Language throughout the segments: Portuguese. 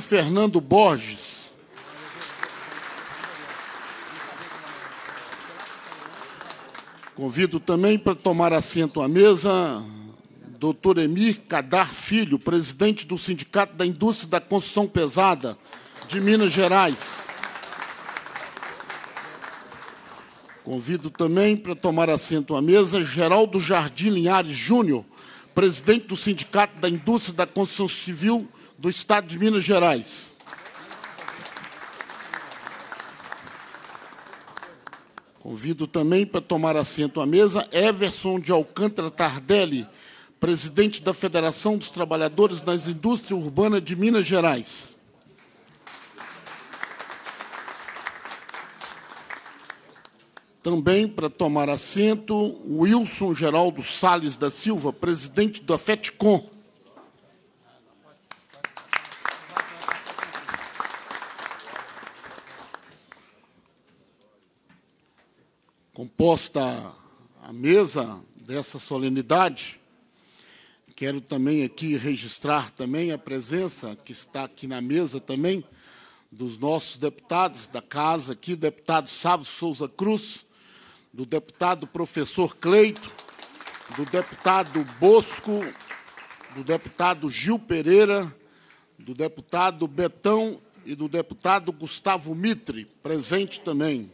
Fernando Borges. Convido também para tomar assento à mesa doutor Emir Cadar Filho, presidente do Sindicato da Indústria da Construção Pesada de Minas Gerais. Convido também para tomar assento à mesa Geraldo Jardim Linhares Júnior, presidente do Sindicato da Indústria da Construção Civil do Estado de Minas Gerais. Convido também para tomar assento à mesa Everson de Alcântara Tardelli, presidente da Federação dos Trabalhadores nas Indústrias Urbanas de Minas Gerais. Também para tomar assento, Wilson Geraldo Sales da Silva, presidente da FETCOM. composta a mesa dessa solenidade. Quero também aqui registrar também a presença que está aqui na mesa também dos nossos deputados da casa aqui, deputado Sávio Souza Cruz, do deputado professor Cleito, do deputado Bosco, do deputado Gil Pereira, do deputado Betão e do deputado Gustavo Mitre, presente também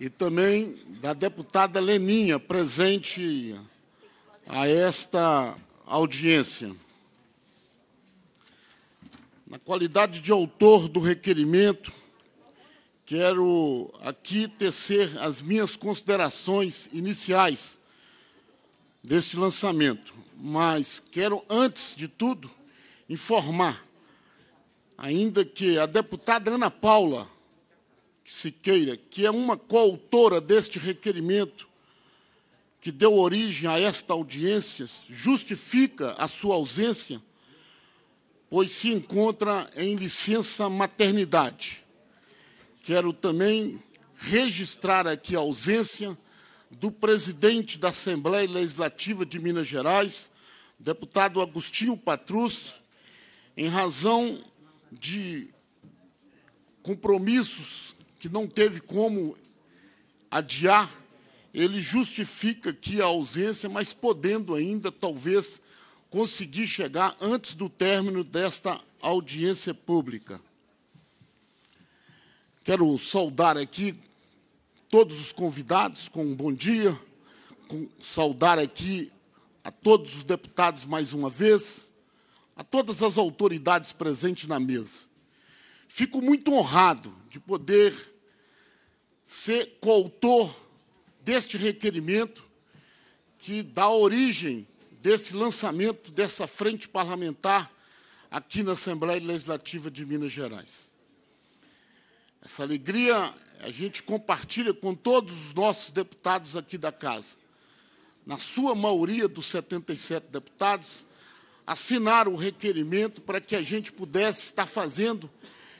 e também da deputada Leninha, presente a esta audiência. Na qualidade de autor do requerimento, quero aqui tecer as minhas considerações iniciais deste lançamento, mas quero, antes de tudo, informar, ainda que a deputada Ana Paula Siqueira, que é uma coautora deste requerimento, que deu origem a esta audiência, justifica a sua ausência, pois se encontra em licença maternidade. Quero também registrar aqui a ausência do presidente da Assembleia Legislativa de Minas Gerais, deputado Agostinho Patrus, em razão de compromissos que não teve como adiar, ele justifica aqui a ausência, mas podendo ainda, talvez, conseguir chegar antes do término desta audiência pública. Quero saudar aqui todos os convidados com um bom dia, com, saudar aqui a todos os deputados mais uma vez, a todas as autoridades presentes na mesa. Fico muito honrado de poder ser coautor deste requerimento que dá origem desse lançamento dessa frente parlamentar aqui na Assembleia Legislativa de Minas Gerais. Essa alegria a gente compartilha com todos os nossos deputados aqui da casa. Na sua maioria dos 77 deputados, assinaram o requerimento para que a gente pudesse estar fazendo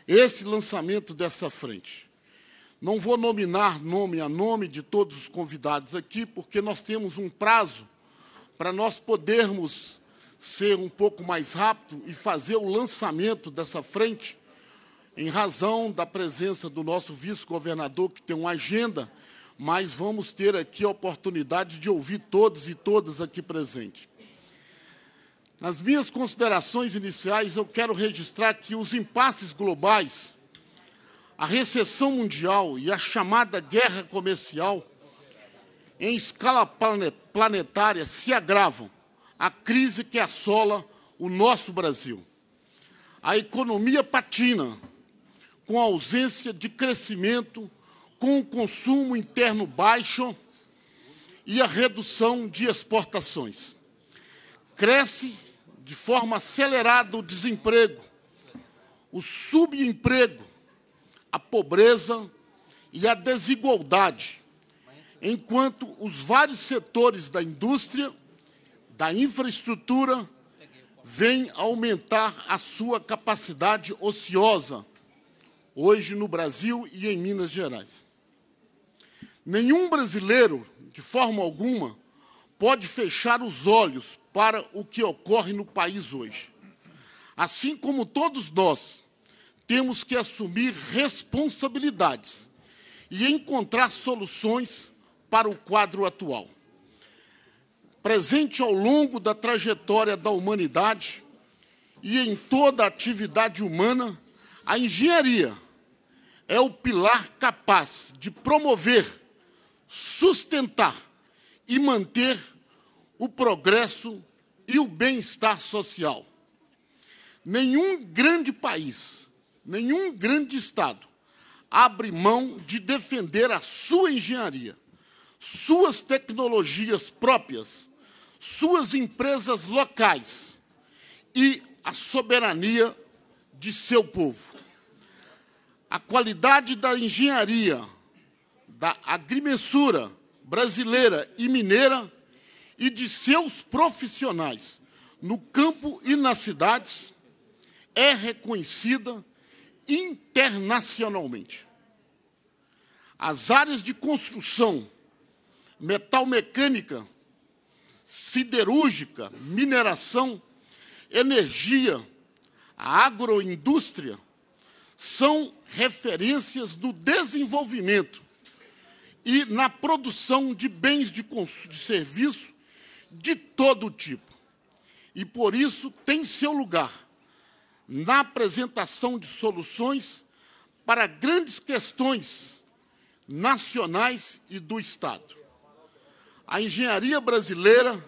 esse lançamento dessa frente. Não vou nominar nome a nome de todos os convidados aqui, porque nós temos um prazo para nós podermos ser um pouco mais rápido e fazer o lançamento dessa frente, em razão da presença do nosso vice-governador, que tem uma agenda, mas vamos ter aqui a oportunidade de ouvir todos e todas aqui presentes. Nas minhas considerações iniciais, eu quero registrar que os impasses globais, a recessão mundial e a chamada guerra comercial, em escala planetária, se agravam a crise que assola o nosso Brasil. A economia patina, com a ausência de crescimento, com o consumo interno baixo e a redução de exportações. Cresce de forma acelerada o desemprego, o subemprego, a pobreza e a desigualdade, enquanto os vários setores da indústria, da infraestrutura, vêm aumentar a sua capacidade ociosa, hoje no Brasil e em Minas Gerais. Nenhum brasileiro, de forma alguma, pode fechar os olhos para o que ocorre no país hoje. Assim como todos nós, temos que assumir responsabilidades e encontrar soluções para o quadro atual. Presente ao longo da trajetória da humanidade e em toda a atividade humana, a engenharia é o pilar capaz de promover, sustentar e manter o progresso e o bem-estar social. Nenhum grande país, nenhum grande Estado abre mão de defender a sua engenharia, suas tecnologias próprias, suas empresas locais e a soberania de seu povo. A qualidade da engenharia, da agrimensura brasileira e mineira e de seus profissionais no campo e nas cidades é reconhecida internacionalmente. As áreas de construção, metalmecânica, siderúrgica, mineração, energia, a agroindústria são referências no desenvolvimento e na produção de bens de, de serviço de todo tipo. E por isso tem seu lugar na apresentação de soluções para grandes questões nacionais e do Estado. A engenharia brasileira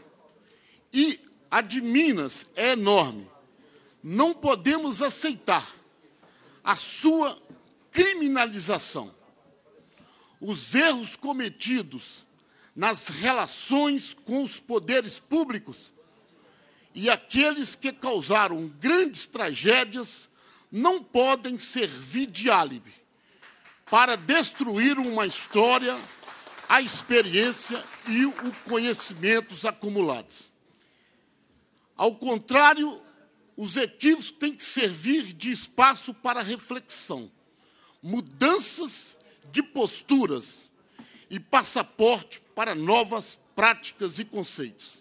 e a de Minas é enorme. Não podemos aceitar a sua criminalização. Os erros cometidos nas relações com os poderes públicos. E aqueles que causaram grandes tragédias não podem servir de álibi para destruir uma história, a experiência e os conhecimentos acumulados. Ao contrário, os equívocos têm que servir de espaço para reflexão, mudanças de posturas e passaporte para novas práticas e conceitos.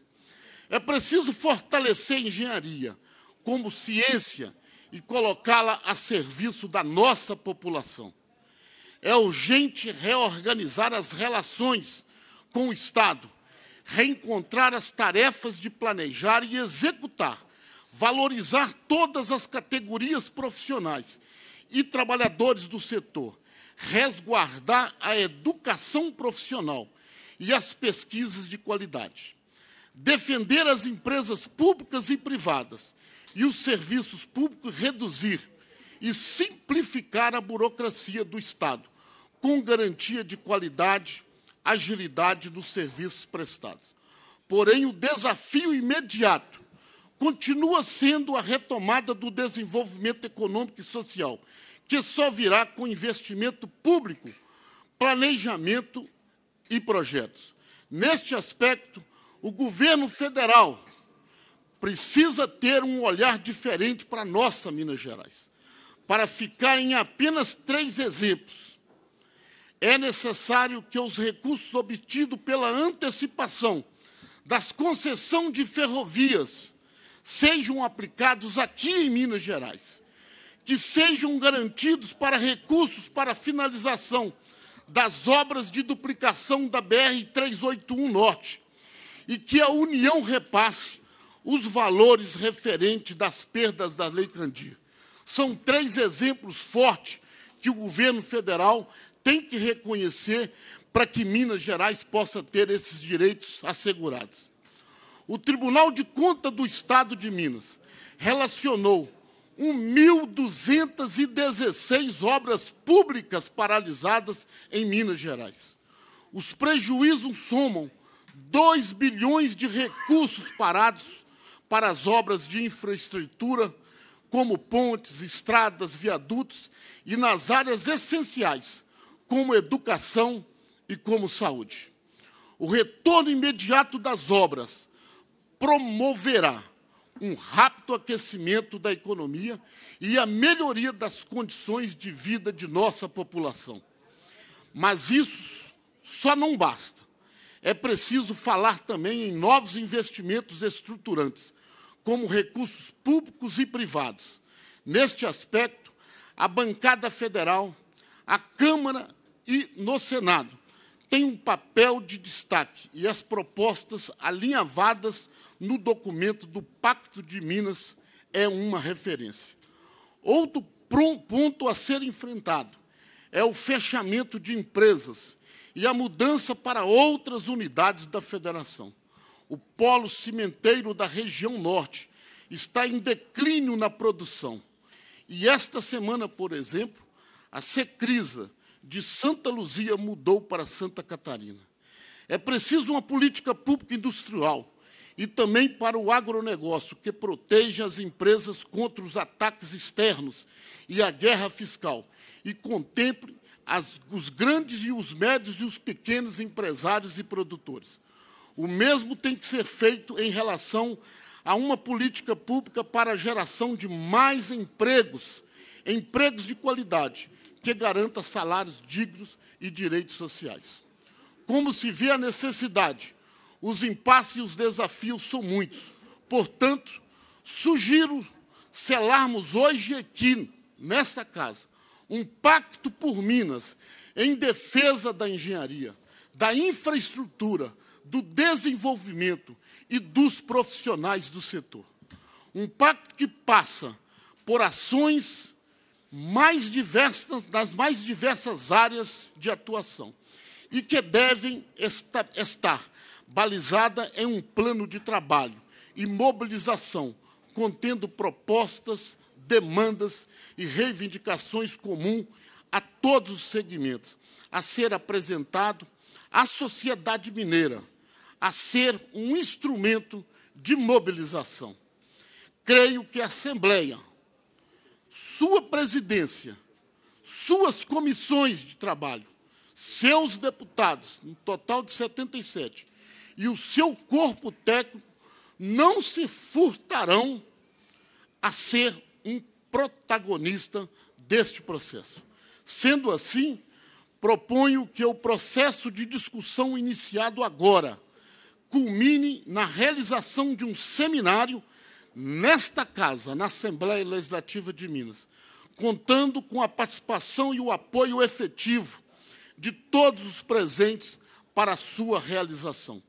É preciso fortalecer a engenharia como ciência e colocá-la a serviço da nossa população. É urgente reorganizar as relações com o Estado, reencontrar as tarefas de planejar e executar, valorizar todas as categorias profissionais e trabalhadores do setor, resguardar a educação profissional e as pesquisas de qualidade, defender as empresas públicas e privadas e os serviços públicos, reduzir e simplificar a burocracia do Estado, com garantia de qualidade, agilidade nos serviços prestados. Porém, o desafio imediato continua sendo a retomada do desenvolvimento econômico e social, que só virá com investimento público, planejamento e projetos. Neste aspecto, o governo federal precisa ter um olhar diferente para a nossa Minas Gerais. Para ficar em apenas três exemplos, é necessário que os recursos obtidos pela antecipação das concessões de ferrovias sejam aplicados aqui em Minas Gerais que sejam garantidos para recursos para finalização das obras de duplicação da BR-381 Norte e que a União repasse os valores referentes das perdas da Lei Candir. São três exemplos fortes que o governo federal tem que reconhecer para que Minas Gerais possa ter esses direitos assegurados. O Tribunal de Conta do Estado de Minas relacionou 1.216 obras públicas paralisadas em Minas Gerais. Os prejuízos somam 2 bilhões de recursos parados para as obras de infraestrutura, como pontes, estradas, viadutos e nas áreas essenciais, como educação e como saúde. O retorno imediato das obras promoverá um rápido aquecimento da economia e a melhoria das condições de vida de nossa população. Mas isso só não basta. É preciso falar também em novos investimentos estruturantes, como recursos públicos e privados. Neste aspecto, a bancada federal, a Câmara e no Senado tem um papel de destaque e as propostas alinhavadas no documento do Pacto de Minas é uma referência. Outro ponto a ser enfrentado é o fechamento de empresas e a mudança para outras unidades da federação. O polo cimenteiro da região norte está em declínio na produção. E esta semana, por exemplo, a Secrisa de Santa Luzia mudou para Santa Catarina. É preciso uma política pública industrial e também para o agronegócio, que proteja as empresas contra os ataques externos e a guerra fiscal, e contemple as, os grandes e os médios e os pequenos empresários e produtores. O mesmo tem que ser feito em relação a uma política pública para a geração de mais empregos, empregos de qualidade, que garanta salários dignos e direitos sociais. Como se vê a necessidade, os impasses e os desafios são muitos. Portanto, sugiro selarmos hoje aqui, nesta casa, um pacto por Minas em defesa da engenharia, da infraestrutura, do desenvolvimento e dos profissionais do setor. Um pacto que passa por ações mais diversas, das mais diversas áreas de atuação e que devem esta, estar balizada em um plano de trabalho e mobilização, contendo propostas, demandas e reivindicações comuns a todos os segmentos, a ser apresentado à sociedade mineira, a ser um instrumento de mobilização. Creio que a Assembleia, sua presidência, suas comissões de trabalho, seus deputados, um total de 77, e o seu corpo técnico não se furtarão a ser um protagonista deste processo. Sendo assim, proponho que o processo de discussão iniciado agora culmine na realização de um seminário nesta casa, na Assembleia Legislativa de Minas, contando com a participação e o apoio efetivo de todos os presentes para a sua realização.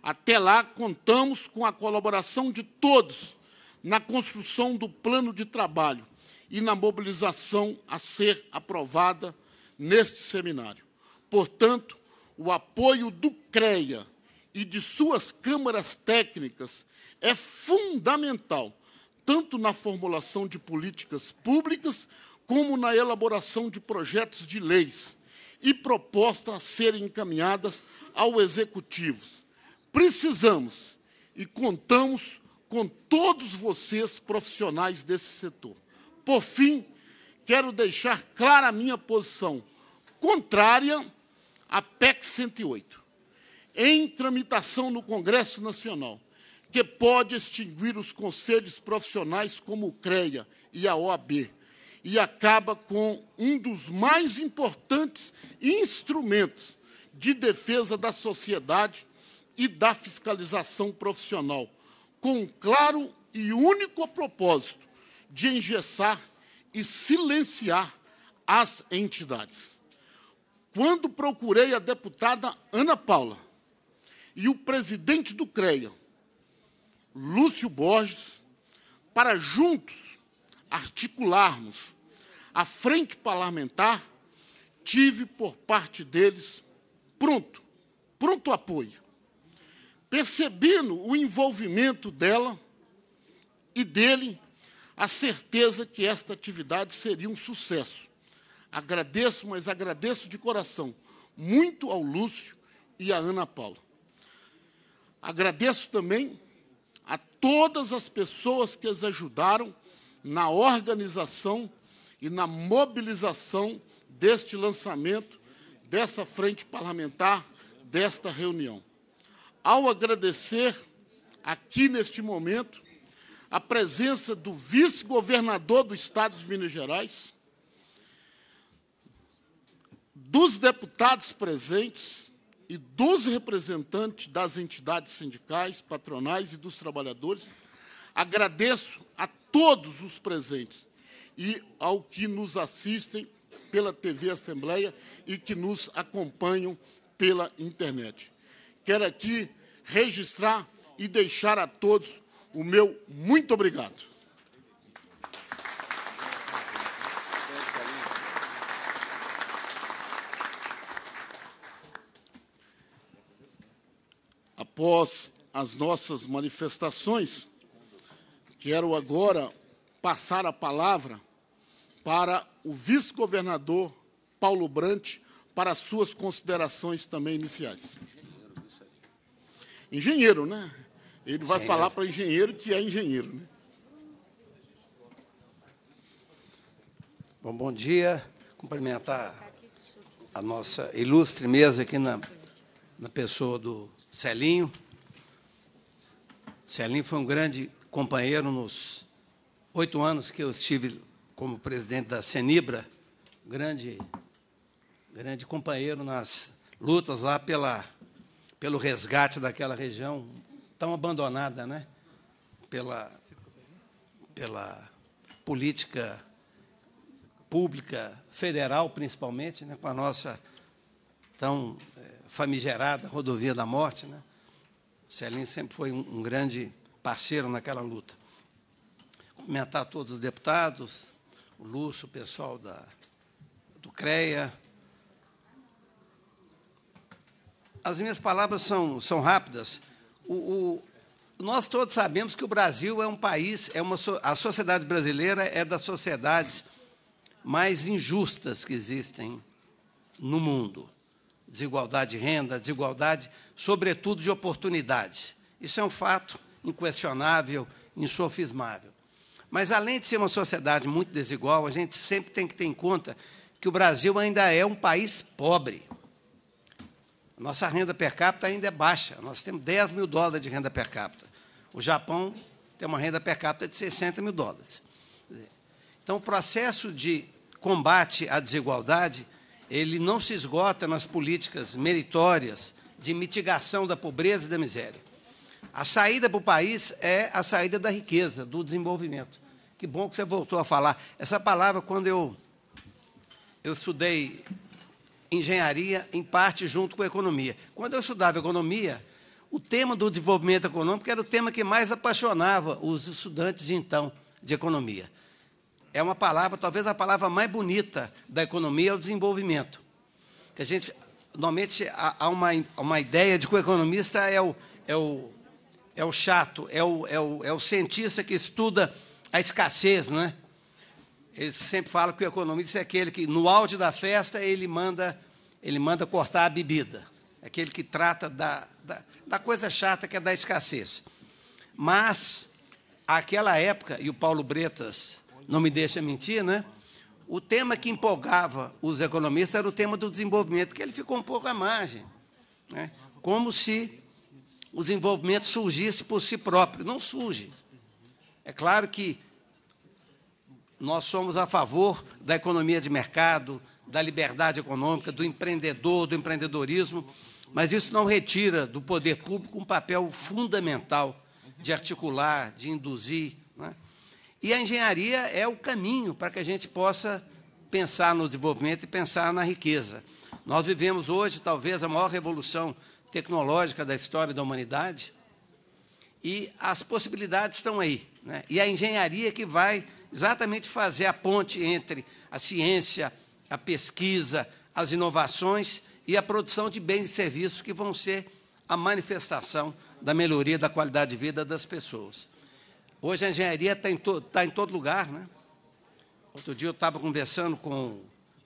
Até lá, contamos com a colaboração de todos na construção do plano de trabalho e na mobilização a ser aprovada neste seminário. Portanto, o apoio do CREA e de suas câmaras técnicas é fundamental, tanto na formulação de políticas públicas, como na elaboração de projetos de leis e propostas a serem encaminhadas ao Executivo. Precisamos e contamos com todos vocês, profissionais desse setor. Por fim, quero deixar clara a minha posição contrária à PEC 108, em tramitação no Congresso Nacional que pode extinguir os conselhos profissionais como o CREA e a OAB, e acaba com um dos mais importantes instrumentos de defesa da sociedade e da fiscalização profissional, com um claro e único propósito de engessar e silenciar as entidades. Quando procurei a deputada Ana Paula e o presidente do CREA, Lúcio Borges, para juntos articularmos a frente parlamentar, tive por parte deles pronto, pronto apoio. Percebendo o envolvimento dela e dele, a certeza que esta atividade seria um sucesso. Agradeço, mas agradeço de coração muito ao Lúcio e à Ana Paula. Agradeço também todas as pessoas que as ajudaram na organização e na mobilização deste lançamento, dessa frente parlamentar, desta reunião. Ao agradecer aqui neste momento a presença do vice-governador do Estado de Minas Gerais, dos deputados presentes, e 12 representantes das entidades sindicais, patronais e dos trabalhadores. Agradeço a todos os presentes e ao que nos assistem pela TV Assembleia e que nos acompanham pela internet. Quero aqui registrar e deixar a todos o meu muito obrigado. após as nossas manifestações, quero agora passar a palavra para o vice-governador Paulo Brant para suas considerações também iniciais. Engenheiro, né? Ele vai falar para engenheiro que é engenheiro, né? Bom, bom dia. Cumprimentar a nossa ilustre mesa aqui na, na pessoa do Celinho. Celinho foi um grande companheiro nos oito anos que eu estive como presidente da Senibra, grande, grande companheiro nas lutas lá pela, pelo resgate daquela região tão abandonada, né? Pela, pela política pública federal, principalmente, né? Com a nossa tão eh, famigerada rodovia da morte. Né? O sempre foi um, grande parceiro naquela luta. Comentar todos os deputados, o Lúcio, o pessoal da, do CREA. As minhas palavras são, são rápidas. O, o, nós todos sabemos que o Brasil é um país, é uma, a sociedade brasileira é das sociedades mais injustas que existem no mundo desigualdade de renda, desigualdade, sobretudo de oportunidade Isso é um fato inquestionável, insofismável. Mas, além de ser uma sociedade muito desigual, a gente sempre tem que ter em conta que o Brasil ainda é um país pobre. Nossa renda per capita ainda é baixa. Nós temos 10 mil dólares de renda per capita. O Japão tem uma renda per capita de 60 mil dólares. Então, o processo de combate à desigualdade ele não se esgota nas políticas meritórias de mitigação da pobreza e da miséria. A saída para o país é a saída da riqueza, do desenvolvimento. Que bom que você voltou a falar. Essa palavra, quando eu, eu estudei engenharia, em parte junto com a economia. Quando eu estudava economia, o tema do desenvolvimento econômico era o tema que mais apaixonava os estudantes então de economia é uma palavra, talvez a palavra mais bonita da economia é o desenvolvimento. Que a gente normalmente há uma, uma ideia de que o economista é o, é o, é o chato, é o, é, o, é o cientista que estuda a escassez, né? Eles sempre falam que o economista é aquele que, no auge da festa, ele manda, ele manda cortar a bebida. É aquele que trata da, da, da coisa chata que é da escassez. Mas, àquela época, e o Paulo Bretas não me deixa mentir, né? O tema que empolgava os economistas era o tema do desenvolvimento, que ele ficou um pouco à margem. Né? Como se o desenvolvimento surgisse por si próprio. Não surge. É claro que nós somos a favor da economia de mercado, da liberdade econômica, do empreendedor, do empreendedorismo, mas isso não retira do poder público um papel fundamental de articular, de induzir, e a engenharia é o caminho para que a gente possa pensar no desenvolvimento e pensar na riqueza. Nós vivemos hoje, talvez, a maior revolução tecnológica da história da humanidade e as possibilidades estão aí. Né? E a engenharia que vai exatamente fazer a ponte entre a ciência, a pesquisa, as inovações e a produção de bens e serviços que vão ser a manifestação da melhoria da qualidade de vida das pessoas. Hoje a engenharia está em, to tá em todo lugar, né? Outro dia eu estava conversando com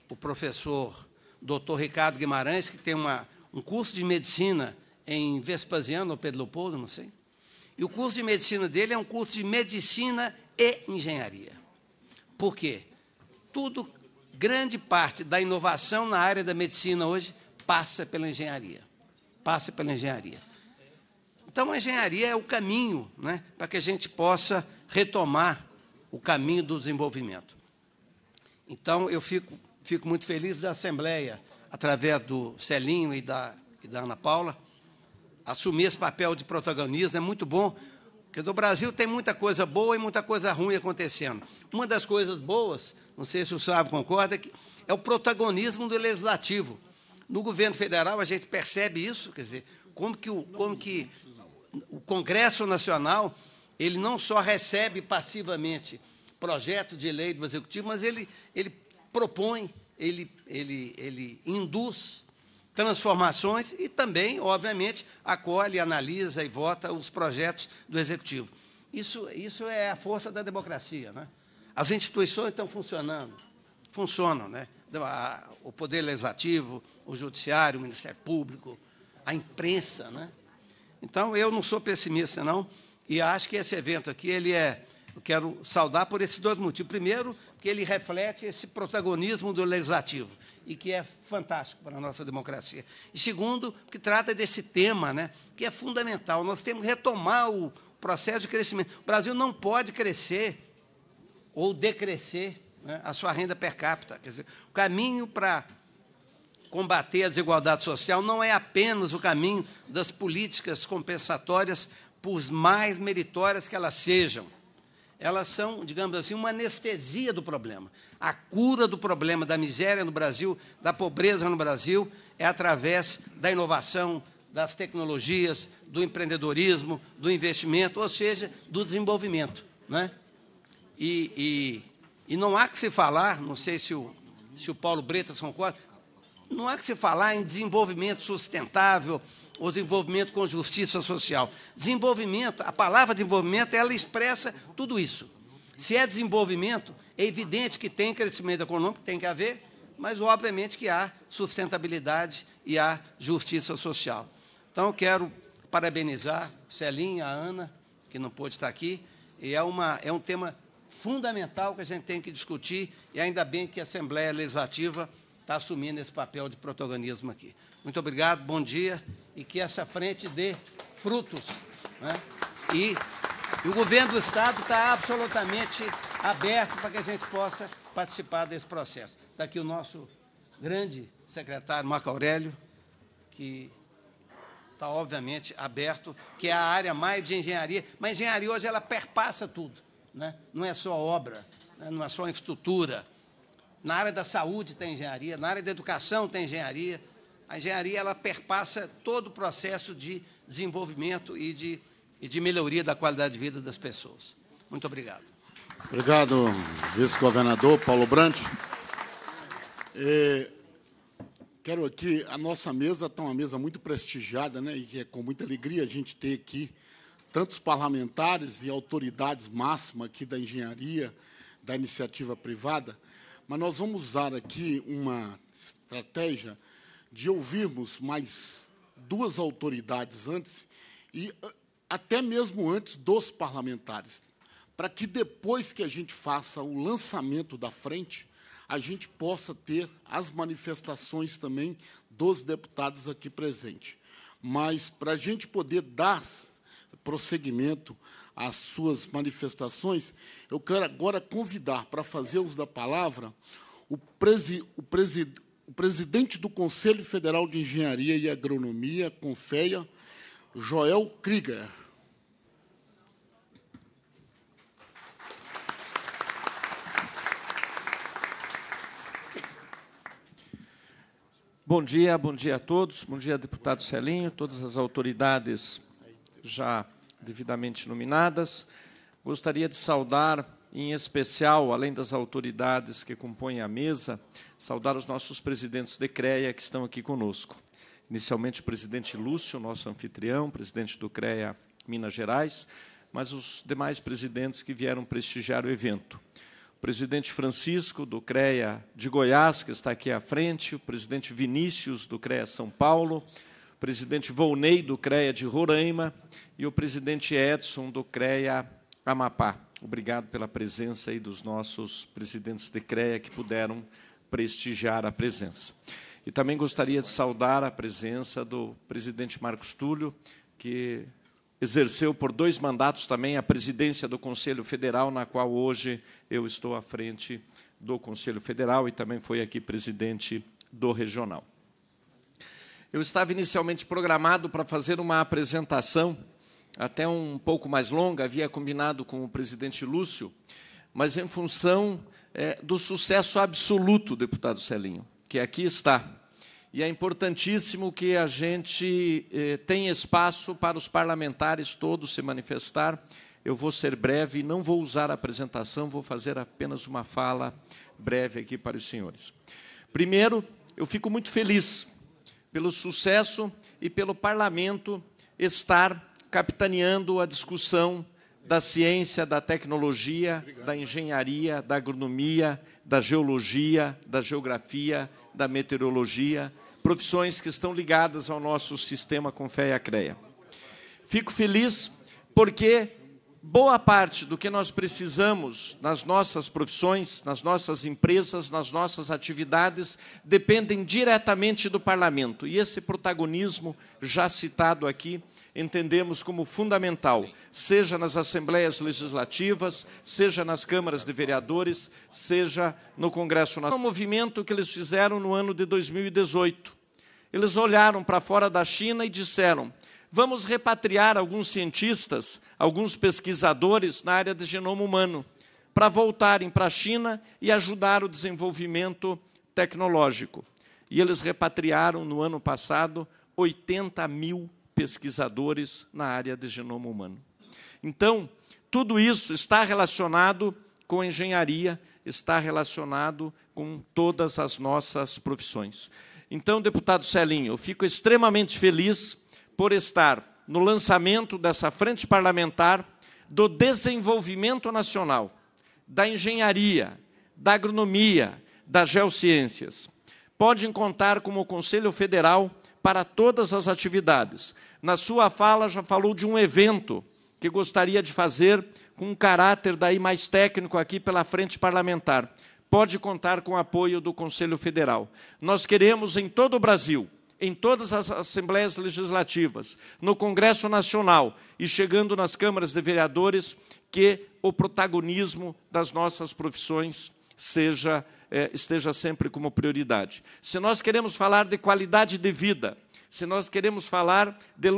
o professor Dr. Ricardo Guimarães, que tem uma, um curso de medicina em Vespasiano ou Pedro Leopoldo, não sei. E o curso de medicina dele é um curso de medicina e engenharia. Por quê? Tudo, grande parte da inovação na área da medicina hoje passa pela engenharia. Passa pela engenharia. Então, a engenharia é o caminho né, para que a gente possa retomar o caminho do desenvolvimento. Então, eu fico, fico muito feliz da Assembleia, através do Celinho e da, e da Ana Paula, assumir esse papel de protagonismo. É muito bom, porque no Brasil tem muita coisa boa e muita coisa ruim acontecendo. Uma das coisas boas, não sei se o Sávio concorda, é, que é o protagonismo do legislativo. No governo federal, a gente percebe isso, quer dizer, como que, o, como que o Congresso Nacional, ele não só recebe passivamente projetos de lei do Executivo, mas ele, ele propõe, ele, ele, ele induz transformações e também, obviamente, acolhe, analisa e vota os projetos do Executivo. Isso, isso é a força da democracia. Né? As instituições estão funcionando, funcionam. Né? O Poder Legislativo, o Judiciário, o Ministério Público, a imprensa, né? Então, eu não sou pessimista, não, e acho que esse evento aqui, ele é, eu quero saudar por esses dois motivos. Primeiro, que ele reflete esse protagonismo do legislativo, e que é fantástico para a nossa democracia. E segundo, que trata desse tema, né, que é fundamental. Nós temos que retomar o processo de crescimento. O Brasil não pode crescer ou decrescer né, a sua renda per capita. Quer dizer, o caminho para combater a desigualdade social não é apenas o caminho das políticas compensatórias, por mais meritórias que elas sejam. Elas são, digamos assim, uma anestesia do problema. A cura do problema da miséria no Brasil, da pobreza no Brasil, é através da inovação, das tecnologias, do empreendedorismo, do investimento, ou seja, do desenvolvimento. Né? E, e, e não há que se falar, não sei se o, se o Paulo Bretas concorda, não há que se falar em desenvolvimento sustentável ou desenvolvimento com justiça social. Desenvolvimento, a palavra desenvolvimento, ela expressa tudo isso. Se é desenvolvimento, é evidente que tem crescimento econômico, tem que haver, mas obviamente que há sustentabilidade e há justiça social. Então, eu quero parabenizar Celinha, a Ana, que não pôde estar aqui, e é, uma, é um tema fundamental que a gente tem que discutir, e ainda bem que a Assembleia Legislativa está assumindo esse papel de protagonismo aqui. Muito obrigado, bom dia, e que essa frente dê frutos. Né? E, e o governo do Estado está absolutamente aberto para que a gente possa participar desse processo. Está aqui o nosso grande secretário, Marco Aurélio, que está, obviamente, aberto, que é a área mais de engenharia. Mas a engenharia hoje ela perpassa tudo, né? não é só obra, né? não é só infraestrutura, na área da saúde tem engenharia, na área da educação tem engenharia. A engenharia ela perpassa todo o processo de desenvolvimento e de, e de melhoria da qualidade de vida das pessoas. Muito obrigado. Obrigado, vice-governador Paulo Brandt. É, quero aqui, a nossa mesa está uma mesa muito prestigiada, né, e é com muita alegria a gente ter aqui tantos parlamentares e autoridades máximas aqui da engenharia, da iniciativa privada. Mas nós vamos usar aqui uma estratégia de ouvirmos mais duas autoridades antes e eh, até mesmo antes dos parlamentares, para que depois que a gente faça o lançamento da frente, a gente possa ter as manifestações também dos deputados aqui presentes. Mas para a gente poder dar prosseguimento as suas manifestações, eu quero agora convidar para fazer uso da palavra o, presi, o, presi, o presidente do Conselho Federal de Engenharia e Agronomia, Confeia, Joel Krieger. Bom dia, bom dia a todos, bom dia, deputado Celinho, todas as autoridades já devidamente iluminadas. Gostaria de saudar, em especial, além das autoridades que compõem a mesa, saudar os nossos presidentes de CREA que estão aqui conosco. Inicialmente, o presidente Lúcio, nosso anfitrião, presidente do CREA Minas Gerais, mas os demais presidentes que vieram prestigiar o evento. O presidente Francisco, do CREA de Goiás, que está aqui à frente, o presidente Vinícius, do CREA São Paulo, presidente Volney, do CREA de Roraima, e o presidente Edson, do CREA Amapá. Obrigado pela presença aí dos nossos presidentes de CREA que puderam prestigiar a presença. E também gostaria de saudar a presença do presidente Marcos Túlio, que exerceu por dois mandatos também a presidência do Conselho Federal, na qual hoje eu estou à frente do Conselho Federal e também foi aqui presidente do Regional. Eu estava inicialmente programado para fazer uma apresentação, até um pouco mais longa, havia combinado com o presidente Lúcio, mas em função é, do sucesso absoluto, deputado Celinho, que aqui está. E é importantíssimo que a gente é, tenha espaço para os parlamentares todos se manifestar. Eu vou ser breve, e não vou usar a apresentação, vou fazer apenas uma fala breve aqui para os senhores. Primeiro, eu fico muito feliz pelo sucesso e pelo parlamento estar capitaneando a discussão da ciência, da tecnologia, da engenharia, da agronomia, da geologia, da geografia, da meteorologia, profissões que estão ligadas ao nosso sistema fé e Acreia. Fico feliz porque boa parte do que nós precisamos nas nossas profissões, nas nossas empresas, nas nossas atividades, dependem diretamente do parlamento. E esse protagonismo, já citado aqui, entendemos como fundamental, seja nas assembleias legislativas, seja nas câmaras de vereadores, seja no Congresso Nacional. É um movimento que eles fizeram no ano de 2018. Eles olharam para fora da China e disseram: vamos repatriar alguns cientistas, alguns pesquisadores na área de genoma humano, para voltarem para a China e ajudar o desenvolvimento tecnológico. E eles repatriaram, no ano passado, 80 mil pesquisadores na área de genoma humano. Então, tudo isso está relacionado com a engenharia, está relacionado com todas as nossas profissões. Então, deputado Celinho, eu fico extremamente feliz por estar no lançamento dessa frente parlamentar do desenvolvimento nacional, da engenharia, da agronomia, das geociências. Podem contar como Conselho Federal para todas as atividades. Na sua fala já falou de um evento que gostaria de fazer com um caráter daí mais técnico aqui pela frente parlamentar. Pode contar com o apoio do Conselho Federal. Nós queremos em todo o Brasil em todas as assembleias legislativas, no Congresso Nacional e chegando nas câmaras de vereadores, que o protagonismo das nossas profissões seja eh, esteja sempre como prioridade. Se nós queremos falar de qualidade de vida, se nós queremos falar de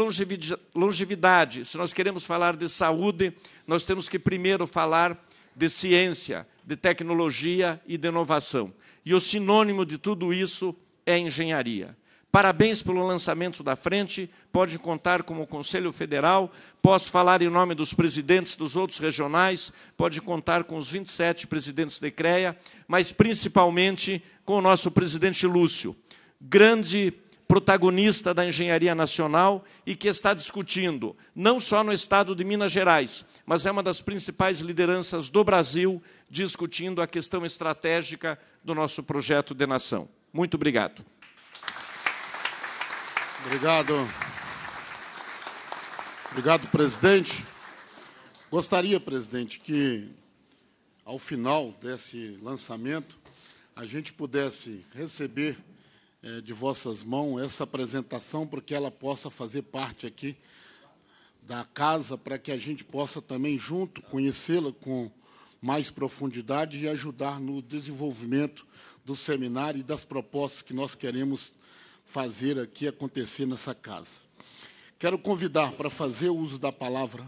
longevidade, se nós queremos falar de saúde, nós temos que primeiro falar de ciência, de tecnologia e de inovação. E o sinônimo de tudo isso é engenharia. Parabéns pelo lançamento da frente, pode contar com o Conselho Federal, posso falar em nome dos presidentes dos outros regionais, pode contar com os 27 presidentes da CREA, mas principalmente com o nosso presidente Lúcio, grande protagonista da engenharia nacional e que está discutindo, não só no estado de Minas Gerais, mas é uma das principais lideranças do Brasil discutindo a questão estratégica do nosso projeto de nação. Muito obrigado. Obrigado. Obrigado, presidente. Gostaria, presidente, que ao final desse lançamento a gente pudesse receber eh, de vossas mãos essa apresentação para que ela possa fazer parte aqui da casa, para que a gente possa também, junto, conhecê-la com mais profundidade e ajudar no desenvolvimento do seminário e das propostas que nós queremos fazer aqui acontecer nessa casa. Quero convidar para fazer uso da palavra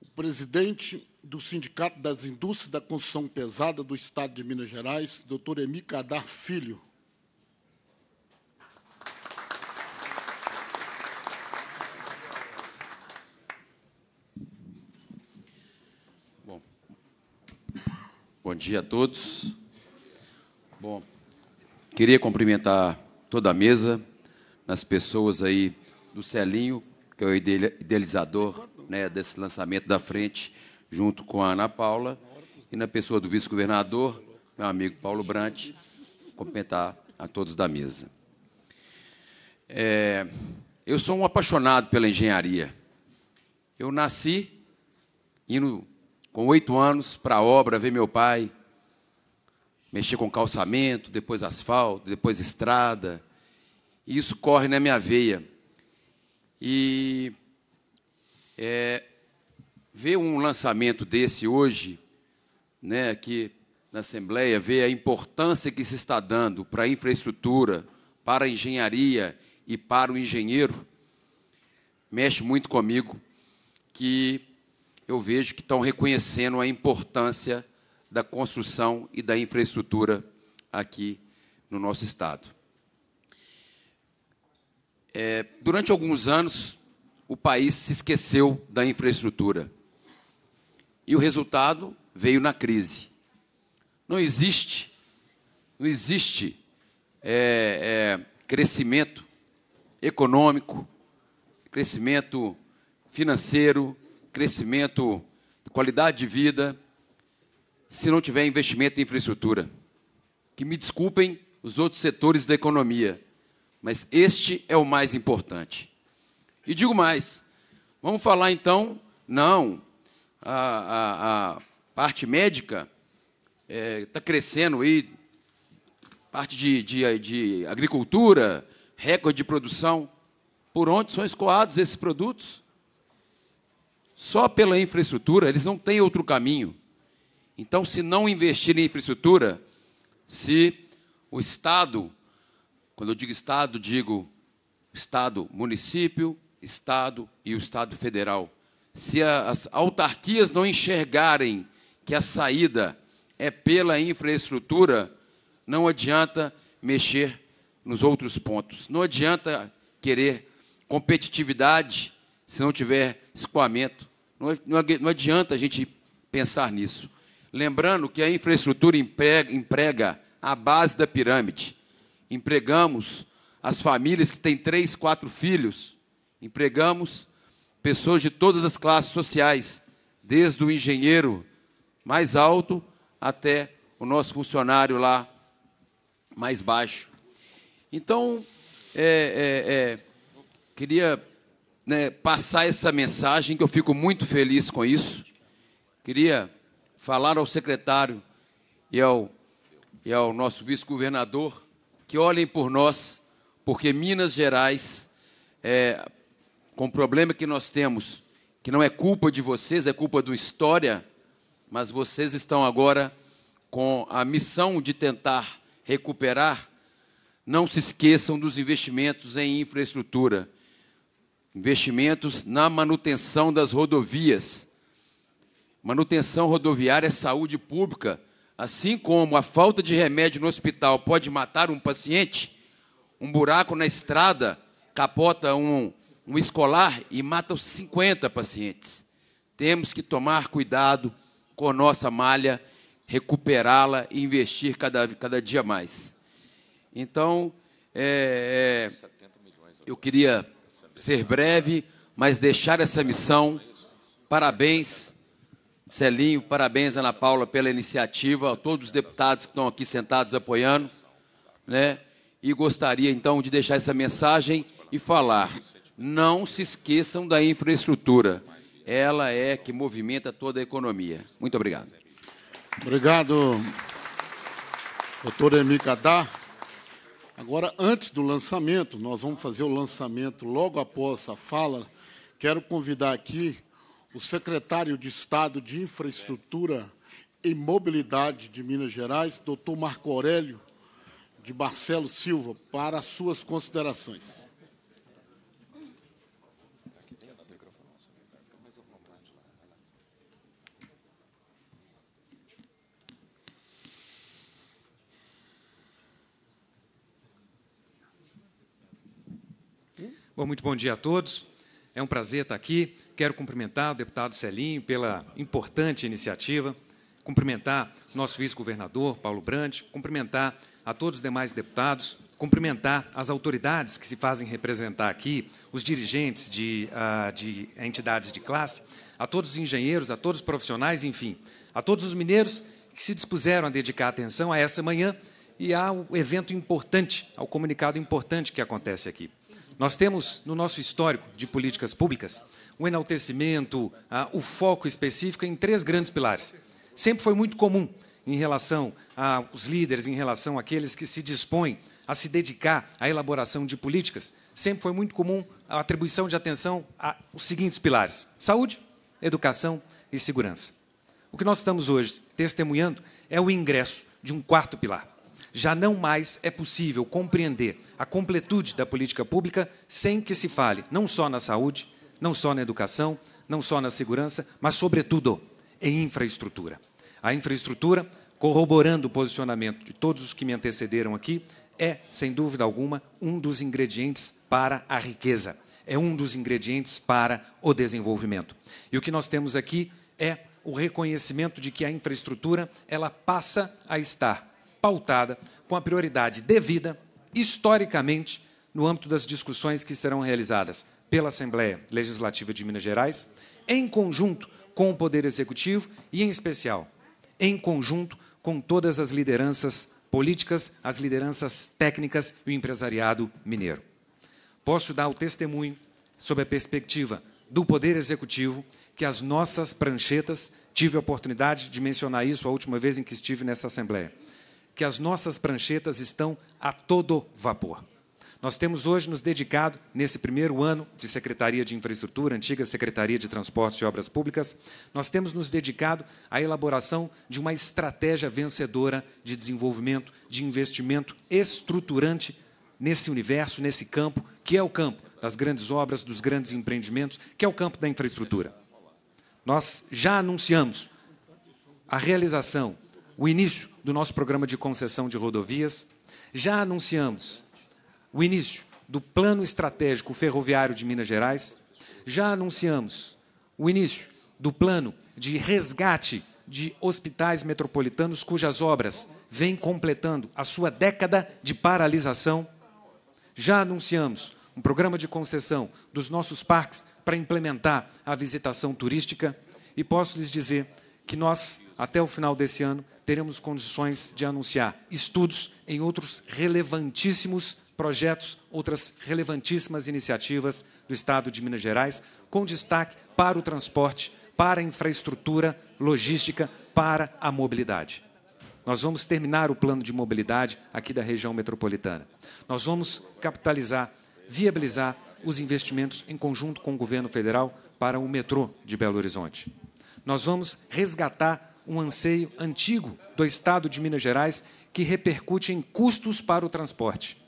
o presidente do Sindicato das Indústrias da Construção Pesada do Estado de Minas Gerais, doutor Emi Cadar Filho. Bom, bom dia a todos. Bom, queria cumprimentar toda a mesa, nas pessoas aí do Celinho, que é o idealizador né, desse lançamento da frente, junto com a Ana Paula, e na pessoa do vice-governador, meu amigo Paulo Brant, cumprimentar a todos da mesa. É, eu sou um apaixonado pela engenharia. Eu nasci indo com oito anos para a obra ver meu pai mexer com calçamento, depois asfalto, depois estrada. E isso corre na minha veia. E é, ver um lançamento desse hoje, né, aqui na Assembleia, ver a importância que se está dando para a infraestrutura, para a engenharia e para o engenheiro, mexe muito comigo, que eu vejo que estão reconhecendo a importância da construção e da infraestrutura aqui no nosso Estado. É, durante alguns anos, o país se esqueceu da infraestrutura. E o resultado veio na crise. Não existe, não existe é, é, crescimento econômico, crescimento financeiro, crescimento de qualidade de vida, se não tiver investimento em infraestrutura. Que me desculpem os outros setores da economia, mas este é o mais importante. E digo mais: vamos falar então, não, a, a, a parte médica está é, tá crescendo aí, parte de, de, de agricultura, recorde de produção. Por onde são escoados esses produtos? Só pela infraestrutura, eles não têm outro caminho. Então, se não investir em infraestrutura, se o Estado, quando eu digo Estado, digo Estado, município, Estado e o Estado federal, se as autarquias não enxergarem que a saída é pela infraestrutura, não adianta mexer nos outros pontos. Não adianta querer competitividade se não tiver escoamento. Não adianta a gente pensar nisso. Lembrando que a infraestrutura emprega, emprega a base da pirâmide. Empregamos as famílias que têm três, quatro filhos. Empregamos pessoas de todas as classes sociais, desde o engenheiro mais alto até o nosso funcionário lá mais baixo. Então, é, é, é, queria né, passar essa mensagem, que eu fico muito feliz com isso. Queria falar ao secretário e ao, e ao nosso vice-governador que olhem por nós, porque Minas Gerais, é, com o problema que nós temos, que não é culpa de vocês, é culpa do História, mas vocês estão agora com a missão de tentar recuperar, não se esqueçam dos investimentos em infraestrutura, investimentos na manutenção das rodovias, Manutenção rodoviária é saúde pública. Assim como a falta de remédio no hospital pode matar um paciente, um buraco na estrada capota um, um escolar e mata os 50 pacientes. Temos que tomar cuidado com a nossa malha, recuperá-la e investir cada, cada dia mais. Então, é, é, eu queria ser breve, mas deixar essa missão. Parabéns Celinho, parabéns, Ana Paula, pela iniciativa, a todos os deputados que estão aqui sentados apoiando, né? E gostaria então de deixar essa mensagem e falar: não se esqueçam da infraestrutura, ela é que movimenta toda a economia. Muito obrigado. Obrigado, doutor Emi Kadá. Agora, antes do lançamento, nós vamos fazer o lançamento logo após a fala. Quero convidar aqui o secretário de Estado de Infraestrutura e Mobilidade de Minas Gerais, doutor Marco Aurélio de Marcelo Silva, para as suas considerações. Bom, muito bom dia a todos. É um prazer estar aqui. Quero cumprimentar o deputado Celim pela importante iniciativa, cumprimentar nosso vice-governador, Paulo Brandt, cumprimentar a todos os demais deputados, cumprimentar as autoridades que se fazem representar aqui, os dirigentes de, ah, de entidades de classe, a todos os engenheiros, a todos os profissionais, enfim, a todos os mineiros que se dispuseram a dedicar atenção a essa manhã e ao evento importante, ao comunicado importante que acontece aqui. Nós temos no nosso histórico de políticas públicas o enaltecimento, o foco específico é em três grandes pilares. Sempre foi muito comum em relação aos líderes, em relação àqueles que se dispõem a se dedicar à elaboração de políticas, sempre foi muito comum a atribuição de atenção aos seguintes pilares: saúde, educação e segurança. O que nós estamos hoje testemunhando é o ingresso de um quarto pilar. Já não mais é possível compreender a completude da política pública sem que se fale não só na saúde, não só na educação, não só na segurança, mas, sobretudo, em infraestrutura. A infraestrutura, corroborando o posicionamento de todos os que me antecederam aqui, é, sem dúvida alguma, um dos ingredientes para a riqueza, é um dos ingredientes para o desenvolvimento. E o que nós temos aqui é o reconhecimento de que a infraestrutura ela passa a estar pautada com a prioridade devida, historicamente, no âmbito das discussões que serão realizadas pela Assembleia Legislativa de Minas Gerais, em conjunto com o Poder Executivo e, em especial, em conjunto com todas as lideranças políticas, as lideranças técnicas e o empresariado mineiro. Posso dar o testemunho, sob a perspectiva do Poder Executivo, que as nossas pranchetas, tive a oportunidade de mencionar isso a última vez em que estive nessa Assembleia, que as nossas pranchetas estão a todo vapor. Nós temos hoje nos dedicado, nesse primeiro ano de Secretaria de Infraestrutura, antiga Secretaria de Transportes e Obras Públicas, nós temos nos dedicado à elaboração de uma estratégia vencedora de desenvolvimento, de investimento estruturante nesse universo, nesse campo, que é o campo das grandes obras, dos grandes empreendimentos, que é o campo da infraestrutura. Nós já anunciamos a realização, o início do nosso programa de concessão de rodovias, já anunciamos o início do Plano Estratégico Ferroviário de Minas Gerais, já anunciamos o início do plano de resgate de hospitais metropolitanos cujas obras vêm completando a sua década de paralisação. Já anunciamos um programa de concessão dos nossos parques para implementar a visitação turística e posso lhes dizer que nós, até o final desse ano, teremos condições de anunciar estudos em outros relevantíssimos projetos, outras relevantíssimas iniciativas do Estado de Minas Gerais, com destaque para o transporte, para a infraestrutura logística, para a mobilidade. Nós vamos terminar o plano de mobilidade aqui da região metropolitana. Nós vamos capitalizar, viabilizar os investimentos em conjunto com o governo federal para o metrô de Belo Horizonte. Nós vamos resgatar um anseio antigo do Estado de Minas Gerais que repercute em custos para o transporte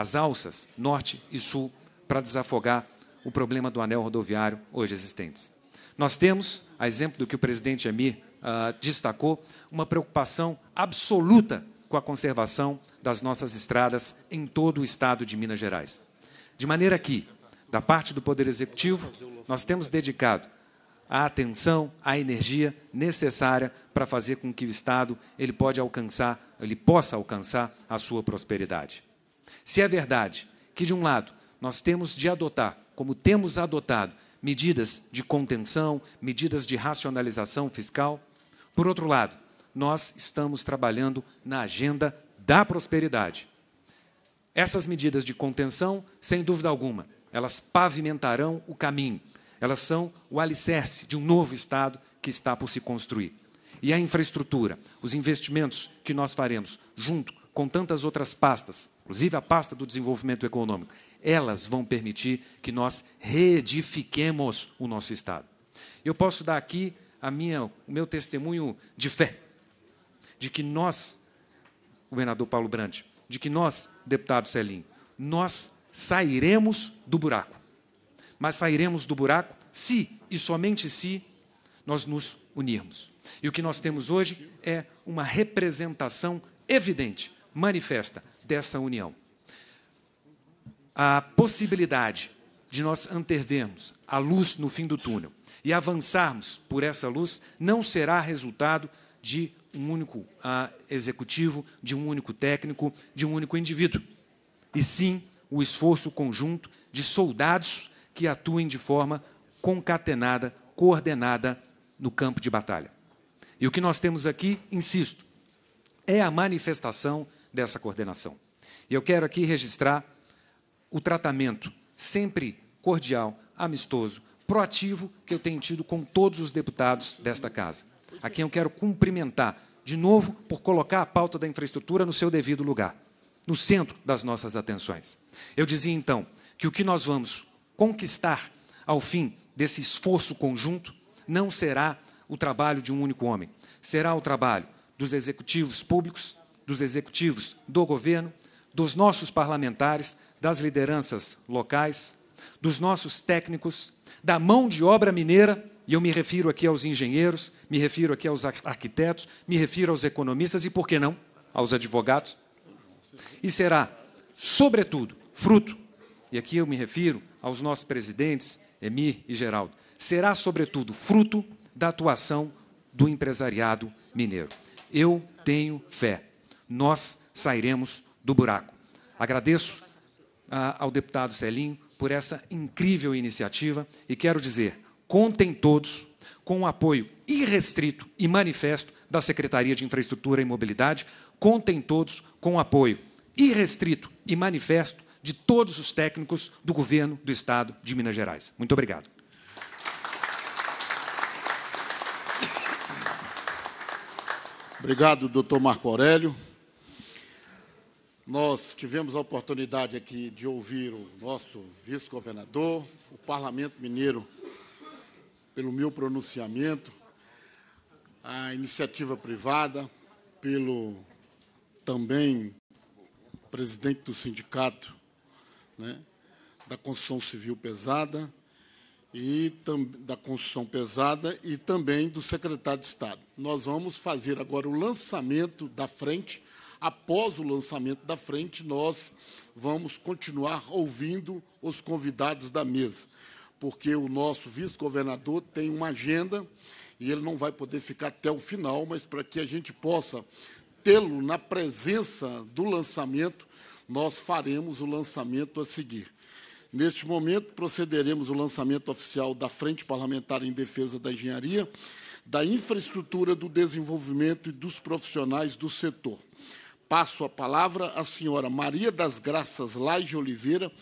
as alças norte e sul para desafogar o problema do anel rodoviário hoje existentes. Nós temos, a exemplo do que o presidente Amir uh, ah, destacou, uma preocupação absoluta com a conservação das nossas estradas em todo o estado de Minas Gerais. De maneira que, da parte do Poder Executivo, nós temos dedicado a atenção, a energia necessária para fazer com que o Estado ele pode alcançar, ele possa alcançar a sua prosperidade. Se é verdade que, de um lado, nós temos de adotar, como temos adotado, medidas de contenção, medidas de racionalização fiscal, por outro lado, nós estamos trabalhando na agenda da prosperidade. Essas medidas de contenção, sem dúvida alguma, elas pavimentarão o caminho, elas são o alicerce de um novo Estado que está por se construir. E a infraestrutura, os investimentos que nós faremos, junto com tantas outras pastas inclusive a pasta do desenvolvimento econômico, elas vão permitir que nós reedifiquemos o nosso Estado. Eu posso dar aqui a minha, o meu testemunho de fé, de que nós, governador Paulo Brandt, de que nós, deputado Celim, nós sairemos do buraco. Mas sairemos do buraco se e somente se nós nos unirmos. E o que nós temos hoje é uma representação evidente, manifesta, dessa união. A possibilidade de nós antevermos a luz no fim do túnel e avançarmos por essa luz não será resultado de um único ah, executivo, de um único técnico, de um único indivíduo, e sim o esforço conjunto de soldados que atuem de forma concatenada, coordenada no campo de batalha. E o que nós temos aqui, insisto, é a manifestação dessa coordenação. E eu quero aqui registrar o tratamento sempre cordial, amistoso, proativo que eu tenho tido com todos os deputados desta casa, a quem eu quero cumprimentar de novo por colocar a pauta da infraestrutura no seu devido lugar, no centro das nossas atenções. Eu dizia então que o que nós vamos conquistar ao fim desse esforço conjunto não será o trabalho de um único homem, será o trabalho dos executivos públicos, dos executivos do governo, dos nossos parlamentares, das lideranças locais, dos nossos técnicos, da mão de obra mineira, e eu me refiro aqui aos engenheiros, me refiro aqui aos arquitetos, me refiro aos economistas e, por que não, aos advogados. E será, sobretudo, fruto, e aqui eu me refiro aos nossos presidentes, Emir e Geraldo, será, sobretudo, fruto da atuação do empresariado mineiro. Eu tenho fé nós sairemos do buraco. Agradeço ah, ao deputado Celinho por essa incrível iniciativa e quero dizer: contem todos com o apoio irrestrito e manifesto da Secretaria de Infraestrutura e Mobilidade, contem todos com o apoio irrestrito e manifesto de todos os técnicos do governo do Estado de Minas Gerais. Muito obrigado. Obrigado, doutor Marco Aurélio. Nós tivemos a oportunidade aqui de ouvir o nosso vice-governador, o Parlamento Mineiro, pelo meu pronunciamento, a iniciativa privada, pelo também presidente do sindicato né, da construção civil pesada e tam, da construção pesada e também do secretário de Estado. Nós vamos fazer agora o lançamento da frente após o lançamento da frente, nós vamos continuar ouvindo os convidados da mesa, porque o nosso vice-governador tem uma agenda e ele não vai poder ficar até o final, mas para que a gente possa tê-lo na presença do lançamento, nós faremos o lançamento a seguir. Neste momento, procederemos o lançamento oficial da Frente Parlamentar em Defesa da Engenharia, da infraestrutura do desenvolvimento e dos profissionais do setor. Passo a palavra à senhora Maria das Graças Laje Oliveira,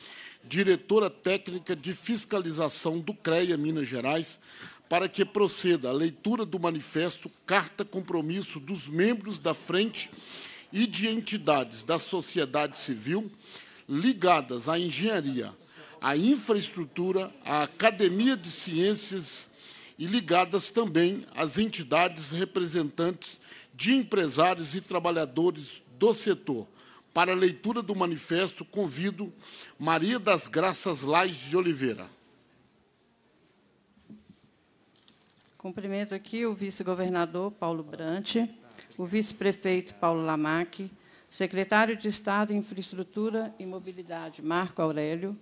diretora técnica de fiscalização do CREA Minas Gerais, para que proceda à leitura do manifesto Carta Compromisso dos membros da Frente e de entidades da sociedade civil ligadas à engenharia, à infraestrutura, à academia de ciências e ligadas também às entidades representantes de empresários e trabalhadores do setor. Para a leitura do manifesto, convido Maria das Graças Lais de Oliveira. Cumprimento aqui o vice-governador Paulo Brante, o vice-prefeito Paulo Lamac, secretário de Estado em Infraestrutura e Mobilidade Marco Aurélio,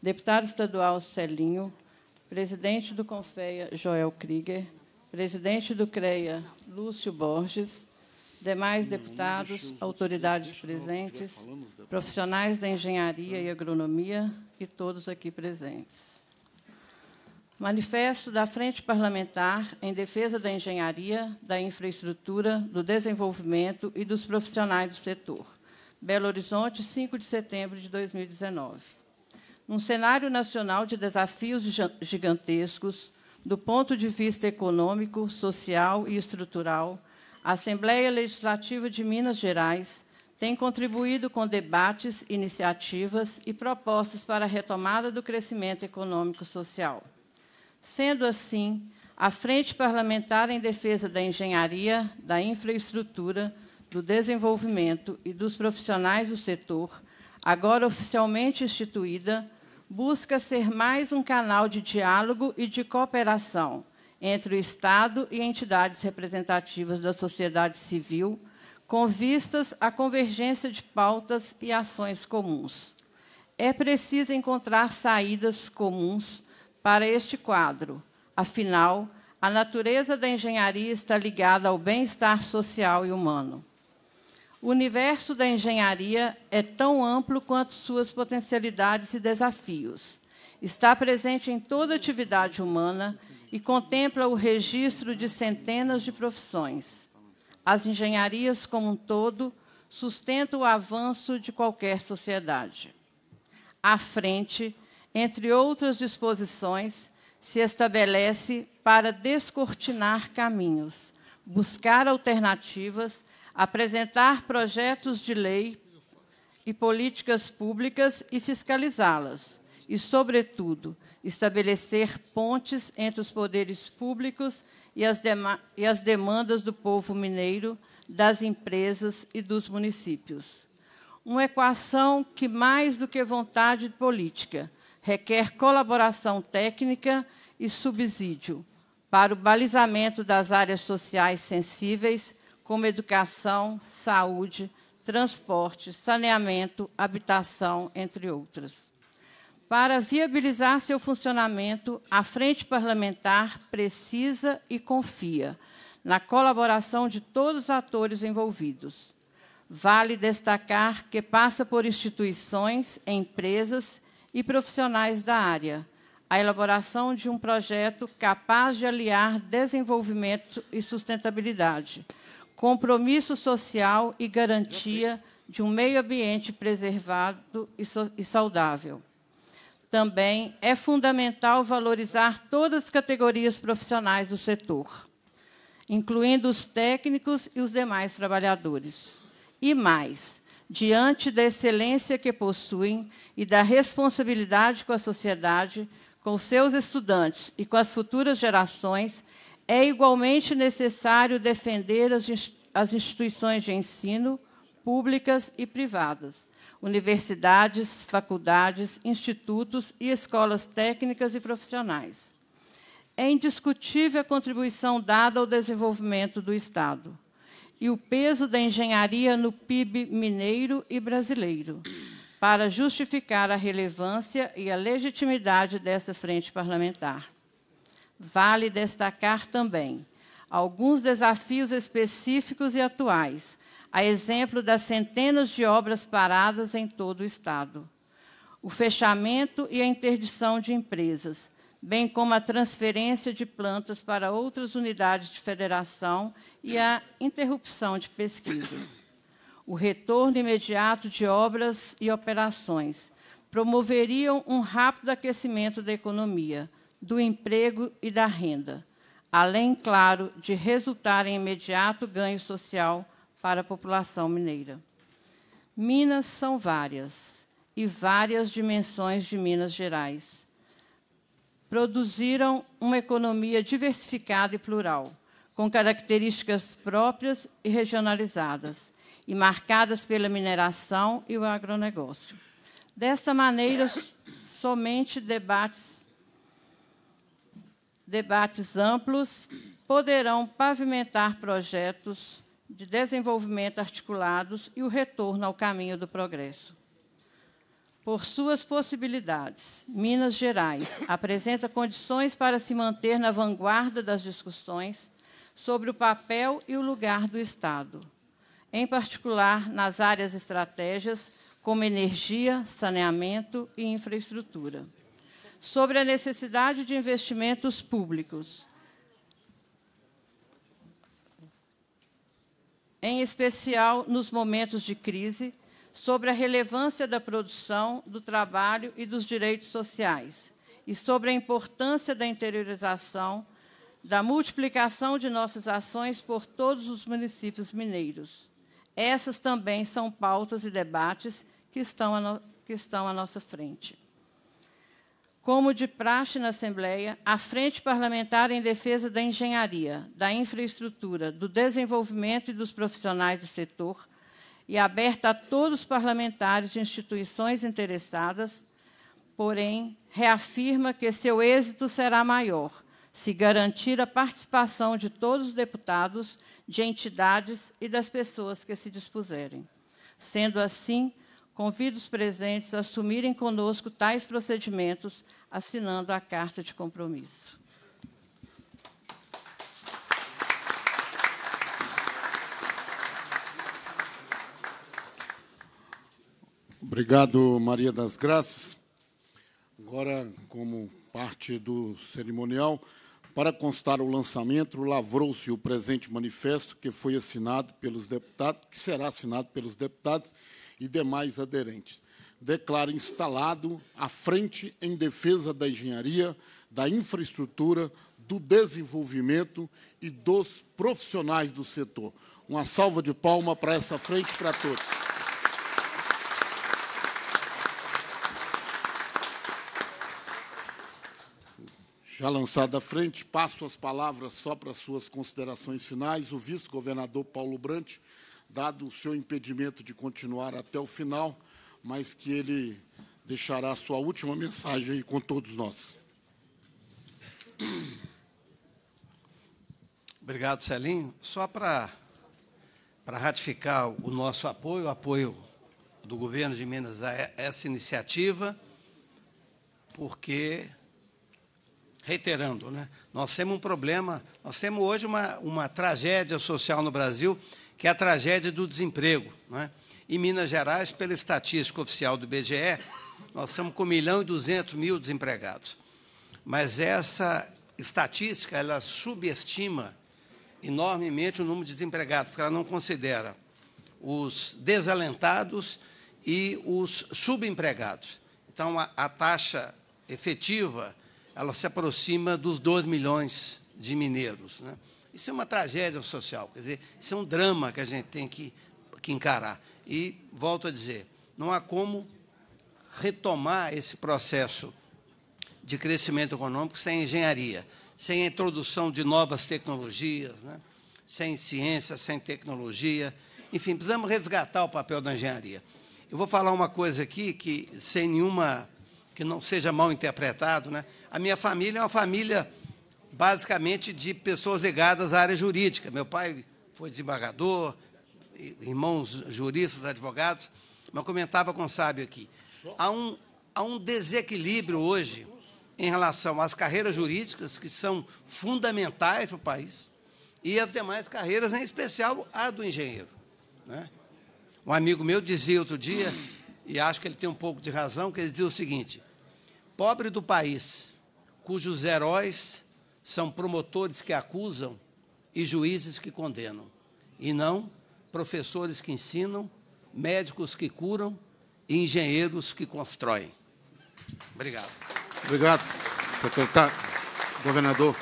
deputado estadual Celinho, presidente do Confeia Joel Krieger, presidente do CREA Lúcio Borges, demais deputados, autoridades presentes, profissionais da engenharia e agronomia e todos aqui presentes. Manifesto da Frente Parlamentar em defesa da engenharia, da infraestrutura, do desenvolvimento e dos profissionais do setor. Belo Horizonte, 5 de setembro de 2019. Num cenário nacional de desafios gigantescos, do ponto de vista econômico, social e estrutural, a Assembleia Legislativa de Minas Gerais tem contribuído com debates, iniciativas e propostas para a retomada do crescimento econômico-social. Sendo assim, a Frente Parlamentar em Defesa da Engenharia, da Infraestrutura, do Desenvolvimento e dos Profissionais do Setor, agora oficialmente instituída, busca ser mais um canal de diálogo e de cooperação entre o Estado e entidades representativas da sociedade civil, com vistas à convergência de pautas e ações comuns. É preciso encontrar saídas comuns para este quadro. Afinal, a natureza da engenharia está ligada ao bem-estar social e humano. O universo da engenharia é tão amplo quanto suas potencialidades e desafios. Está presente em toda atividade humana e contempla o registro de centenas de profissões. As engenharias, como um todo, sustentam o avanço de qualquer sociedade. À frente, entre outras disposições, se estabelece para descortinar caminhos, buscar alternativas, apresentar projetos de lei e políticas públicas e fiscalizá-las, e, sobretudo, estabelecer pontes entre os poderes públicos e as, e as demandas do povo mineiro, das empresas e dos municípios uma equação que, mais do que vontade política, requer colaboração técnica e subsídio para o balizamento das áreas sociais sensíveis, como educação, saúde, transporte, saneamento, habitação, entre outras. Para viabilizar seu funcionamento, a Frente Parlamentar precisa e confia na colaboração de todos os atores envolvidos. Vale destacar que passa por instituições, empresas e profissionais da área a elaboração de um projeto capaz de aliar desenvolvimento e sustentabilidade, compromisso social e garantia de um meio ambiente preservado e, so e saudável também é fundamental valorizar todas as categorias profissionais do setor, incluindo os técnicos e os demais trabalhadores. E mais, diante da excelência que possuem e da responsabilidade com a sociedade, com seus estudantes e com as futuras gerações, é igualmente necessário defender as instituições de ensino públicas e privadas, universidades, faculdades, institutos e escolas técnicas e profissionais. É indiscutível a contribuição dada ao desenvolvimento do Estado e o peso da engenharia no PIB mineiro e brasileiro, para justificar a relevância e a legitimidade dessa frente parlamentar. Vale destacar também alguns desafios específicos e atuais, a exemplo das centenas de obras paradas em todo o Estado, o fechamento e a interdição de empresas, bem como a transferência de plantas para outras unidades de federação e a interrupção de pesquisas, o retorno imediato de obras e operações promoveriam um rápido aquecimento da economia, do emprego e da renda, além, claro, de resultar em imediato ganho social para a população mineira. Minas são várias e várias dimensões de Minas Gerais. Produziram uma economia diversificada e plural, com características próprias e regionalizadas, e marcadas pela mineração e o agronegócio. Desta maneira, somente debates, debates amplos poderão pavimentar projetos de desenvolvimento articulados e o retorno ao caminho do progresso. Por suas possibilidades, Minas Gerais apresenta condições para se manter na vanguarda das discussões sobre o papel e o lugar do Estado, em particular nas áreas estratégias como energia, saneamento e infraestrutura, sobre a necessidade de investimentos públicos, em especial nos momentos de crise, sobre a relevância da produção, do trabalho e dos direitos sociais, e sobre a importância da interiorização, da multiplicação de nossas ações por todos os municípios mineiros. Essas também são pautas e debates que estão à, no... que estão à nossa frente. Como de praxe na Assembleia, a Frente Parlamentar em Defesa da Engenharia, da Infraestrutura, do Desenvolvimento e dos Profissionais do Setor, e aberta a todos os parlamentares de instituições interessadas, porém, reafirma que seu êxito será maior se garantir a participação de todos os deputados, de entidades e das pessoas que se dispuserem. Sendo assim, convido os presentes a assumirem conosco tais procedimentos assinando a carta de compromisso. Obrigado, Maria das Graças. Agora, como parte do cerimonial, para constar o lançamento, lavrou-se o presente manifesto que foi assinado pelos deputados, que será assinado pelos deputados e demais aderentes declara instalado a Frente em Defesa da Engenharia, da Infraestrutura, do Desenvolvimento e dos profissionais do setor. Uma salva de palma para essa frente para todos. Já lançada a frente, passo as palavras só para suas considerações finais. O vice-governador Paulo Brant, dado o seu impedimento de continuar até o final, mas que ele deixará a sua última mensagem aí com todos nós. Obrigado, Celinho. Só para ratificar o nosso apoio, o apoio do governo de Minas a essa iniciativa, porque, reiterando, né, nós temos um problema, nós temos hoje uma, uma tragédia social no Brasil, que é a tragédia do desemprego. Não é? Em Minas Gerais, pela estatística oficial do IBGE, nós estamos com 1 milhão e 200 mil desempregados. Mas essa estatística, ela subestima enormemente o número de desempregados, porque ela não considera os desalentados e os subempregados. Então, a, a taxa efetiva, ela se aproxima dos 2 milhões de mineiros. Né? Isso é uma tragédia social, quer dizer, isso é um drama que a gente tem que, que encarar. E, volto a dizer, não há como retomar esse processo de crescimento econômico sem engenharia, sem a introdução de novas tecnologias, né? sem ciência, sem tecnologia. Enfim, precisamos resgatar o papel da engenharia. Eu vou falar uma coisa aqui que, sem nenhuma. que não seja mal interpretado, né? A minha família é uma família basicamente de pessoas ligadas à área jurídica. Meu pai foi desembargador, irmãos juristas, advogados, mas comentava com o sábio aqui. Há um, há um desequilíbrio hoje em relação às carreiras jurídicas, que são fundamentais para o país, e as demais carreiras, em especial a do engenheiro. Né? Um amigo meu dizia outro dia, e acho que ele tem um pouco de razão, que ele dizia o seguinte: pobre do país, cujos heróis são promotores que acusam e juízes que condenam, e não professores que ensinam, médicos que curam e engenheiros que constroem. Obrigado. Obrigado, secretário, governador.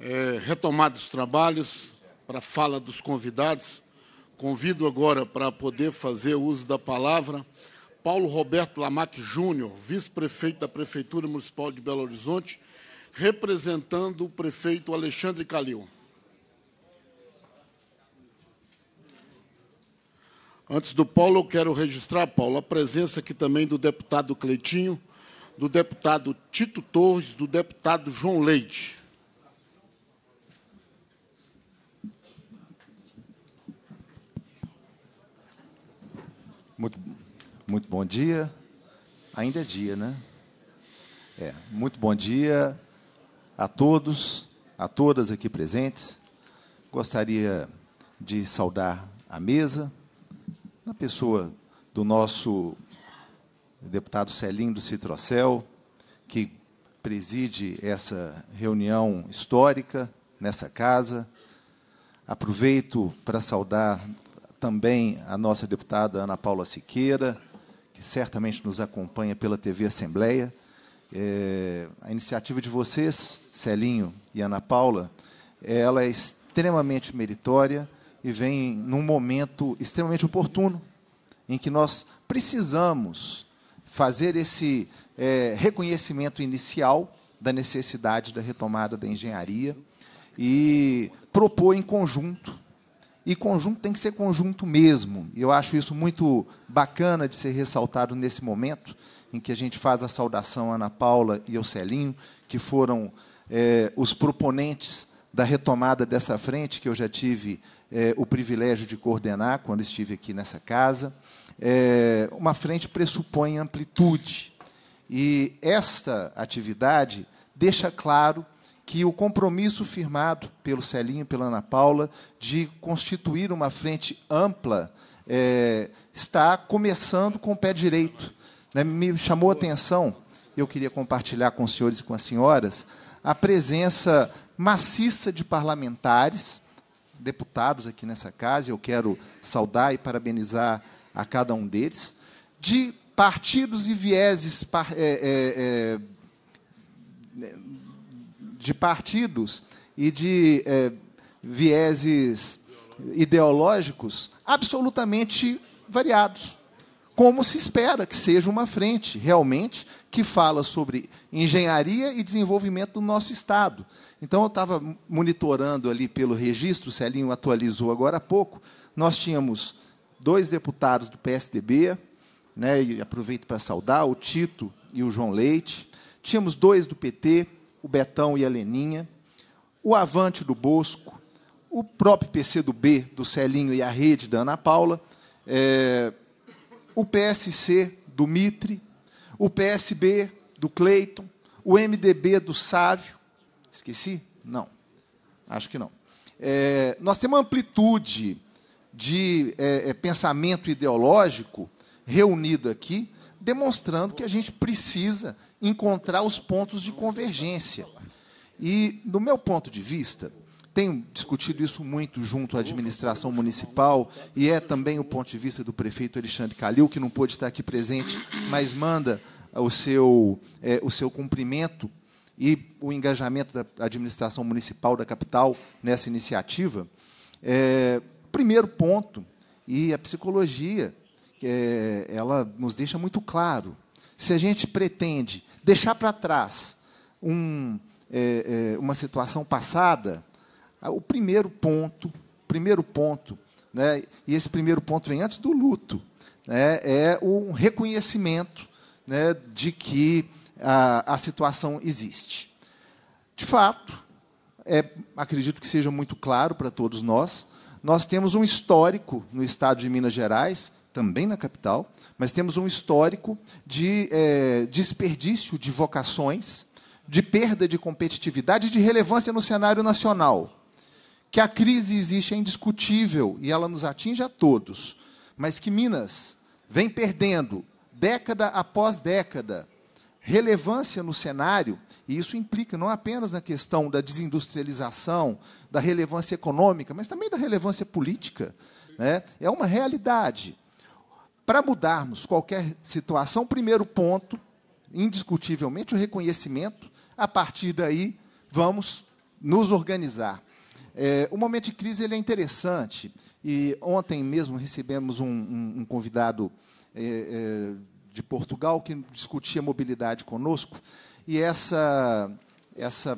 É, retomados os trabalhos para a fala dos convidados. Convido agora para poder fazer uso da palavra Paulo Roberto Lamac Júnior, vice-prefeito da Prefeitura Municipal de Belo Horizonte, representando o prefeito Alexandre Calil. Antes do Paulo, eu quero registrar, Paulo, a presença aqui também do deputado Cleitinho, do deputado Tito Torres, do deputado João Leite. Muito, muito bom dia. Ainda é dia, né? É, muito bom dia a todos, a todas aqui presentes. Gostaria de saudar a mesa, na pessoa do nosso deputado Celinho do Citrocel, que preside essa reunião histórica nessa casa. Aproveito para saudar também a nossa deputada Ana Paula Siqueira, que certamente nos acompanha pela TV Assembleia. É, a iniciativa de vocês, Celinho e Ana Paula, é, ela é extremamente meritória e vem num momento extremamente oportuno, em que nós precisamos fazer esse é, reconhecimento inicial da necessidade da retomada da engenharia e propor em conjunto. E conjunto tem que ser conjunto mesmo. E eu acho isso muito bacana de ser ressaltado nesse momento em que a gente faz a saudação a Ana Paula e ao Celinho, que foram é, os proponentes da retomada dessa frente, que eu já tive é, o privilégio de coordenar quando estive aqui nessa casa. É, uma frente pressupõe amplitude. E esta atividade deixa claro que o compromisso firmado pelo Celinho e pela Ana Paula de constituir uma frente ampla é, está começando com o pé direito. Né, me chamou a atenção, eu queria compartilhar com os senhores e com as senhoras, a presença maciça de parlamentares, deputados aqui nessa casa, eu quero saudar e parabenizar a cada um deles, de partidos e vieses par, é, é, é, de partidos e de é, vieses ideológicos absolutamente variados como se espera que seja uma frente, realmente, que fala sobre engenharia e desenvolvimento do nosso Estado. Então, eu estava monitorando ali pelo registro, o Celinho atualizou agora há pouco, nós tínhamos dois deputados do PSDB, né, e aproveito para saudar, o Tito e o João Leite. Tínhamos dois do PT, o Betão e a Leninha, o Avante do Bosco, o próprio PC do B, do Celinho e a Rede da Ana Paula, é, o PSC do Mitre, o PSB do Cleiton, o MDB do Sávio. Esqueci? Não. Acho que não. É, nós temos uma amplitude de é, é pensamento ideológico reunida aqui, demonstrando que a gente precisa encontrar os pontos de convergência. E, do meu ponto de vista, tenho discutido isso muito junto à administração municipal e é também o ponto de vista do prefeito Alexandre Calil, que não pôde estar aqui presente, mas manda eh, o seu, é, o seu cumprimento e o engajamento da administração municipal da capital nessa iniciativa. É, primeiro ponto, e a psicologia, é, ela nos deixa muito claro. Se a gente pretende deixar para trás um, é, uma situação passada, ah, o primeiro ponto, primeiro ponto, né, e esse primeiro ponto vem antes do luto, né, é o reconhecimento né, de que a, a situação existe. De fato, é, acredito que seja muito claro para todos nós, nós temos um histórico no estado de Minas Gerais, também na capital, mas temos um histórico de é, desperdício de vocações, de perda de competitividade e de relevância no cenário nacional que a crise existe é indiscutível e ela nos atinge a todos, mas que Minas vem perdendo, década após década, relevância no cenário, e isso implica não apenas na questão da desindustrialização, da relevância econômica, mas também da relevância política. Né? É uma realidade. Para mudarmos qualquer situação, primeiro ponto, indiscutivelmente, o reconhecimento. A partir daí, vamos nos organizar. É, o momento de crise ele é interessante. E ontem mesmo recebemos um, um, um convidado é, é, de Portugal que discutia mobilidade conosco e essa, essa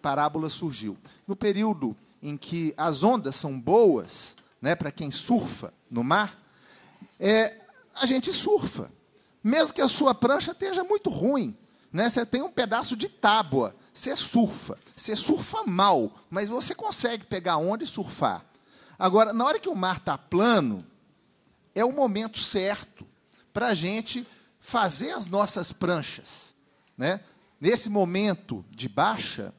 parábola surgiu. No período em que as ondas são boas, né, para quem surfa no mar, é, a gente surfa. Mesmo que a sua prancha esteja muito ruim. Né, você tem um pedaço de tábua você surfa. Você surfa mal, mas você consegue pegar onda e surfar. Agora, na hora que o mar está plano, é o momento certo para a gente fazer as nossas pranchas. Né? Nesse momento de baixa,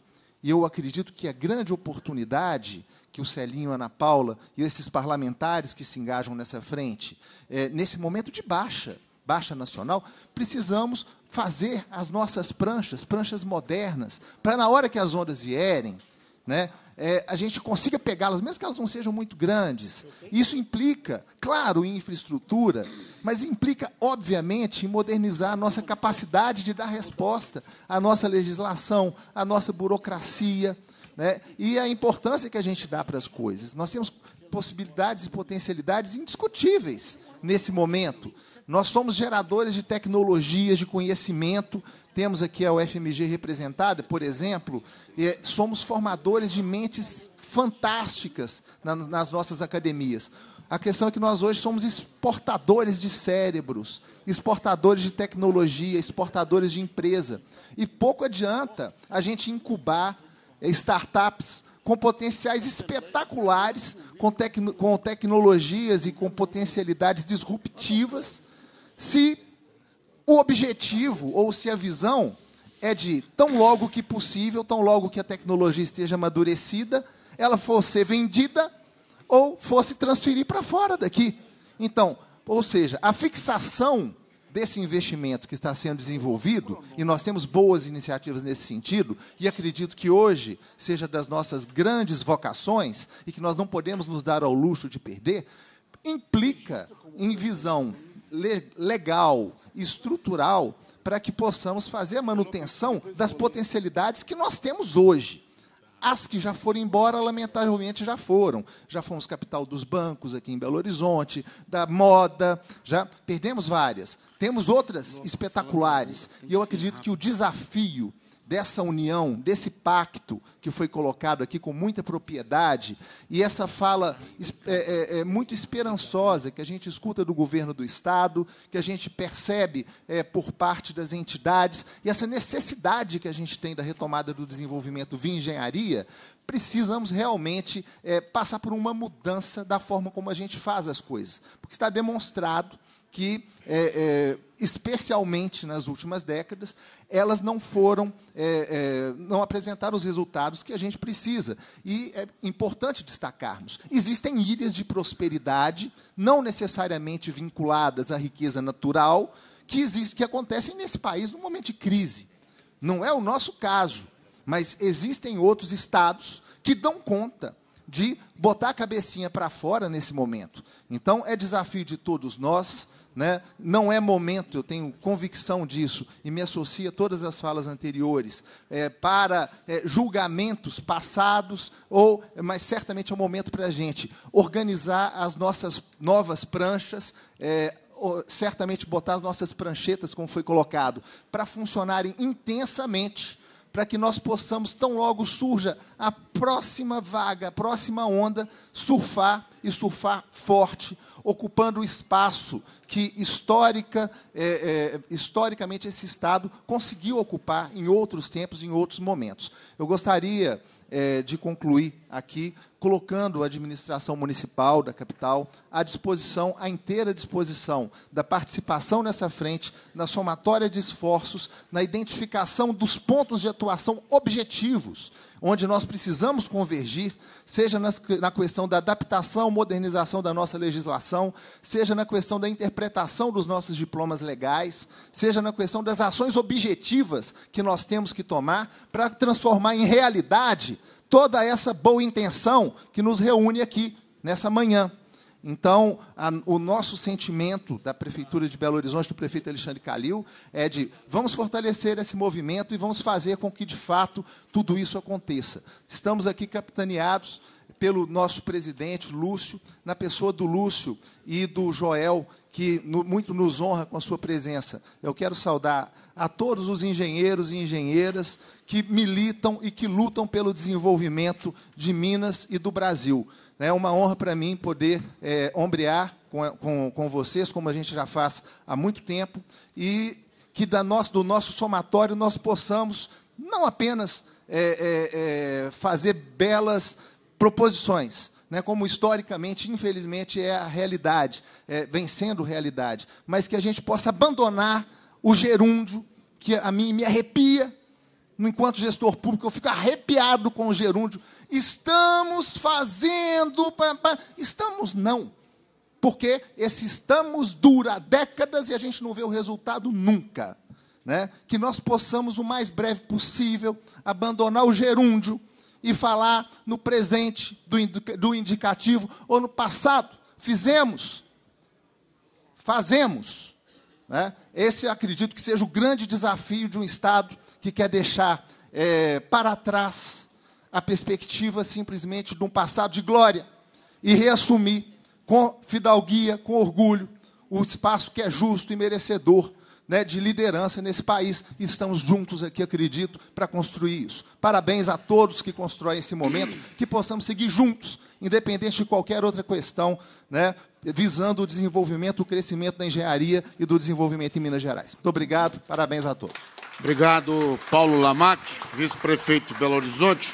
e eu acredito que a é grande oportunidade que o Celinho, Ana Paula e esses parlamentares que se engajam nessa frente, é, nesse momento de baixa, baixa nacional, precisamos fazer as nossas pranchas, pranchas modernas, para na hora que as ondas vierem, né, é, a gente consiga pegá-las, mesmo que elas não sejam muito grandes. Isso implica, claro, em infraestrutura, mas implica, obviamente, em modernizar a nossa capacidade de dar resposta à nossa legislação, à nossa burocracia, né, e a importância que a gente dá para as coisas. Nós temos possibilidades e potencialidades indiscutíveis nesse momento. Nós somos geradores de tecnologias, de conhecimento, temos aqui a UFMG representada, por exemplo, somos formadores de mentes fantásticas nas nossas academias. A questão é que nós hoje somos exportadores de cérebros, exportadores de tecnologia, exportadores de empresa. E pouco adianta a gente incubar eh, startups com potenciais espetaculares com, tecno, com tecnologias e com potencialidades disruptivas, se o objetivo ou se a visão é de, tão logo que possível, tão logo que a tecnologia esteja amadurecida, ela for ser vendida ou fosse transferir para fora daqui. Então, ou seja, a fixação desse investimento que está sendo desenvolvido, e nós temos boas iniciativas nesse sentido, e acredito que hoje seja das nossas grandes vocações e que nós não podemos nos dar ao luxo de perder, implica em visão legal, estrutural, para que possamos fazer a manutenção das potencialidades que nós temos hoje. As que já foram embora, lamentavelmente, já foram. Já fomos capital dos bancos aqui em Belo Horizonte, da moda, já perdemos várias. Temos outras espetaculares. E eu acredito que o desafio dessa união, desse pacto que foi colocado aqui com muita propriedade, e essa fala é, é, é muito esperançosa que a gente escuta do governo do Estado, que a gente percebe é, por parte das entidades, e essa necessidade que a gente tem da retomada do desenvolvimento via engenharia, precisamos realmente é, passar por uma mudança da forma como a gente faz as coisas. Porque está demonstrado que, é, é, especialmente nas últimas décadas, elas não foram, é, é, não apresentaram os resultados que a gente precisa. E é importante destacarmos: existem ilhas de prosperidade, não necessariamente vinculadas à riqueza natural, que, existe, que acontecem nesse país no momento de crise. Não é o nosso caso, mas existem outros estados que dão conta de botar a cabecinha para fora nesse momento. Então, é desafio de todos nós né? Não é momento, eu tenho convicção disso, e me associa a todas as falas anteriores, é, para é, julgamentos passados, ou, mas certamente é um momento para a gente organizar as nossas novas pranchas, é, certamente botar as nossas pranchetas, como foi colocado, para funcionarem intensamente, para que nós possamos, tão logo surja a próxima vaga, a próxima onda, surfar e surfar forte, ocupando o espaço que histórica, é, é, historicamente esse Estado conseguiu ocupar em outros tempos, em outros momentos. Eu gostaria é, de concluir aqui colocando a administração municipal da capital à disposição, à inteira disposição da participação nessa frente, na somatória de esforços, na identificação dos pontos de atuação objetivos onde nós precisamos convergir, seja na questão da adaptação, modernização da nossa legislação, seja na questão da interpretação dos nossos diplomas legais, seja na questão das ações objetivas que nós temos que tomar para transformar em realidade toda essa boa intenção que nos reúne aqui nessa manhã. Então, a, o nosso sentimento da Prefeitura de Belo Horizonte, do prefeito Alexandre Calil, é de vamos fortalecer esse movimento e vamos fazer com que, de fato, tudo isso aconteça. Estamos aqui capitaneados pelo nosso presidente Lúcio, na pessoa do Lúcio e do Joel, que no, muito nos honra com a sua presença. Eu quero saudar a todos os engenheiros e engenheiras que militam e que lutam pelo desenvolvimento de Minas e do Brasil. É uma honra para mim poder é, ombrear com, com, com, vocês, como a gente já faz há muito tempo, e que da nosso, do nosso somatório nós possamos não apenas é, é, é fazer belas proposições, né, como historicamente, infelizmente, é a realidade, é, vem sendo realidade, mas que a gente possa abandonar o gerúndio que a mim me arrepia enquanto gestor público, eu fico arrepiado com o gerúndio. Estamos fazendo. Estamos não. Porque esse estamos dura décadas e a gente não vê o resultado nunca. Né? Que nós possamos, o mais breve possível, abandonar o gerúndio e falar no presente do indicativo ou no passado. Fizemos. Fazemos. Né? Esse eu acredito que seja o grande desafio de um Estado que quer deixar é, para trás a perspectiva simplesmente de um passado de glória e reassumir com fidalguia, com orgulho, o espaço que é justo e merecedor né, de liderança nesse país. Estamos juntos aqui, acredito, para construir isso. Parabéns a todos que constroem esse momento, que possamos seguir juntos, independente de qualquer outra questão, né, visando o desenvolvimento, o crescimento da engenharia e do desenvolvimento em Minas Gerais. Muito obrigado, parabéns a todos. Obrigado, Paulo Lamac, vice-prefeito de Belo Horizonte.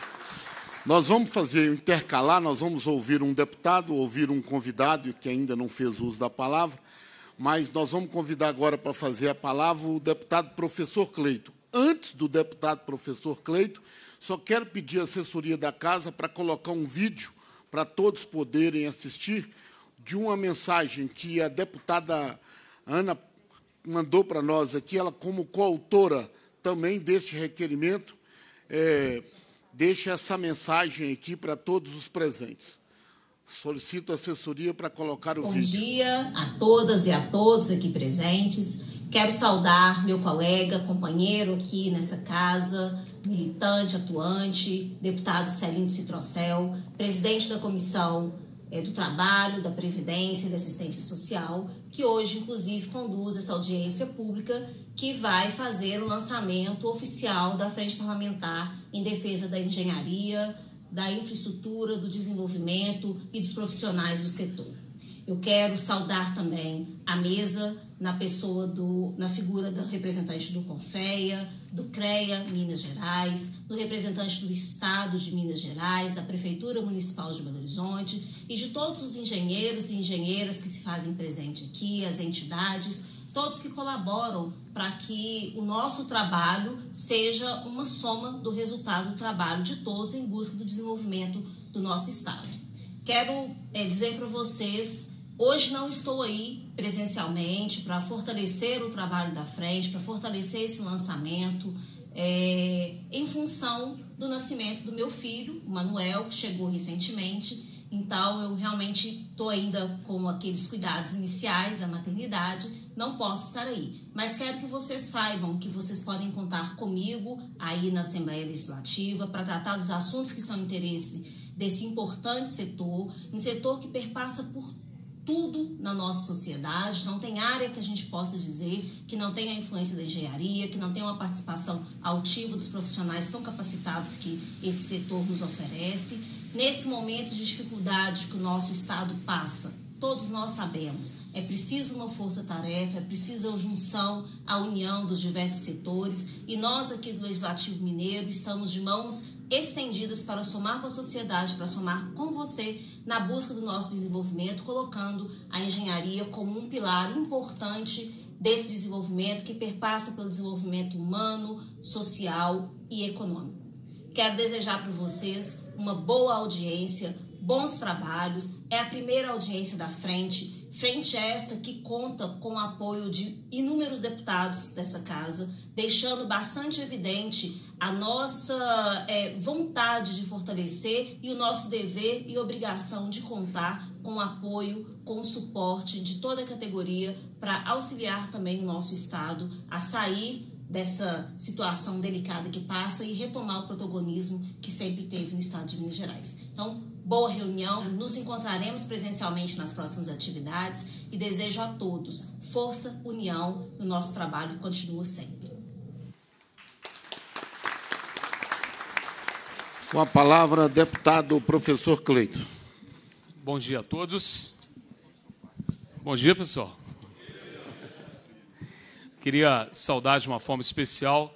Nós vamos fazer intercalar, nós vamos ouvir um deputado, ouvir um convidado que ainda não fez uso da palavra, mas nós vamos convidar agora para fazer a palavra o deputado professor Cleito. Antes do deputado professor Cleito, só quero pedir a assessoria da casa para colocar um vídeo para todos poderem assistir de uma mensagem que a deputada Ana mandou para nós aqui, ela como coautora também deste requerimento, é, deixa essa mensagem aqui para todos os presentes. Solicito a assessoria para colocar o Bom vídeo. Bom dia a todas e a todos aqui presentes. Quero saudar meu colega, companheiro aqui nessa casa, militante, atuante, deputado Celino Citrocel, presidente da Comissão é, do Trabalho, da Previdência e da Assistência Social, que hoje, inclusive, conduz essa audiência pública que vai fazer o lançamento oficial da Frente Parlamentar em defesa da engenharia, da infraestrutura, do desenvolvimento e dos profissionais do setor. Eu quero saudar também a mesa na pessoa do, na figura do representante do Confeia, do CREA Minas Gerais, do representante do Estado de Minas Gerais, da Prefeitura Municipal de Belo Horizonte e de todos os engenheiros e engenheiras que se fazem presente aqui, as entidades, todos que colaboram para que o nosso trabalho seja uma soma do resultado do trabalho de todos em busca do desenvolvimento do nosso Estado. Quero é, dizer para vocês Hoje não estou aí presencialmente para fortalecer o trabalho da frente, para fortalecer esse lançamento, é, em função do nascimento do meu filho, o Manuel, que chegou recentemente. Então, eu realmente estou ainda com aqueles cuidados iniciais da maternidade, não posso estar aí. Mas quero que vocês saibam que vocês podem contar comigo aí na Assembleia Legislativa para tratar dos assuntos que são interesse desse importante setor, um setor que perpassa por tudo na nossa sociedade, não tem área que a gente possa dizer que não tenha a influência da engenharia, que não tenha uma participação altiva dos profissionais tão capacitados que esse setor nos oferece. Nesse momento de dificuldade que o nosso Estado passa, todos nós sabemos, é preciso uma força-tarefa, é preciso a junção, a união dos diversos setores, e nós aqui do Legislativo Mineiro estamos de mãos estendidas para somar com a sociedade, para somar com você na busca do nosso desenvolvimento, colocando a engenharia como um pilar importante desse desenvolvimento que perpassa pelo desenvolvimento humano, social e econômico. Quero desejar para vocês uma boa audiência, bons trabalhos, é a primeira audiência da frente, frente esta que conta com o apoio de inúmeros deputados dessa casa, deixando bastante evidente a nossa é, vontade de fortalecer e o nosso dever e obrigação de contar com o apoio, com o suporte de toda a categoria para auxiliar também o nosso Estado a sair dessa situação delicada que passa e retomar o protagonismo que sempre teve no Estado de Minas Gerais. Então, boa reunião. Nos encontraremos presencialmente nas próximas atividades e desejo a todos força, união no nosso trabalho continua sempre. Com a palavra, deputado professor Cleito. Bom dia a todos. Bom dia, pessoal. Queria saudar de uma forma especial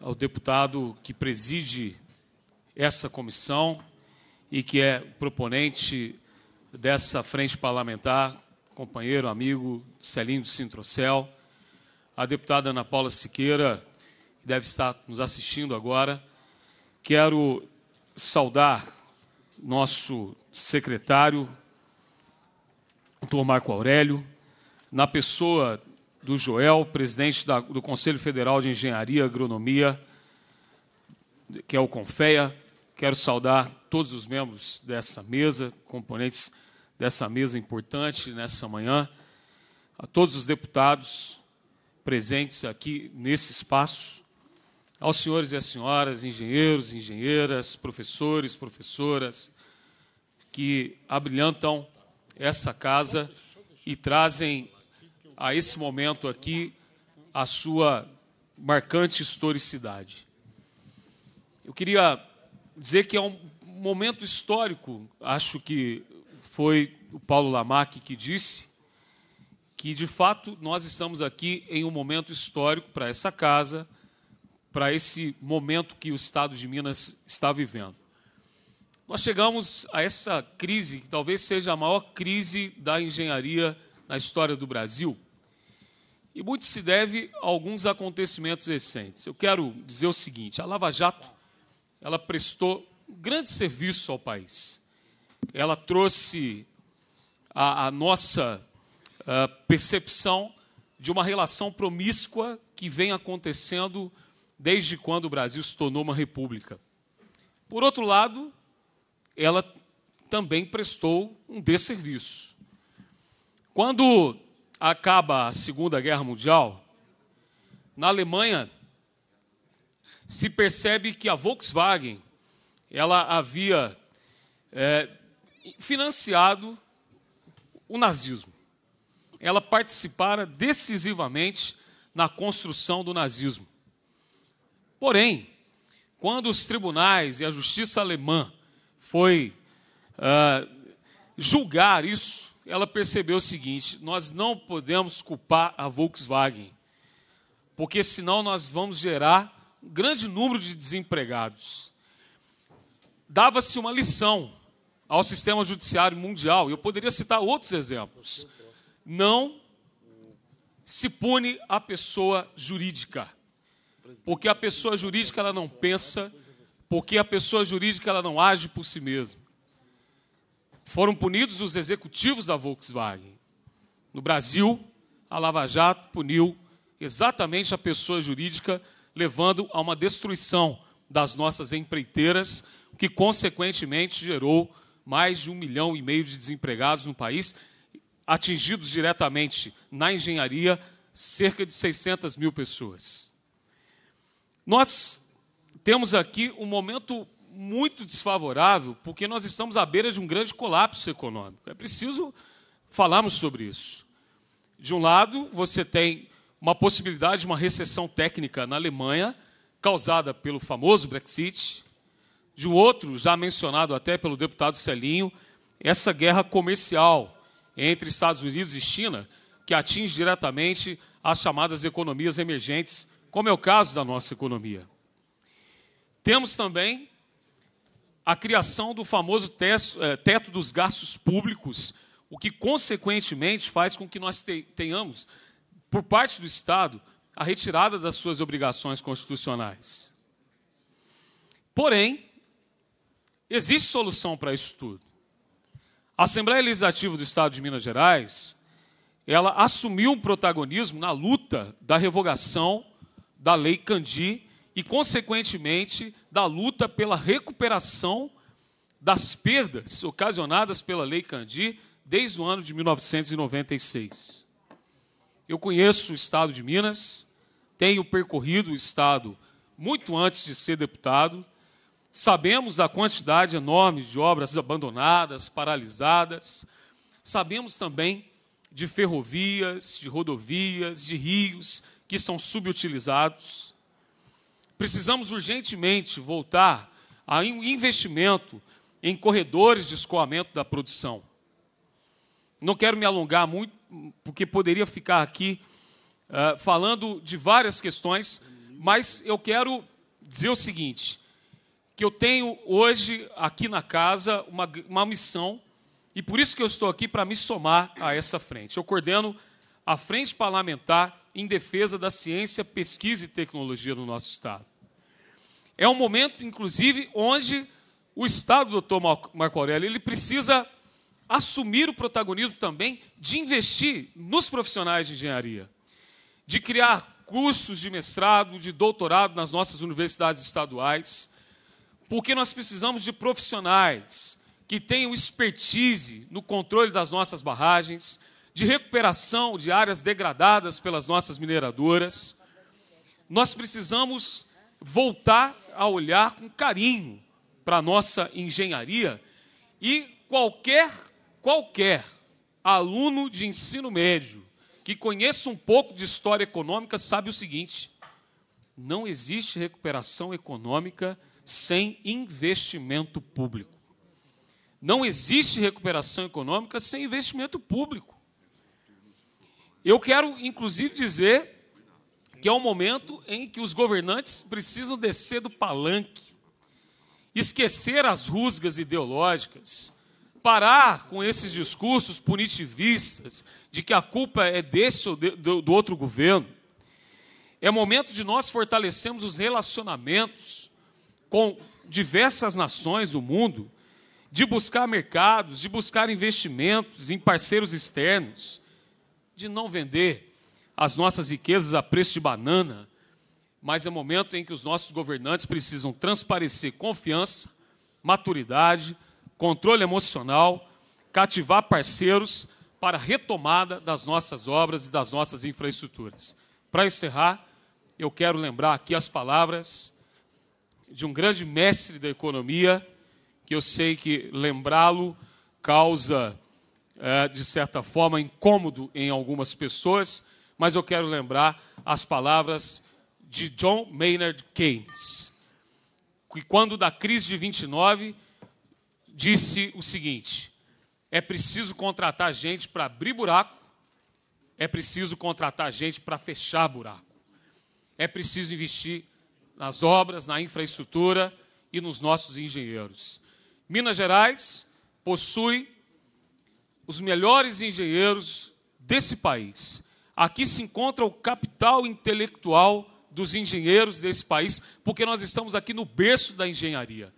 ao deputado que preside essa comissão, e que é proponente dessa frente parlamentar, companheiro, amigo Celinho do Sintrocel, a deputada Ana Paula Siqueira, que deve estar nos assistindo agora. Quero saudar nosso secretário, doutor Marco Aurélio, na pessoa do Joel, presidente do Conselho Federal de Engenharia e Agronomia, que é o CONFEA, Quero saudar todos os membros dessa mesa, componentes dessa mesa importante nessa manhã, a todos os deputados presentes aqui nesse espaço, aos senhores e às senhoras, engenheiros, engenheiras, professores, professoras, que abrilhantam essa casa e trazem a esse momento aqui a sua marcante historicidade. Eu queria dizer que é um momento histórico, acho que foi o Paulo Lamarck que disse, que de fato nós estamos aqui em um momento histórico para essa casa, para esse momento que o estado de Minas está vivendo. Nós chegamos a essa crise, que talvez seja a maior crise da engenharia na história do Brasil, e muito se deve a alguns acontecimentos recentes. Eu quero dizer o seguinte: a Lava Jato ela prestou um grande serviço ao país. Ela trouxe a, a nossa a eh, percepção de uma relação promíscua que vem acontecendo desde quando o Brasil se tornou uma república. Por outro lado, ela também prestou um desserviço. Quando acaba a Segunda Guerra Mundial, na Alemanha se percebe que a Volkswagen ela havia é, financiado o nazismo. Ela participara decisivamente na construção do nazismo. Porém, quando os tribunais e a justiça alemã foi uh, julgar isso, ela percebeu o seguinte: nós não podemos culpar a Volkswagen, porque senão nós vamos gerar um grande número de desempregados. Dava-se uma lição ao sistema judiciário mundial, e eu poderia citar outros exemplos. Não se pune a pessoa jurídica, porque a pessoa jurídica ela não pensa, porque a pessoa jurídica ela não age por si mesma. Foram punidos os executivos da Volkswagen. No Brasil, a Lava Jato puniu exatamente a pessoa jurídica levando a uma destruição das nossas empreiteiras, o que consequentemente gerou mais de um milhão e meio de desempregados no país, atingidos diretamente na engenharia, cerca de 600 mil pessoas. Nós temos aqui um momento muito desfavorável, porque nós estamos à beira de um grande colapso econômico. É preciso falarmos sobre isso. De um lado, você tem uma possibilidade de uma recessão técnica na Alemanha, causada pelo famoso Brexit, de um outro, já mencionado até pelo deputado Celinho, essa guerra comercial entre Estados Unidos e China, que atinge diretamente as chamadas economias emergentes, como é o caso da nossa economia. Temos também a criação do famoso eh, teto dos gastos públicos, o que, consequentemente, faz com que nós tenhamos por parte do Estado, a retirada das suas obrigações constitucionais. Porém, existe solução para isso tudo. A Assembleia Legislativa do Estado de Minas Gerais, ela assumiu um protagonismo na luta da revogação da Lei Candi e, consequentemente, da luta pela recuperação das perdas ocasionadas pela Lei Candi desde o ano de 1996. Eu conheço o estado de Minas, tenho percorrido o estado muito antes de ser deputado. Sabemos a quantidade enorme de obras abandonadas, paralisadas. Sabemos também de ferrovias, de rodovias, de rios que são subutilizados. Precisamos urgentemente voltar a um investimento em corredores de escoamento da produção. Não quero me alongar muito, porque poderia ficar aqui uh, falando de várias questões, mas eu quero dizer o seguinte: que eu tenho hoje aqui na casa uma, uma missão, e por isso que eu estou aqui para me somar a essa frente. Eu coordeno a Frente Parlamentar em Defesa da Ciência, Pesquisa e Tecnologia no nosso Estado. É um momento, inclusive, onde o Estado, doutor Marco Aurélio, ele precisa assumir o protagonismo também de investir nos profissionais de engenharia, de criar cursos de mestrado, de doutorado nas nossas universidades estaduais, porque nós precisamos de profissionais que tenham expertise no controle das nossas barragens, de recuperação de áreas degradadas pelas nossas mineradoras. Nós precisamos voltar a olhar com carinho para a nossa engenharia e qualquer qualquer aluno de ensino médio que conheça um pouco de história econômica sabe o seguinte: não existe recuperação econômica sem investimento público. Não existe recuperação econômica sem investimento público. Eu quero, inclusive, dizer que é o um momento em que os governantes precisam descer do palanque, esquecer as rusgas ideológicas parar com esses discursos punitivistas de que a culpa é desse ou de, do, do outro governo. É momento de nós fortalecermos os relacionamentos com diversas nações do mundo, de buscar mercados, de buscar investimentos em parceiros externos, de não vender as nossas riquezas a preço de banana, mas é momento em que os nossos governantes precisam transparecer confiança, maturidade controle emocional, cativar parceiros para a retomada das nossas obras e das nossas infraestruturas. Para encerrar, eu quero lembrar aqui as palavras de um grande mestre da economia, que eu sei que lembrá-lo causa, é, de certa forma, incômodo em algumas pessoas, mas eu quero lembrar as palavras de John Maynard Keynes, que quando da crise de 29 disse o seguinte: é preciso contratar gente para abrir buraco, é preciso contratar gente para fechar buraco, é preciso investir nas obras, na infraestrutura e nos nossos engenheiros. Minas Gerais possui os melhores engenheiros desse país. Aqui se encontra o capital intelectual dos engenheiros desse país, porque nós estamos aqui no berço da engenharia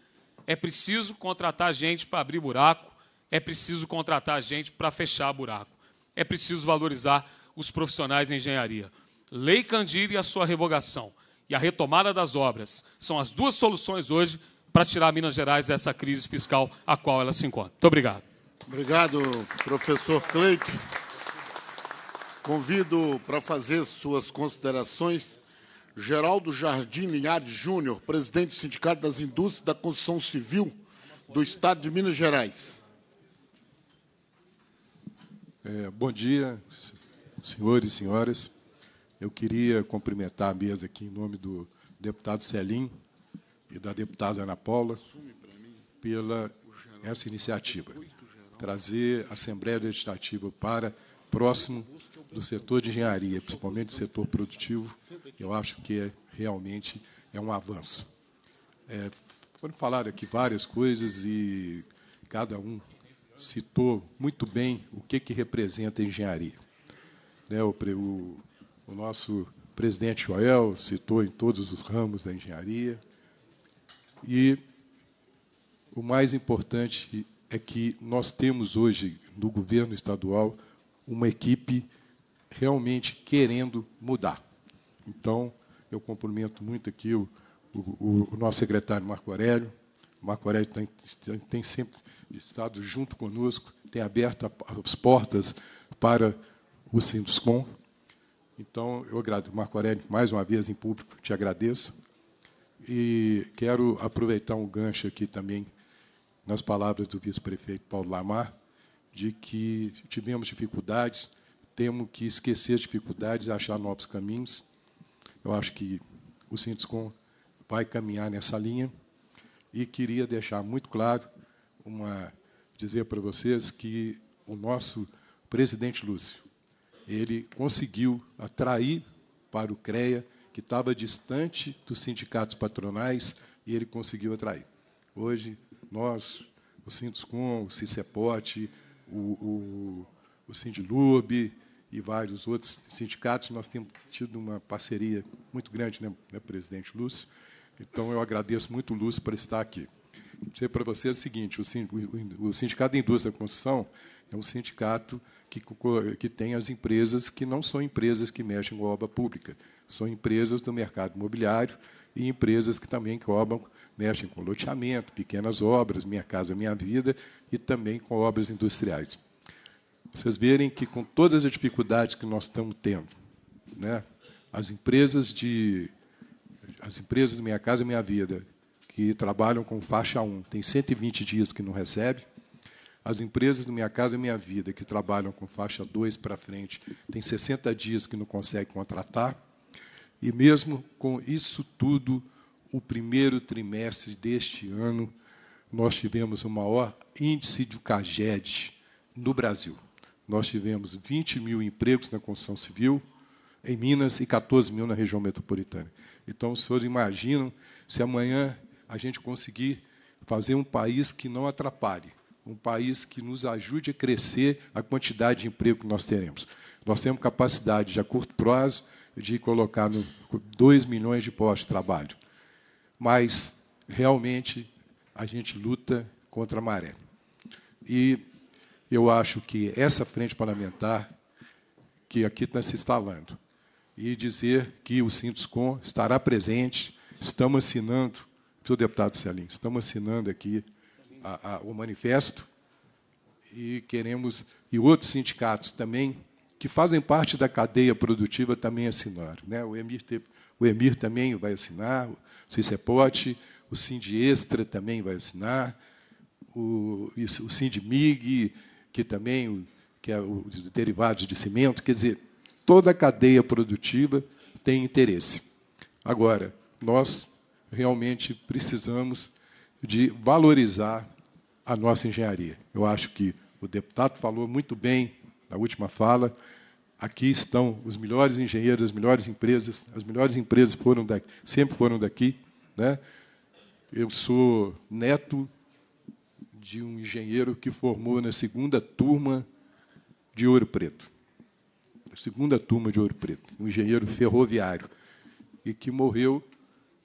é preciso contratar gente para abrir buraco, é preciso contratar gente para fechar buraco, é preciso valorizar os profissionais da engenharia. Lei Candir e a sua revogação e a retomada das obras são as duas soluções hoje para tirar Minas Gerais dessa crise fiscal a qual ela se encontra. Muito obrigado. Obrigado, professor Cleito. Convido para fazer suas considerações Geraldo Jardim Linhares Júnior, presidente do Sindicato das Indústrias da Construção Civil do Estado de Minas Gerais. É, bom dia, senhores e senhoras. Eu queria cumprimentar a mesa aqui em nome do deputado Celim e da deputada Ana Paula pela essa iniciativa. Trazer a Assembleia Legislativa para próximo do setor de engenharia, principalmente do setor produtivo, eu acho que é, realmente é um avanço. É, foram faladas aqui várias coisas e cada um citou muito bem o que, que representa a engenharia. Né, o, o, o nosso presidente Joel citou em todos os ramos da engenharia. E o mais importante é que nós temos hoje no governo estadual uma equipe realmente querendo mudar. Então, eu cumprimento muito aqui o, o, o nosso secretário Marco Aurélio. O Marco Aurélio tem, tem sempre estado junto conosco, tem aberto as portas para o Sinduscom. Então, eu agradeço, Marco Aurélio, mais uma vez em público, te agradeço. E quero aproveitar um gancho aqui também, nas palavras do vice-prefeito Paulo Lamar, de que tivemos dificuldades temos que esquecer as dificuldades, e achar novos caminhos. Eu acho que o Sintescom vai caminhar nessa linha e queria deixar muito claro uma dizer para vocês que o nosso presidente Lúcio, ele conseguiu atrair para o CREA que estava distante dos sindicatos patronais e ele conseguiu atrair. Hoje nós, o Sintescom, o Cicepote, o, o, o Sindilube, e vários outros sindicatos. Nós temos tido uma parceria muito grande, né, né presidente Lúcio? Então, eu agradeço muito o Lúcio por estar aqui. Dizer para você o seguinte: o Sindicato da Indústria da Construção é um sindicato que, que tem as empresas que não são empresas que mexem com obra pública, são empresas do mercado imobiliário e empresas que também cobram, mexem com loteamento, pequenas obras, Minha Casa Minha Vida, e também com obras industriais vocês verem que, com todas as dificuldades que nós estamos tendo, né, as empresas de as empresas Minha Casa e Minha Vida, que trabalham com faixa 1, tem 120 dias que não recebe. As empresas do Minha Casa e Minha Vida, que trabalham com faixa 2 para frente, tem 60 dias que não consegue contratar. E mesmo com isso tudo, o primeiro trimestre deste ano, nós tivemos o maior índice de CAGED no Brasil nós tivemos 20 mil empregos na construção civil em Minas e 14 mil na região metropolitana. Então, os senhores imaginam se amanhã a gente conseguir fazer um país que não atrapalhe, um país que nos ajude a crescer a quantidade de emprego que nós teremos. Nós temos capacidade, de, a curto prazo, de colocar 2 milhões de postos de trabalho. Mas, realmente, a gente luta contra a maré. E eu acho que essa frente parlamentar que aqui está se instalando e dizer que o Sintoscom estará presente, estamos assinando, o deputado Celim, estamos assinando aqui a, a, o manifesto e queremos e outros sindicatos também que fazem parte da cadeia produtiva também assinaram, né? O Emir o Emir também vai assinar, o Cicepote, o Sindiestra também vai assinar, o, o Sindmig, que também que é os derivados de cimento, quer dizer, toda a cadeia produtiva tem interesse. Agora, nós realmente precisamos de valorizar a nossa engenharia. Eu acho que o deputado falou muito bem na última fala. Aqui estão os melhores engenheiros, as melhores empresas. As melhores empresas foram daqui, sempre foram daqui. Né? Eu sou neto de um engenheiro que formou na segunda turma de Ouro Preto. Na segunda turma de Ouro Preto, um engenheiro ferroviário, e que morreu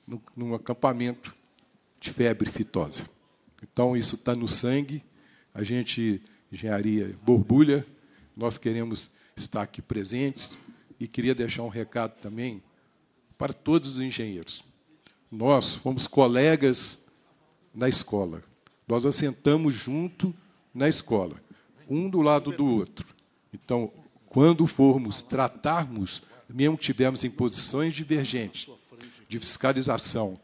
no, num acampamento de febre fitosa. Então, isso está no sangue, a gente, engenharia borbulha, nós queremos estar aqui presentes e queria deixar um recado também para todos os engenheiros. Nós fomos colegas na escola. Nós assentamos junto na escola, um do lado do outro. Então, quando formos tratarmos, mesmo que tivermos em posições divergentes de fiscalização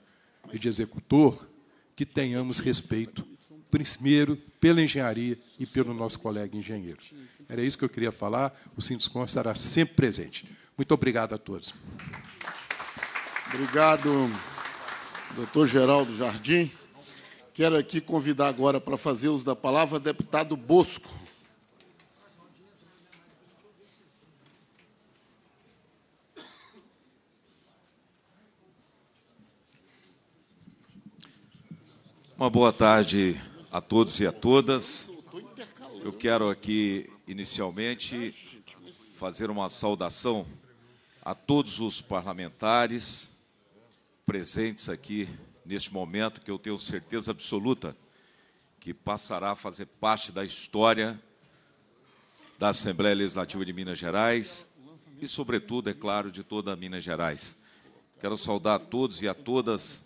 e de executor, que tenhamos respeito, primeiro, pela engenharia e pelo nosso colega engenheiro. Era isso que eu queria falar. O Sinduscom estará sempre presente. Muito obrigado a todos. Obrigado, doutor Geraldo Jardim. Quero aqui convidar agora para fazer uso da palavra deputado Bosco. Uma boa tarde a todos e a todas. Eu quero aqui, inicialmente, fazer uma saudação a todos os parlamentares presentes aqui neste momento que eu tenho certeza absoluta que passará a fazer parte da história da Assembleia Legislativa de Minas Gerais e, sobretudo, é claro, de toda Minas Gerais. Quero saudar a todos e a todas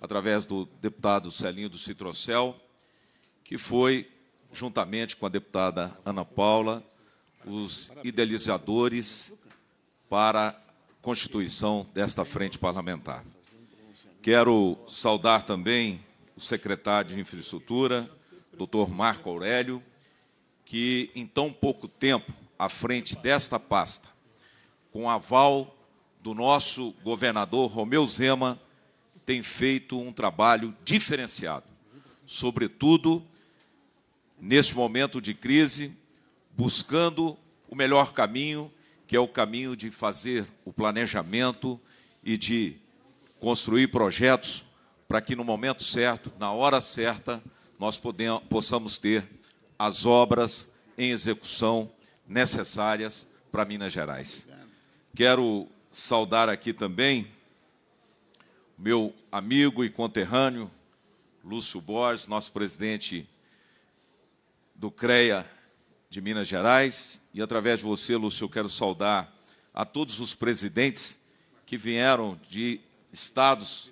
através do deputado Celinho do Citrocel, que foi, juntamente com a deputada Ana Paula, os idealizadores para a constituição desta frente parlamentar. Quero saudar também o secretário de Infraestrutura, doutor Marco Aurélio, que em tão pouco tempo, à frente desta pasta, com aval do nosso governador Romeu Zema, tem feito um trabalho diferenciado, sobretudo neste momento de crise, buscando o melhor caminho, que é o caminho de fazer o planejamento e de construir projetos para que no momento certo, na hora certa, nós possamos ter as obras em execução necessárias para Minas Gerais. Quero saudar aqui também meu amigo e conterrâneo Lúcio Borges, nosso presidente do CREA de Minas Gerais, e através de você, Lúcio, eu quero saudar a todos os presidentes que vieram de estados,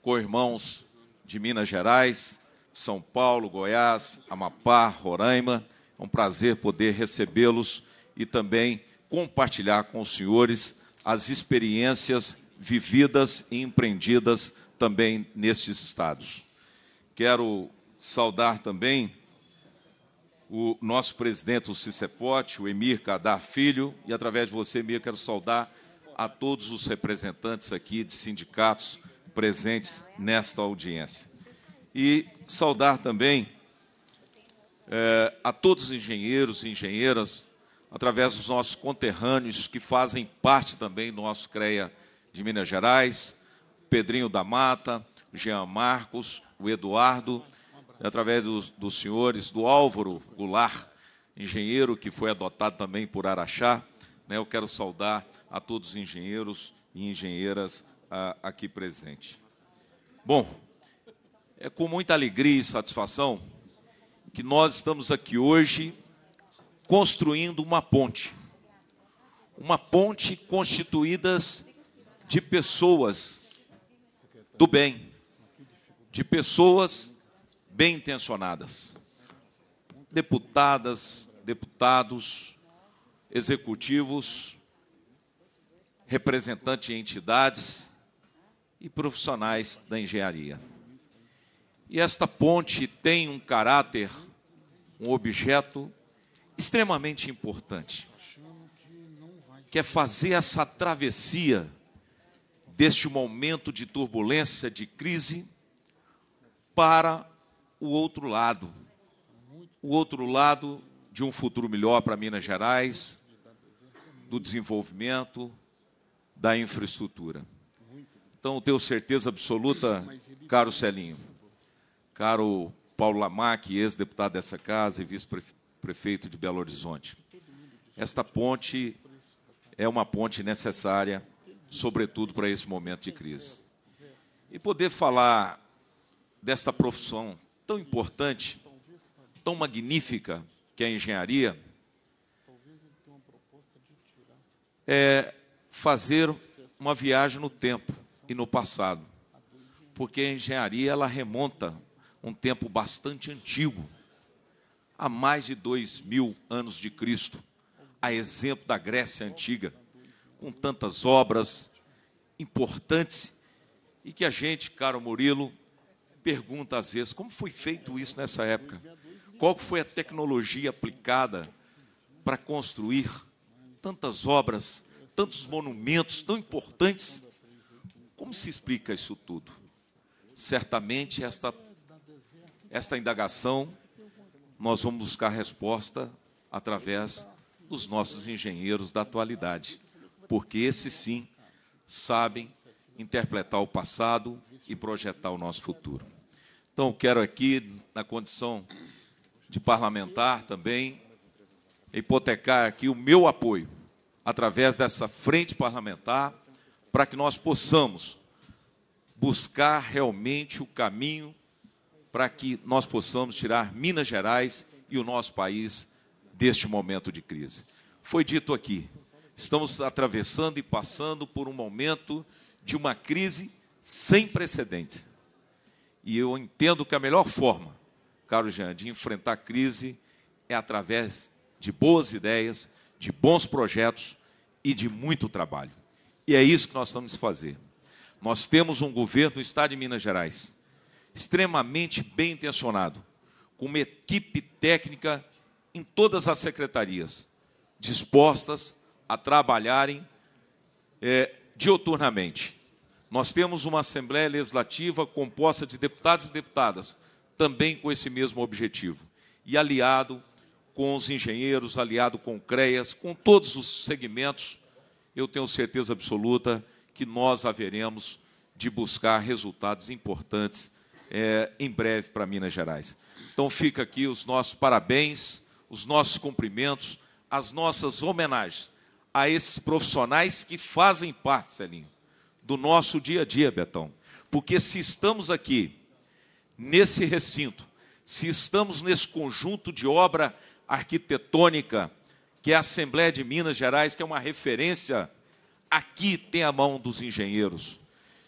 coirmãos irmãos de Minas Gerais, São Paulo, Goiás, Amapá, Roraima. É um prazer poder recebê-los e também compartilhar com os senhores as experiências vividas e empreendidas também nestes estados. Quero saudar também o nosso presidente, o Cicepote, o Emir Cadar Filho, e através de você, Emir, quero saudar a todos os representantes aqui de sindicatos presentes nesta audiência. E saudar também é, a todos os engenheiros e engenheiras, através dos nossos conterrâneos que fazem parte também do nosso CREA de Minas Gerais, Pedrinho da Mata, Jean Marcos, o Eduardo, através dos, dos senhores, do Álvaro Goulart, engenheiro que foi adotado também por Araxá, né? Eu quero saudar a todos os engenheiros e engenheiras a, ah, aqui presentes. Bom, é com muita alegria e satisfação que nós estamos aqui hoje construindo uma ponte. Uma ponte constituídas de pessoas do bem, de pessoas bem intencionadas, deputadas, deputados, executivos, representantes de entidades e profissionais da engenharia. E esta ponte tem um caráter, um objeto extremamente importante, que é fazer essa travessia deste momento de turbulência, de crise, para o outro lado, o outro lado de um futuro melhor para Minas Gerais, do desenvolvimento, da infraestrutura. Então, tenho certeza absoluta, caro Celinho, caro Paulo Lamac, ex-deputado dessa casa e vice-prefeito de Belo Horizonte, esta ponte é uma ponte necessária, sobretudo para esse momento de crise. E poder falar desta profissão tão importante, tão magnífica, que é engenharia, é fazer uma viagem no tempo e no passado. Porque a engenharia ela remonta um tempo bastante antigo, há mais de dois mil anos de Cristo, a exemplo da Grécia antiga, com tantas obras importantes e que a gente, caro Murilo, pergunta às vezes como foi feito isso nessa época. Qual foi a tecnologia aplicada para construir tantas obras, tantos monumentos tão importantes? Como se explica isso tudo? Certamente esta, esta indagação nós vamos buscar resposta através dos nossos engenheiros da atualidade, porque esses sim sabem interpretar o passado e projetar o nosso futuro. Então, quero aqui, na condição de parlamentar também, hipotecar aqui o meu apoio através dessa frente parlamentar para que nós possamos buscar realmente o caminho para que nós possamos tirar Minas Gerais e o nosso país deste momento de crise. Foi dito aqui, estamos atravessando e passando por um momento de uma crise sem precedentes. E eu entendo que a melhor forma caro Jean, de enfrentar a crise é através de boas ideias, de bons projetos e de muito trabalho. E é isso que nós estamos fazer. Nós temos um governo do Estado de Minas Gerais extremamente bem intencionado, com uma equipe técnica em todas as secretarias, dispostas a trabalharem é, dioturnamente. Nós temos uma Assembleia Legislativa composta de deputados e deputadas também com esse mesmo objetivo. E aliado com os engenheiros, aliado com o CREAS, com todos os segmentos, eu tenho certeza absoluta que nós haveremos de buscar resultados importantes é, em breve para Minas Gerais. Então, fica aqui os nossos parabéns, os nossos cumprimentos, as nossas homenagens a esses profissionais que fazem parte, Celinho, do nosso dia a dia, Betão. Porque se estamos aqui nesse recinto, se estamos nesse conjunto de obra arquitetônica, que é a Assembleia de Minas Gerais, que é uma referência, aqui tem a mão dos engenheiros.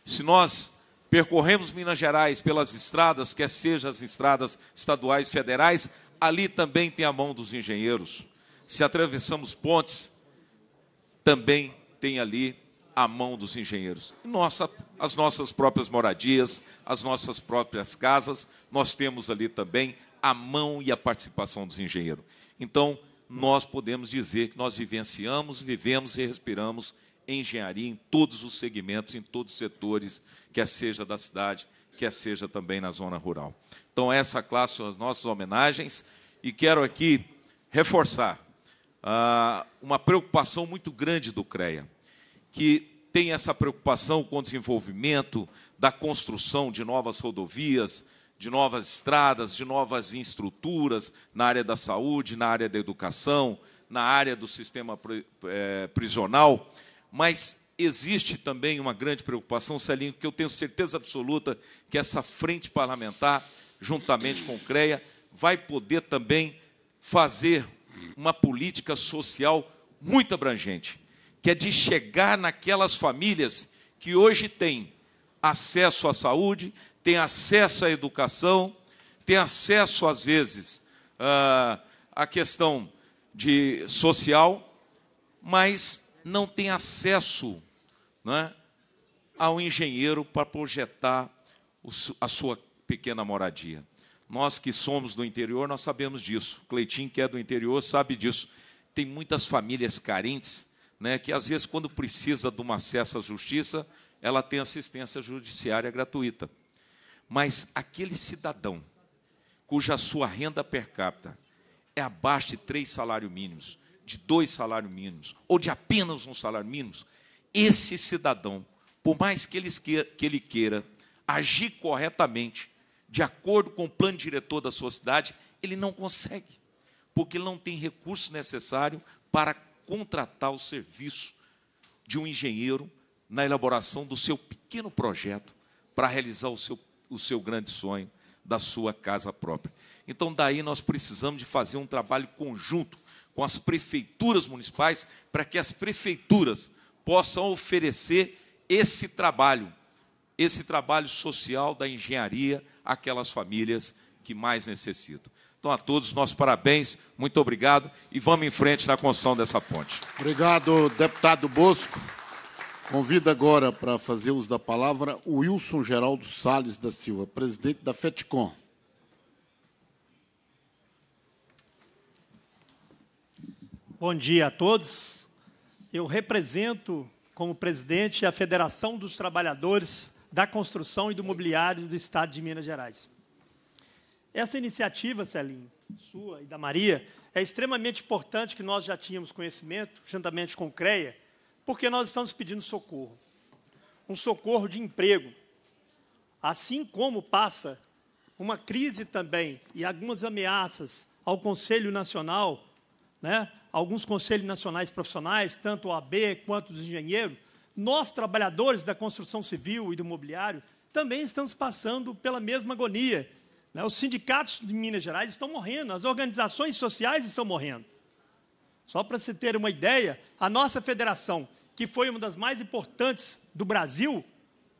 Se nós percorremos Minas Gerais pelas estradas, quer sejam as estradas estaduais, federais, ali também tem a mão dos engenheiros. Se atravessamos pontes, também tem ali à mão dos engenheiros. Nossa, as nossas próprias moradias, as nossas próprias casas, nós temos ali também a mão e a participação dos engenheiros. Então, nós podemos dizer que nós vivenciamos, vivemos e respiramos engenharia em todos os segmentos, em todos os setores, quer seja da cidade, quer seja também na zona rural. Então, essa classe são as nossas homenagens e quero aqui reforçar ah, uma preocupação muito grande do CREA que tem essa preocupação com o desenvolvimento da construção de novas rodovias, de novas estradas, de novas estruturas na área da saúde, na área da educação, na área do sistema é, prisional, mas existe também uma grande preocupação, Celinho, que eu tenho certeza absoluta que essa frente parlamentar, juntamente com o CREA, vai poder também fazer uma política social muito abrangente que é de chegar naquelas famílias que hoje têm acesso à saúde, têm acesso à educação, têm acesso, às vezes, à questão de social, mas não têm acesso né, ao engenheiro para projetar a sua pequena moradia. Nós que somos do interior, nós sabemos disso. Cleitinho, que é do interior, sabe disso. Tem muitas famílias carentes né, que às vezes, quando precisa de um acesso à justiça, ela tem assistência judiciária gratuita. Mas aquele cidadão cuja sua renda per capita é abaixo de três salários mínimos, de dois salários mínimos, ou de apenas um salário mínimo, esse cidadão, por mais que ele queira, que ele queira agir corretamente, de acordo com o plano diretor da sua cidade, ele não consegue, porque ele não tem recurso necessário para contratar o serviço de um engenheiro na elaboração do seu pequeno projeto para realizar o seu, o seu grande sonho da sua casa própria. Então, daí nós precisamos de fazer um trabalho conjunto com as prefeituras municipais para que as prefeituras possam oferecer esse trabalho, esse trabalho social da engenharia àquelas famílias que mais necessitam. Então, a todos, nossos parabéns, muito obrigado e vamos em frente na construção dessa ponte. Obrigado, deputado Bosco. Convido agora para fazer uso da palavra o Wilson Geraldo Salles da Silva, presidente da FETCOM. Bom dia a todos. Eu represento, como presidente, a Federação dos Trabalhadores da Construção e do Mobiliário do Estado de Minas Gerais. Essa iniciativa, Celim, sua e da Maria, é extremamente importante que nós já tínhamos conhecimento, juntamente com o CREA, porque nós estamos pedindo socorro. Um socorro de emprego. Assim como passa uma crise também e algumas ameaças ao Conselho Nacional, né? alguns conselhos nacionais profissionais, tanto o AB quanto os engenheiros, nós, trabalhadores da construção civil e do mobiliário, também estamos passando pela mesma agonia né? Os sindicatos de Minas Gerais estão morrendo, as organizações sociais estão morrendo. Só para se ter uma ideia, a nossa federação, que foi uma das mais importantes do Brasil,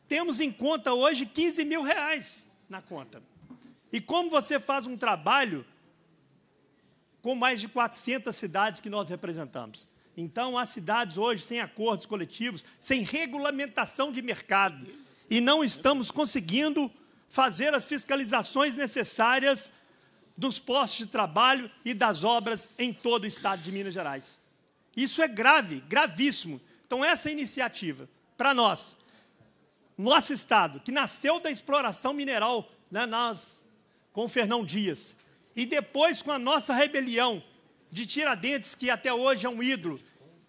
temos em conta hoje 15 mil reais na conta. E como você faz um trabalho com mais de 400 cidades que nós representamos? Então, há cidades hoje sem acordos coletivos, sem regulamentação de mercado. E não estamos conseguindo fazer as fiscalizações necessárias dos postos de trabalho e das obras em todo o estado de Minas Gerais. Isso é grave, gravíssimo. Então, essa iniciativa, para nós, nosso estado, que nasceu da exploração mineral né, nós, com o Fernão Dias, e depois com a nossa rebelião de Tiradentes, que até hoje é um ídolo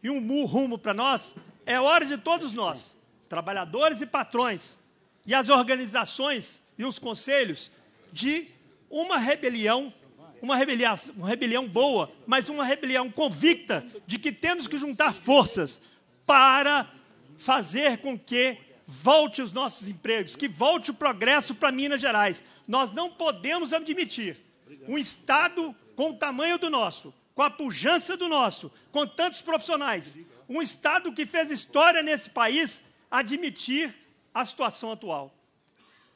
e um mu rumo para nós, é hora de todos nós, trabalhadores e patrões, e as organizações e os conselhos de uma rebelião, uma rebelião, uma rebelião boa, mas uma rebelião convicta de que temos que juntar forças para fazer com que volte os nossos empregos, que volte o progresso para Minas Gerais. Nós não podemos admitir um Estado com o tamanho do nosso, com a pujança do nosso, com tantos profissionais, um Estado que fez história nesse país, admitir a situação atual.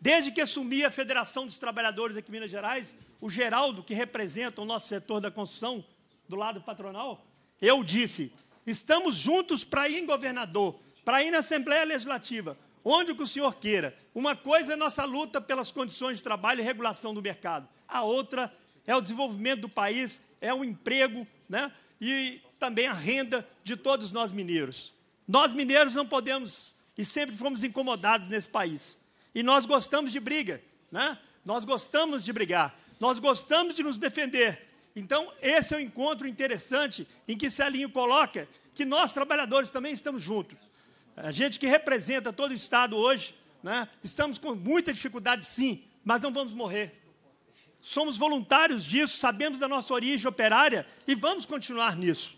Desde que assumi a Federação dos Trabalhadores aqui em Minas Gerais, o Geraldo, que representa o nosso setor da construção, do lado patronal, eu disse: estamos juntos para ir em governador, para ir na Assembleia Legislativa, onde o senhor queira. Uma coisa é nossa luta pelas condições de trabalho e regulação do mercado, a outra é o desenvolvimento do país, é o emprego né? e também a renda de todos nós mineiros. Nós mineiros não podemos e sempre fomos incomodados nesse país. E nós gostamos de briga, né? Nós gostamos de brigar, nós gostamos de nos defender. Então, esse é um encontro interessante em que Celinho coloca que nós, trabalhadores, também estamos juntos. A gente que representa todo o Estado hoje, né? estamos com muita dificuldade, sim, mas não vamos morrer. Somos voluntários disso, sabemos da nossa origem operária e vamos continuar nisso.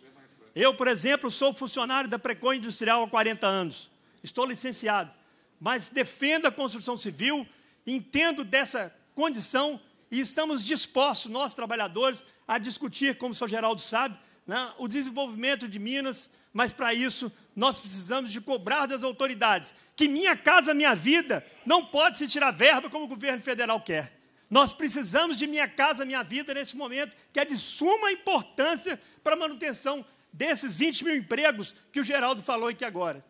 Eu, por exemplo, sou funcionário da Precon Industrial há 40 anos. Estou licenciado mas defendo a construção civil, entendo dessa condição e estamos dispostos, nós trabalhadores, a discutir, como o senhor Geraldo sabe, né, o desenvolvimento de Minas, mas para isso nós precisamos de cobrar das autoridades que minha casa, minha vida, não pode se tirar verba como o governo federal quer. Nós precisamos de minha casa, minha vida nesse momento, que é de suma importância para a manutenção desses 20 mil empregos que o Geraldo falou aqui agora.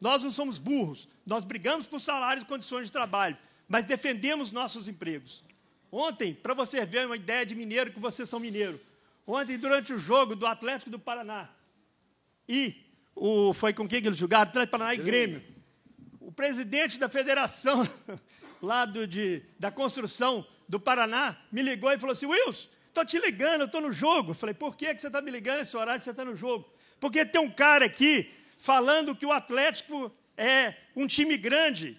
Nós não somos burros, nós brigamos por salários e condições de trabalho, mas defendemos nossos empregos. Ontem, para você ver uma ideia de mineiro, que vocês são mineiro. Ontem, durante o jogo do Atlético do Paraná, e o, foi com quem que eles jogaram? Atlético do Paraná e Grêmio. O presidente da federação lá do, de, da construção do Paraná me ligou e falou assim: Wilson, estou te ligando, eu estou no jogo. Eu falei, por que, que você está me ligando esse horário que você está no jogo? Porque tem um cara aqui falando que o Atlético é um time grande.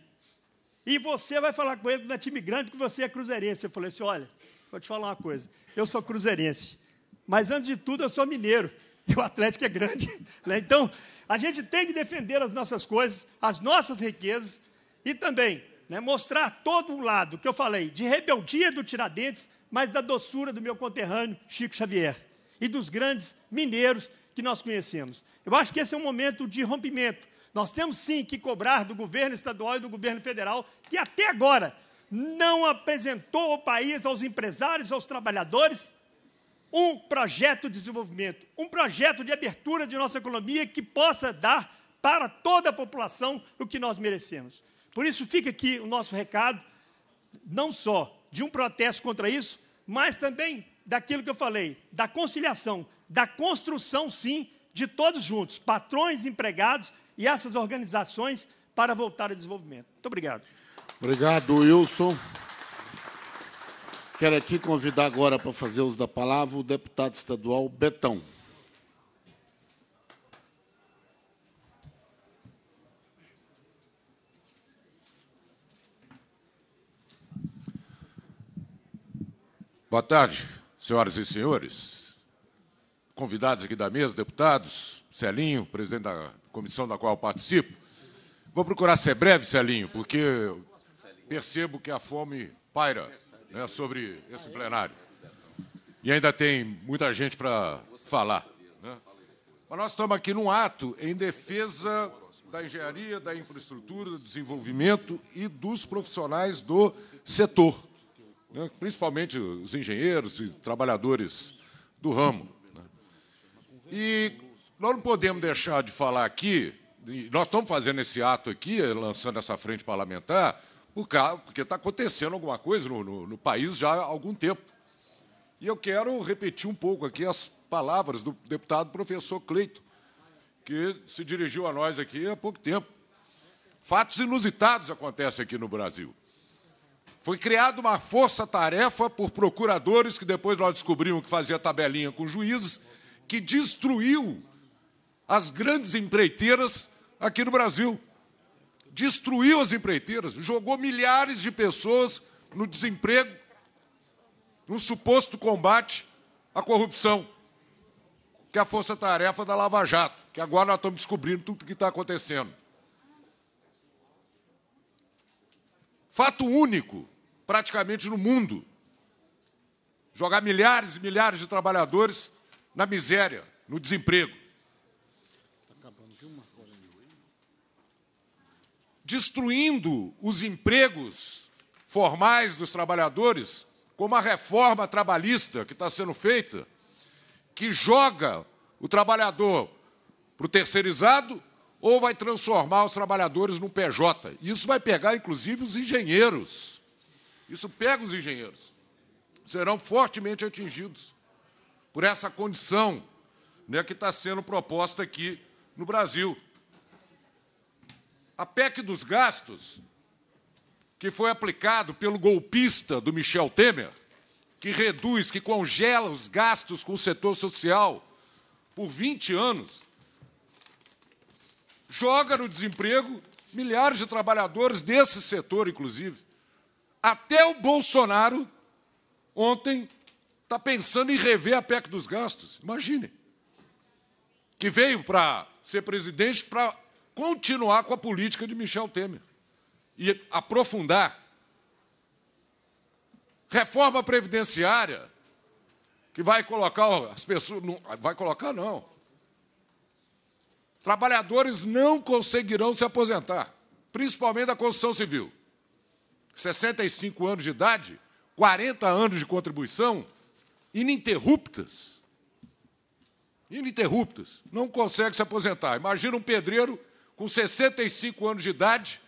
E você vai falar com ele que não é time grande que você é cruzeirense. Eu falei assim: olha, vou te falar uma coisa. Eu sou cruzeirense. Mas antes de tudo, eu sou mineiro. E o Atlético é grande. Né? Então, a gente tem que defender as nossas coisas, as nossas riquezas. E também né, mostrar todo o lado que eu falei de rebeldia do Tiradentes, mas da doçura do meu conterrâneo Chico Xavier e dos grandes mineiros que nós conhecemos. Eu acho que esse é um momento de rompimento nós temos sim que cobrar do governo estadual e do governo federal, que até agora não apresentou ao país, aos empresários, aos trabalhadores, um projeto de desenvolvimento, um projeto de abertura de nossa economia que possa dar para toda a população o que nós merecemos. Por isso, fica aqui o nosso recado, não só de um protesto contra isso, mas também daquilo que eu falei, da conciliação, da construção, sim, de todos juntos, patrões, empregados e essas organizações para voltar ao desenvolvimento. Muito obrigado. Obrigado, Wilson. Quero aqui convidar agora para fazer uso da palavra o deputado estadual Betão. Boa tarde, senhoras e senhores, convidados aqui da mesa, deputados, Celinho, presidente da comissão da qual participo. Vou procurar ser breve, Celinho, porque percebo que a fome paira né, sobre esse plenário. E ainda tem muita gente para falar. Né? Mas nós estamos aqui num ato em defesa da engenharia, da infraestrutura, do desenvolvimento e dos profissionais do setor, né? principalmente os engenheiros e trabalhadores do ramo. Né. E nós não podemos deixar de falar aqui, nós estamos fazendo esse ato aqui, eh, lançando essa frente parlamentar, porque está acontecendo alguma coisa no, no, no, país já há algum tempo. E eu quero repetir um pouco aqui as palavras do deputado professor Cleito, que se dirigiu a nós aqui há pouco tempo. Fatos inusitados acontecem aqui no Brasil. Foi criada uma força-tarefa por procuradores, que depois nós descobrimos que fazia tabelinha com juízes, que destruiu as grandes empreiteiras aqui no Brasil. Destruiu as empreiteiras, jogou milhares de pessoas no desemprego, no suposto combate à corrupção, que é a força-tarefa da Lava Jato, que agora nós estamos descobrindo tudo o que está acontecendo. Fato único, praticamente no mundo, jogar milhares e milhares de trabalhadores na miséria, no desemprego. destruindo os empregos formais dos trabalhadores, como a reforma trabalhista que está sendo feita, que joga o trabalhador para o terceirizado ou vai transformar os trabalhadores num PJ. Isso vai pegar, inclusive, os engenheiros. Isso pega os engenheiros. Serão fortemente atingidos por essa condição né, que está sendo proposta aqui no Brasil. A PEC dos gastos, que foi aplicado pelo golpista do Michel Temer, que reduz, que congela os gastos com o setor social por 20 anos, joga no desemprego milhares de trabalhadores desse setor, inclusive. Até o Bolsonaro, ontem, está pensando em rever a PEC dos gastos. Imagine. Que veio para ser presidente para continuar com a política de Michel Temer e aprofundar. Reforma previdenciária, que vai colocar as pessoas. Não, vai colocar, não. Trabalhadores não conseguirão se aposentar, principalmente da construção civil. 65 anos de idade, 40 anos de contribuição, ininterruptas. Ininterruptas. Não consegue se aposentar. Imagina um pedreiro com 65 anos de idade,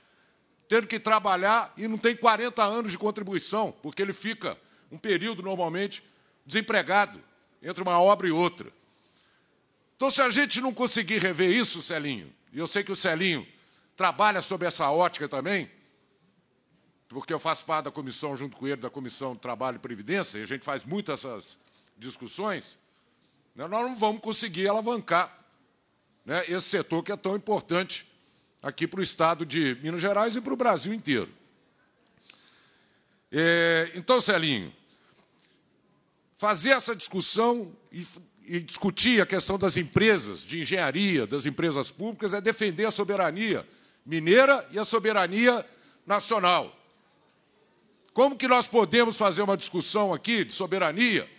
tendo que trabalhar e não tem 40 anos de contribuição, porque ele fica um período normalmente desempregado entre uma obra e outra. Então, se a gente não conseguir rever isso, Celinho, e eu sei que o Celinho trabalha sob essa ótica também, porque eu faço parte da comissão, junto com ele, da Comissão Trabalho e Previdência, e a gente faz muitas essas discussões, né, nós não vamos conseguir alavancar né, esse setor que é tão importante aqui para o estado de Minas Gerais e para o Brasil inteiro. É, então, Celinho, fazer essa discussão e, e discutir a questão das empresas de engenharia, das empresas públicas, é defender a soberania mineira e a soberania nacional. Como que nós podemos fazer uma discussão aqui de soberania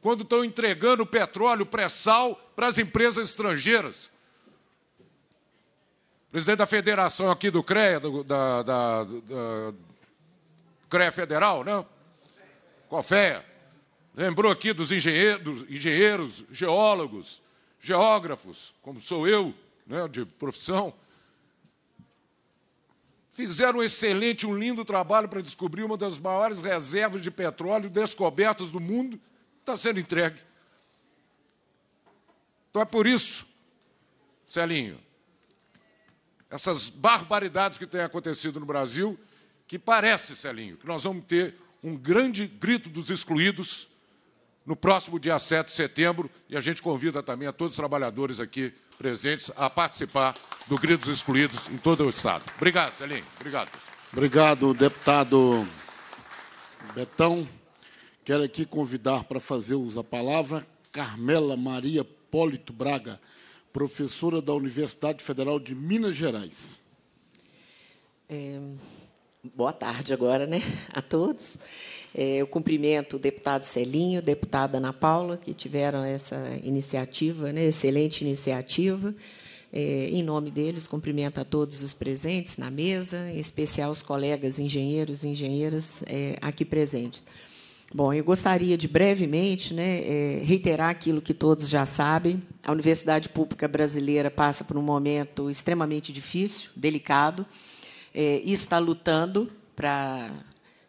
quando estão entregando petróleo pré-sal para as empresas estrangeiras, presidente da federação aqui do CREA, do, da, da, da CREA Federal, né? COFEA. Lembrou aqui dos engenheiros, engenheiros, geólogos, geógrafos, como sou eu, né, de profissão. Fizeram um excelente, um lindo trabalho para descobrir uma das maiores reservas de petróleo descobertas do mundo, está sendo entregue. Então é por isso, Celinho, essas barbaridades que têm acontecido no Brasil, que parece, Celinho, que nós vamos ter um grande grito dos excluídos no próximo dia 7 de setembro, e a gente convida também a todos os trabalhadores aqui presentes a participar do Grito dos Excluídos em todo o Estado. Obrigado, Celinho. Obrigado. Obrigado, deputado Betão. Quero aqui convidar para fazer uso da palavra Carmela Maria Polito Braga professora da Universidade Federal de Minas Gerais. É, boa tarde agora, né, a todos. É, eu cumprimento o deputado Celinho, deputada Ana Paula, que tiveram essa iniciativa, né, excelente iniciativa. É, em nome deles, cumprimento a todos os presentes na mesa, em especial os colegas engenheiros e engenheiras é, aqui presentes. Bom, eu gostaria de brevemente né, é, reiterar aquilo que todos já sabem. A Universidade Pública Brasileira passa por um momento extremamente difícil, delicado, é, e está lutando para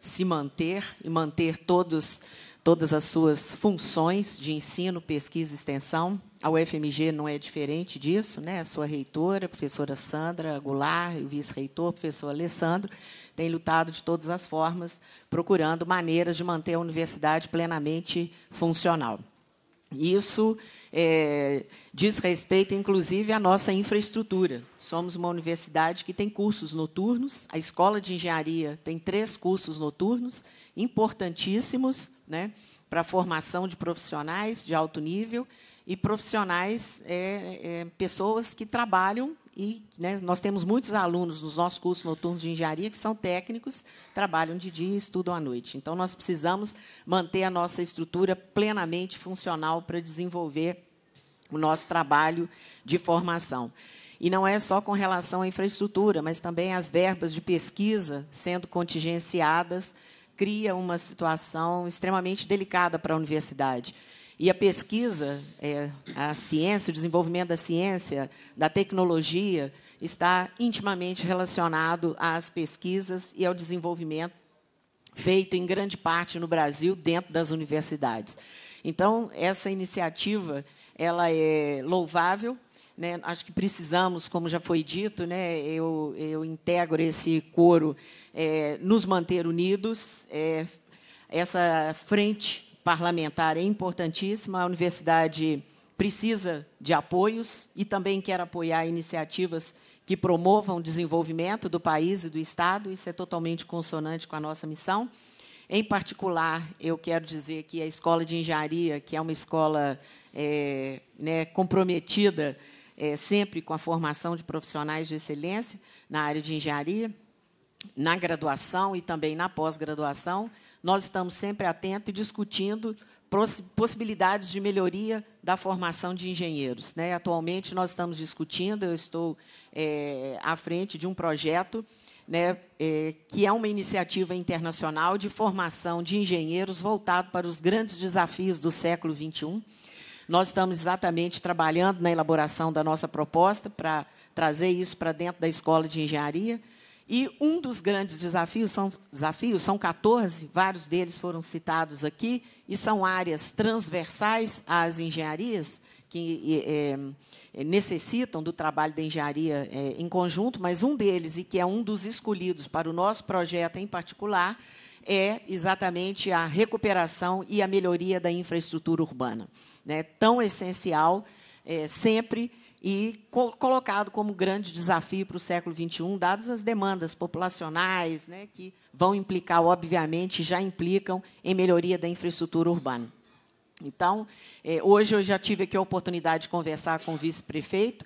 se manter e manter todos, todas as suas funções de ensino, pesquisa e extensão. A UFMG não é diferente disso, né? a sua reitora, a professora Sandra Goulart, o vice-reitor, professor Alessandro, tem lutado de todas as formas, procurando maneiras de manter a universidade plenamente funcional. Isso é, diz respeito, inclusive, à nossa infraestrutura. Somos uma universidade que tem cursos noturnos, a escola de engenharia tem três cursos noturnos, importantíssimos né, para a formação de profissionais de alto nível e profissionais, é, é, pessoas que trabalham e né, nós temos muitos alunos nos nossos cursos noturnos de engenharia que são técnicos, trabalham de dia e estudam à noite. Então, nós precisamos manter a nossa estrutura plenamente funcional para desenvolver o nosso trabalho de formação. E não é só com relação à infraestrutura, mas também as verbas de pesquisa sendo contingenciadas cria uma situação extremamente delicada para a universidade e a pesquisa, é, a ciência, o desenvolvimento da ciência, da tecnologia, está intimamente relacionado às pesquisas e ao desenvolvimento feito em grande parte no Brasil dentro das universidades. Então, essa iniciativa ela é louvável. Né? Acho que precisamos, como já foi dito, né? eu, eu integro esse coro, é, nos manter unidos. É, essa frente parlamentar é importantíssima, a universidade precisa de apoios e também quer apoiar iniciativas que promovam o desenvolvimento do país e do Estado, isso é totalmente consonante com a nossa missão. Em particular, eu quero dizer que a Escola de Engenharia, que é uma escola é, né, comprometida é, sempre com a formação de profissionais de excelência na área de engenharia, na graduação e também na pós-graduação, nós estamos sempre atentos e discutindo possibilidades de melhoria da formação de engenheiros. Né? Atualmente, nós estamos discutindo, eu estou é, à frente de um projeto né, é, que é uma iniciativa internacional de formação de engenheiros voltado para os grandes desafios do século XXI. Nós estamos exatamente trabalhando na elaboração da nossa proposta para trazer isso para dentro da escola de engenharia. E um dos grandes desafios são, desafios, são 14, vários deles foram citados aqui, e são áreas transversais às engenharias, que é, necessitam do trabalho da engenharia é, em conjunto, mas um deles, e que é um dos escolhidos para o nosso projeto em particular, é exatamente a recuperação e a melhoria da infraestrutura urbana. Né? Tão essencial, é, sempre e co colocado como grande desafio para o século XXI, dadas as demandas populacionais, né, que vão implicar, obviamente, já implicam em melhoria da infraestrutura urbana. Então, é, hoje eu já tive aqui a oportunidade de conversar com o vice-prefeito,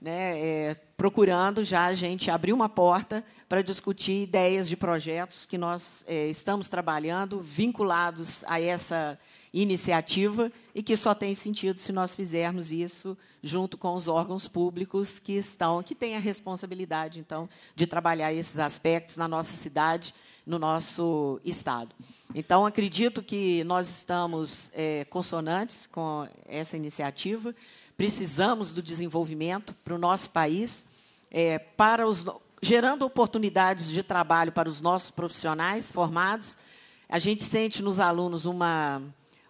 né, é, procurando já a gente abrir uma porta para discutir ideias de projetos que nós é, estamos trabalhando vinculados a essa iniciativa e que só tem sentido se nós fizermos isso junto com os órgãos públicos que estão, que têm a responsabilidade, então, de trabalhar esses aspectos na nossa cidade, no nosso estado. Então, acredito que nós estamos é, consonantes com essa iniciativa. Precisamos do desenvolvimento para o nosso país, é, para os gerando oportunidades de trabalho para os nossos profissionais formados. A gente sente nos alunos uma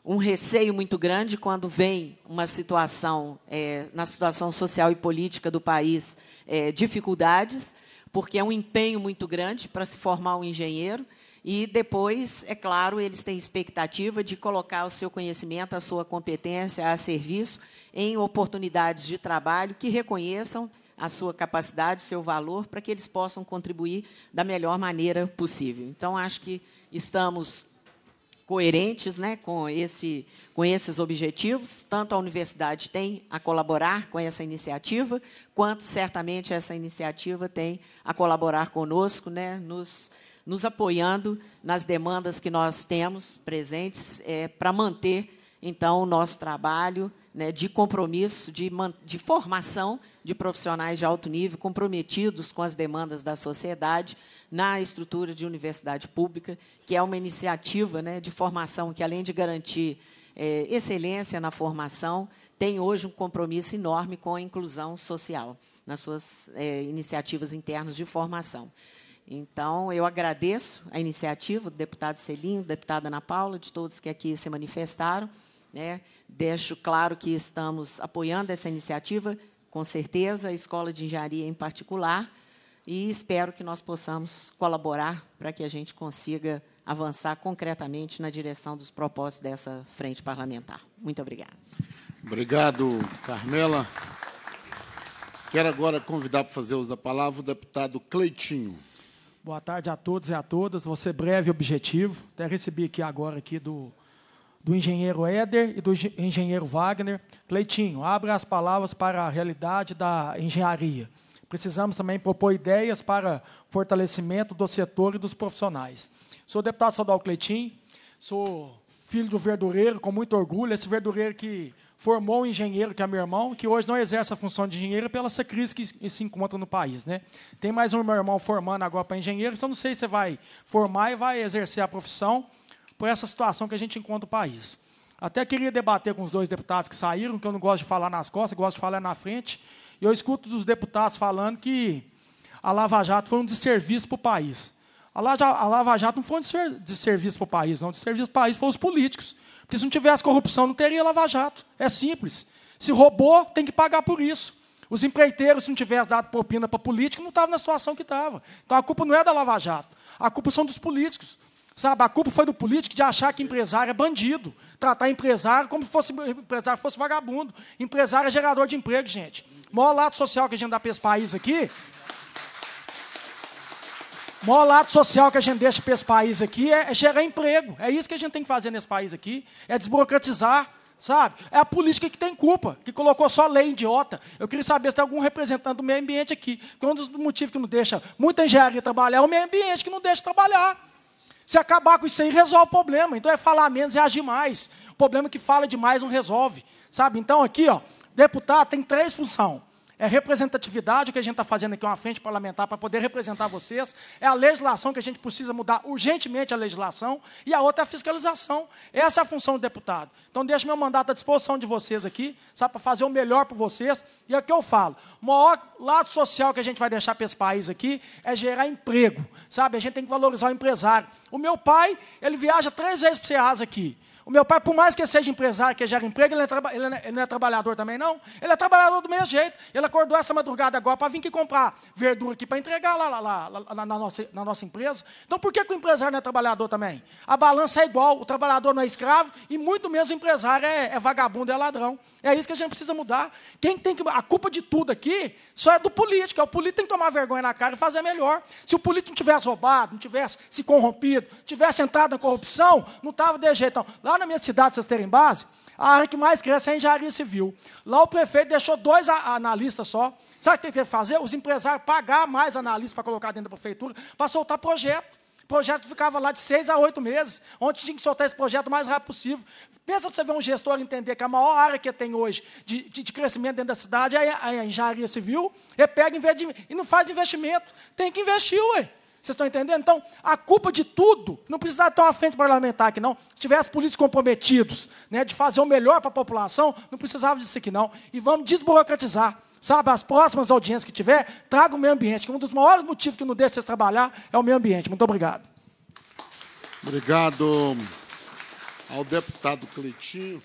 um receio muito grande quando vem uma situação, é, na situação social e política do país, é, dificuldades, porque é um empenho muito grande para se formar um engenheiro. E depois, é claro, eles têm expectativa de colocar o seu conhecimento, a sua competência a serviço em oportunidades de trabalho que reconheçam a sua capacidade, seu valor, para que eles possam contribuir da melhor maneira possível. Então, acho que estamos coerentes né, com, esse, com esses objetivos. Tanto a universidade tem a colaborar com essa iniciativa, quanto certamente essa iniciativa tem a colaborar conosco, né, nos, nos apoiando nas demandas que nós temos presentes é, para manter então, o nosso trabalho né, de compromisso, de, de formação de profissionais de alto nível comprometidos com as demandas da sociedade na estrutura de universidade pública, que é uma iniciativa né, de formação que, além de garantir é, excelência na formação, tem hoje um compromisso enorme com a inclusão social nas suas é, iniciativas internas de formação. Então, eu agradeço a iniciativa do deputado Celinho, da deputada Ana Paula, de todos que aqui se manifestaram. Né? Deixo claro que estamos apoiando essa iniciativa, com certeza, a Escola de Engenharia em particular, e espero que nós possamos colaborar para que a gente consiga avançar concretamente na direção dos propósitos dessa frente parlamentar. Muito obrigada. Obrigado, Carmela. Quero agora convidar para fazer uso da palavra o deputado Cleitinho. Boa tarde a todos e a todas. Vou ser breve e objetivo. Até recebi aqui agora aqui do do engenheiro Éder e do engenheiro Wagner. Cleitinho, abra as palavras para a realidade da engenharia. Precisamos também propor ideias para fortalecimento do setor e dos profissionais. Sou deputado Sadal Cleitinho, sou filho de um verdureiro, com muito orgulho. Esse verdureiro que formou um engenheiro, que é meu irmão, que hoje não exerce a função de engenheiro pela essa crise que se encontra no país. Né? Tem mais um meu irmão formando agora para engenheiro, então não sei se você vai formar e vai exercer a profissão, por essa situação que a gente encontra o país. Até queria debater com os dois deputados que saíram, que eu não gosto de falar nas costas, gosto de falar na frente. E eu escuto dos deputados falando que a Lava Jato foi um desserviço para o país. A Lava Jato não foi um desserviço para o país, não. O desserviço para o país foram os políticos. Porque se não tivesse corrupção, não teria Lava Jato. É simples. Se roubou, tem que pagar por isso. Os empreiteiros, se não tivesse dado propina para político, não estavam na situação que estava. Então a culpa não é da Lava Jato. A culpa são dos políticos. Sabe, a culpa foi do político de achar que empresário é bandido, tratar empresário como se fosse, empresário fosse vagabundo. Empresário é gerador de emprego, gente. O maior lado social que a gente dá para esse país aqui. O maior lado social que a gente deixa para esse país aqui é, é gerar emprego. É isso que a gente tem que fazer nesse país aqui. É desburocratizar sabe? É a política que tem culpa, que colocou só lei idiota. Eu queria saber se tem algum representante do meio ambiente aqui. Porque é um dos motivos que não deixa muita engenharia trabalhar é o meio ambiente que não deixa trabalhar. Se acabar com isso aí, resolve o problema. Então é falar menos e agir mais. O problema é que fala demais não resolve. Sabe? Então aqui, ó, deputado tem três funções é representatividade o que a gente está fazendo aqui, uma frente parlamentar, para poder representar vocês, é a legislação que a gente precisa mudar urgentemente a legislação, e a outra é a fiscalização. Essa é a função do deputado. Então, deixo meu mandato à disposição de vocês aqui, sabe, para fazer o melhor por vocês. E é o que eu falo: o maior lado social que a gente vai deixar para esse país aqui é gerar emprego, sabe? A gente tem que valorizar o empresário. O meu pai, ele viaja três vezes para o aqui. O meu pai, por mais que ele seja empresário, que gera emprego, ele, é ele, é, ele, não é trabalhador também, não. Ele é trabalhador do mesmo jeito. Ele acordou essa madrugada agora para vir aqui comprar verdura aqui para entregar lá, lá, lá, lá na, nossa, na, nossa, empresa. Então, por que, que o empresário não é trabalhador também? A balança é igual, o trabalhador não é escravo e muito menos o empresário é, é vagabundo, é ladrão. É isso que a gente precisa mudar. Quem tem que. A culpa de tudo aqui só é do político. É o político tem que tomar vergonha na cara e fazer melhor. Se o político não tivesse roubado, não tivesse se corrompido, tivesse entrado na corrupção, não estava de jeito. Não. Lá na minha cidade, vocês terem base, a área que mais cresce é a engenharia civil. Lá o prefeito deixou dois analistas só. Sabe o que tem que fazer? Os empresários pagar mais analistas para colocar dentro da prefeitura, para soltar projeto. O projeto ficava lá de seis a oito meses, onde tinha que soltar esse projeto o mais rápido possível. Pensa para você ver um gestor entender que a maior área que tem hoje de, de, de crescimento dentro da cidade é a, é a engenharia civil, ele pega e, e não faz investimento. Tem que investir, ué. Vocês estão entendendo? Então, a culpa de tudo não precisava ter uma frente parlamentar aqui, não. Se tivesse políticos comprometidos né, de fazer o melhor para a população, não precisava disso aqui, não. E vamos desburocratizar. Sabe, as próximas audiências que tiver, traga o meio ambiente, que um dos maiores motivos que não deixa vocês trabalhar é o meio ambiente. Muito obrigado. Obrigado ao deputado Cleitinho.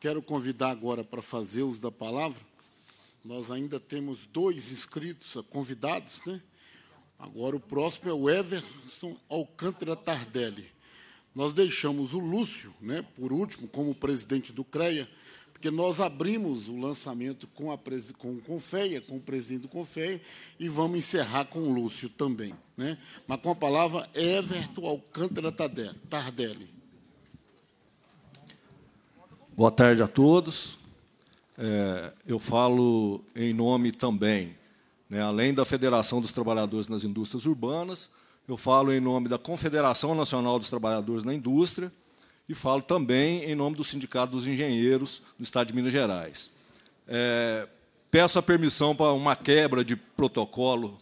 Quero convidar agora para fazer uso da palavra. Nós ainda temos dois inscritos, convidados, né? Agora o próximo é o Everson Alcântara Tardelli. Nós deixamos o Lúcio, né, por último, como presidente do CREA, porque nós abrimos o lançamento com, a, com o Confeia, com o presidente do Confeia, e vamos encerrar com o Lúcio também. Né? Mas com a palavra Everton Alcântara Tardelli. Boa tarde a todos. É, eu falo em nome também né? Além da Federação dos Trabalhadores nas Indústrias Urbanas, eu falo em nome da Confederação Nacional dos Trabalhadores na Indústria e falo também em nome do Sindicato dos Engenheiros do Estado de Minas Gerais. É, peço a permissão para uma quebra de protocolo,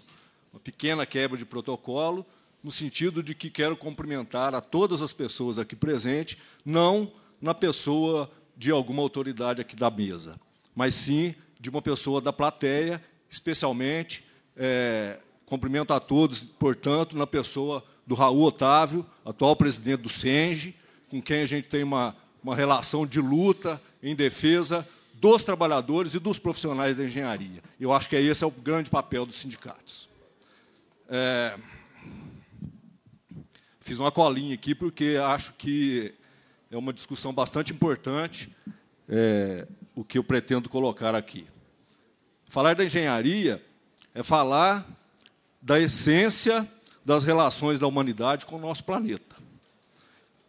uma pequena quebra de protocolo, no sentido de que quero cumprimentar a todas as pessoas aqui presentes, não na pessoa de alguma autoridade aqui da mesa, mas sim de uma pessoa da plateia especialmente. É, cumprimento a todos, portanto, na pessoa do Raul Otávio, atual presidente do Cenge, com quem a gente tem uma, uma relação de luta em defesa dos trabalhadores e dos profissionais da engenharia. Eu acho que é esse é o grande papel dos sindicatos. É... Fiz uma colinha aqui porque acho que é uma discussão bastante importante é, o que eu pretendo colocar aqui. Falar da engenharia é falar da essência das relações da humanidade com o nosso planeta.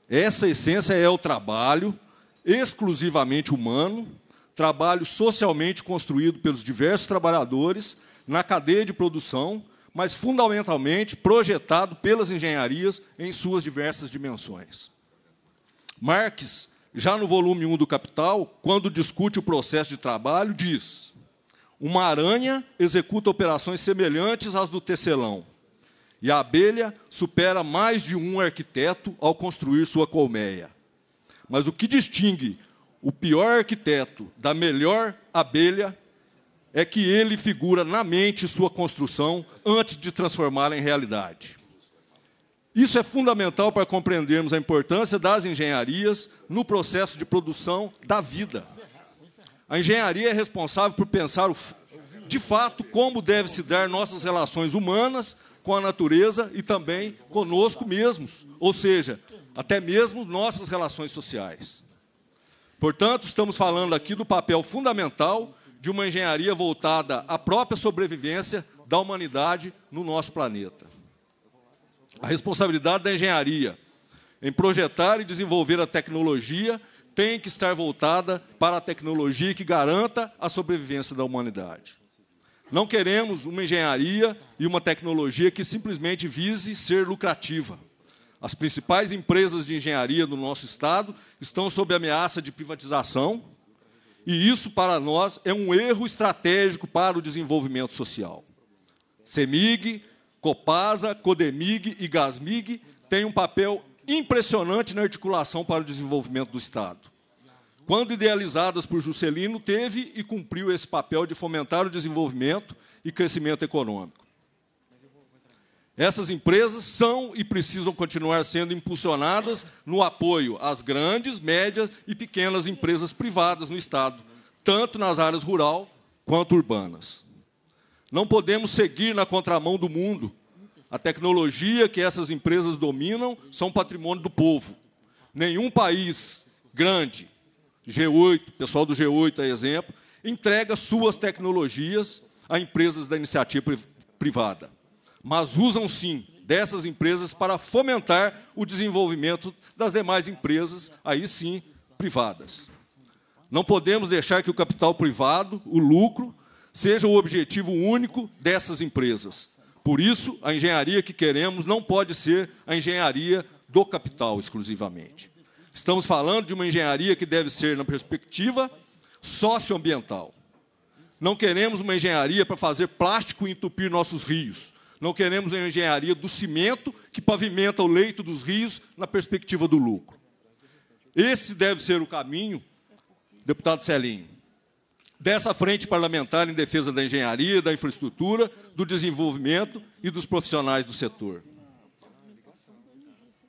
Essa essência é o trabalho exclusivamente humano, trabalho socialmente construído pelos diversos trabalhadores na cadeia de produção, mas fundamentalmente projetado pelas engenharias em suas diversas dimensões. Marx, já no volume 1 do Capital, quando discute o processo de trabalho, diz: uma aranha executa operações semelhantes às do tecelão. E a abelha supera mais de um arquiteto ao construir sua colmeia. Mas o que distingue o pior arquiteto da melhor abelha é que ele figura na mente sua construção antes de transformá-la em realidade. Isso é fundamental para compreendermos a importância das engenharias no processo de produção da vida. A engenharia é responsável por pensar o, de fato como deve se dar nossas relações humanas com a natureza e também conosco mesmos, ou seja, até mesmo nossas relações sociais. Portanto, estamos falando aqui do papel fundamental de uma engenharia voltada à própria sobrevivência da humanidade no nosso planeta. A responsabilidade da engenharia em projetar e desenvolver a tecnologia tem que estar voltada para a tecnologia que garanta a sobrevivência da humanidade. Não queremos uma engenharia e uma tecnologia que simplesmente vise ser lucrativa. As principais empresas de engenharia do nosso Estado estão sob ameaça de privatização, e isso, para nós, é um erro estratégico para o desenvolvimento social. CEMIG, Copasa, Codemig e Gasmig têm um papel impressionante na articulação para o desenvolvimento do Estado. Quando idealizadas por Juscelino, teve e cumpriu esse papel de fomentar o desenvolvimento e crescimento econômico. Essas empresas são e precisam continuar sendo impulsionadas no apoio às grandes, médias e pequenas empresas privadas no Estado, tanto nas áreas rural quanto urbanas. Não podemos seguir na contramão do mundo a tecnologia que essas empresas dominam são patrimônio do povo. Nenhum país grande, G8, pessoal do G8 é exemplo, entrega suas tecnologias a empresas da iniciativa privada. Mas usam sim dessas empresas para fomentar o desenvolvimento das demais empresas, aí sim, privadas. Não podemos deixar que o capital privado, o lucro, seja o objetivo único dessas empresas. Por isso, a engenharia que queremos não pode ser a engenharia do capital exclusivamente. Estamos falando de uma engenharia que deve ser, na perspectiva, socioambiental. Não queremos uma engenharia para fazer plástico e entupir nossos rios. Não queremos uma engenharia do cimento que pavimenta o leito dos rios na perspectiva do lucro. Esse deve ser o caminho, deputado Celinho dessa frente parlamentar em defesa da engenharia, da infraestrutura, do desenvolvimento e dos profissionais do setor.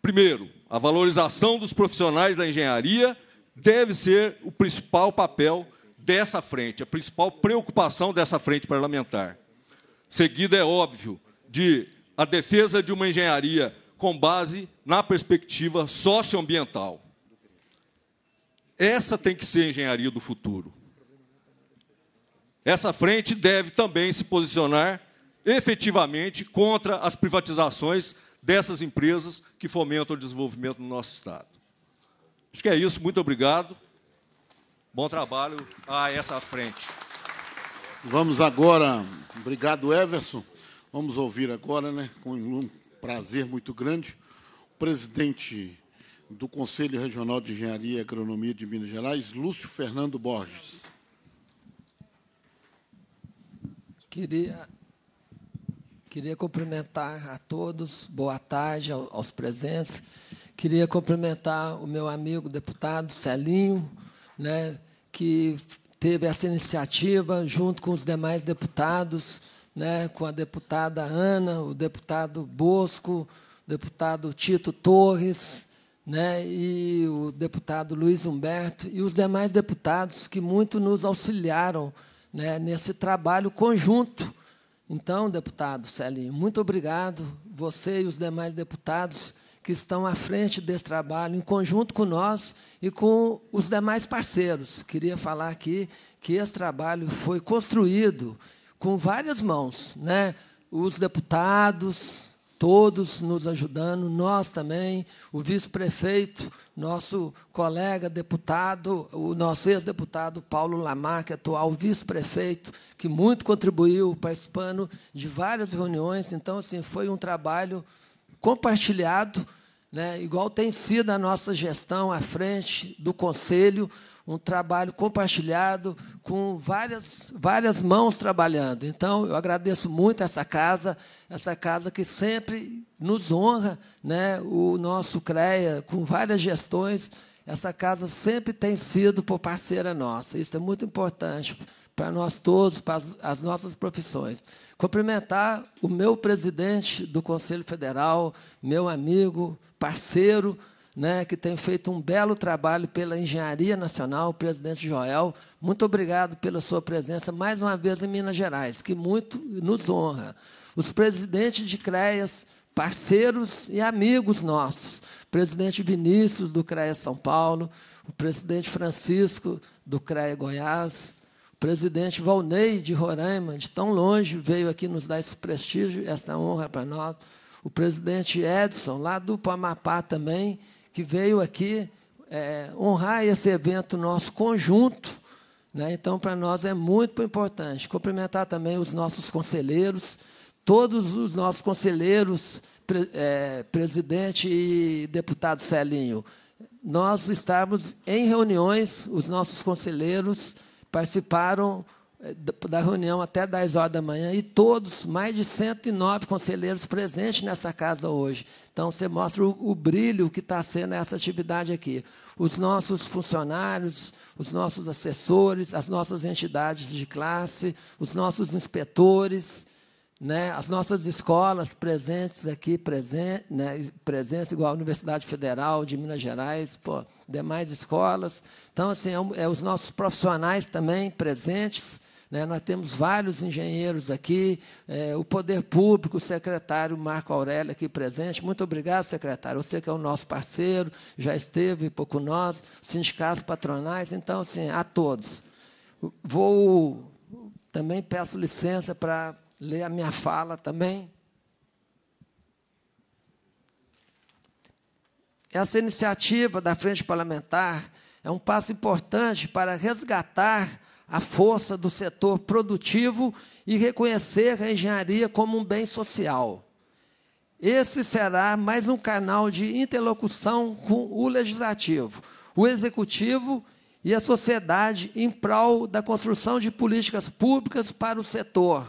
Primeiro, a valorização dos profissionais da engenharia deve ser o principal papel dessa frente, a principal preocupação dessa frente parlamentar. Seguida, é óbvio, de a defesa de uma engenharia com base na perspectiva socioambiental. Essa tem que ser a engenharia do futuro. Essa frente deve também se posicionar efetivamente contra as privatizações dessas empresas que fomentam o desenvolvimento no nosso Estado. Acho que é isso. Muito obrigado. Bom trabalho a essa frente. Vamos agora. Obrigado, Everson. Vamos ouvir agora, né, com um prazer muito grande, o presidente do Conselho Regional de Engenharia e Agronomia de Minas Gerais, Lúcio Fernando Borges. Queria, queria cumprimentar a todos, boa tarde aos presentes. Queria cumprimentar o meu amigo deputado Celinho, né, que teve essa iniciativa junto com os demais deputados, né, com a deputada Ana, o deputado Bosco, o deputado Tito Torres, né, e o deputado Luiz Humberto e os demais deputados que muito nos auxiliaram né, nesse trabalho conjunto. Então, deputado Celinho, muito obrigado, você e os demais deputados que estão à frente desse trabalho, em conjunto com nós e com os demais parceiros. Queria falar aqui que esse trabalho foi construído com várias mãos, né? os deputados, todos nos ajudando, nós também, o vice-prefeito, nosso colega deputado, o nosso ex-deputado Paulo é atual vice-prefeito, que muito contribuiu participando de várias reuniões. Então, assim, foi um trabalho compartilhado, né, igual tem sido a nossa gestão à frente do Conselho, um trabalho compartilhado com várias, várias mãos trabalhando. Então, eu agradeço muito essa casa, essa casa que sempre nos honra, né, o nosso CREA, com várias gestões. Essa casa sempre tem sido por parceira nossa. Isso é muito importante para nós todos, para as, as nossas profissões. Cumprimentar o meu presidente do Conselho Federal, meu amigo, parceiro, né, que tem feito um belo trabalho pela Engenharia Nacional, o presidente Joel. Muito obrigado pela sua presença mais uma vez em Minas Gerais, que muito nos honra. Os presidentes de CREAS, parceiros e amigos nossos, presidente Vinícius do CREA São Paulo, o presidente Francisco do CREA Goiás, o presidente Valnei de Roraima, de tão longe, veio aqui nos dar esse prestígio, essa honra para nós, o presidente Edson, lá do Pamapá também, que veio aqui é, honrar esse evento nosso conjunto. Né? Então, para nós é muito importante. Cumprimentar também os nossos conselheiros, todos os nossos conselheiros, pre, é, presidente e deputado Celinho. Nós estávamos em reuniões, os nossos conselheiros participaram eh, da reunião até 10 horas da manhã, e todos, mais de 109 conselheiros presentes nessa casa hoje. Então, você mostra o, o brilho que está sendo essa atividade aqui. Os nossos funcionários, os nossos assessores, as nossas entidades de classe, os nossos inspetores, né, as nossas escolas presentes aqui, presen né, presença igual a Universidade Federal de Minas Gerais, pô, demais escolas. Então, assim, é, é os nossos profissionais também presentes né? Nós temos vários engenheiros aqui, é, o Poder Público, o secretário Marco Aurélio aqui presente. Muito obrigado, secretário. Você que é o nosso parceiro, já esteve pouco nós, sindicatos patronais, então, assim, a todos. Vou também peço licença para ler a minha fala também. Essa iniciativa da Frente Parlamentar é um passo importante para resgatar a força do setor produtivo e reconhecer a engenharia como um bem social. Esse será mais um canal de interlocução com o legislativo, o executivo e a sociedade em prol da construção de políticas públicas para o setor.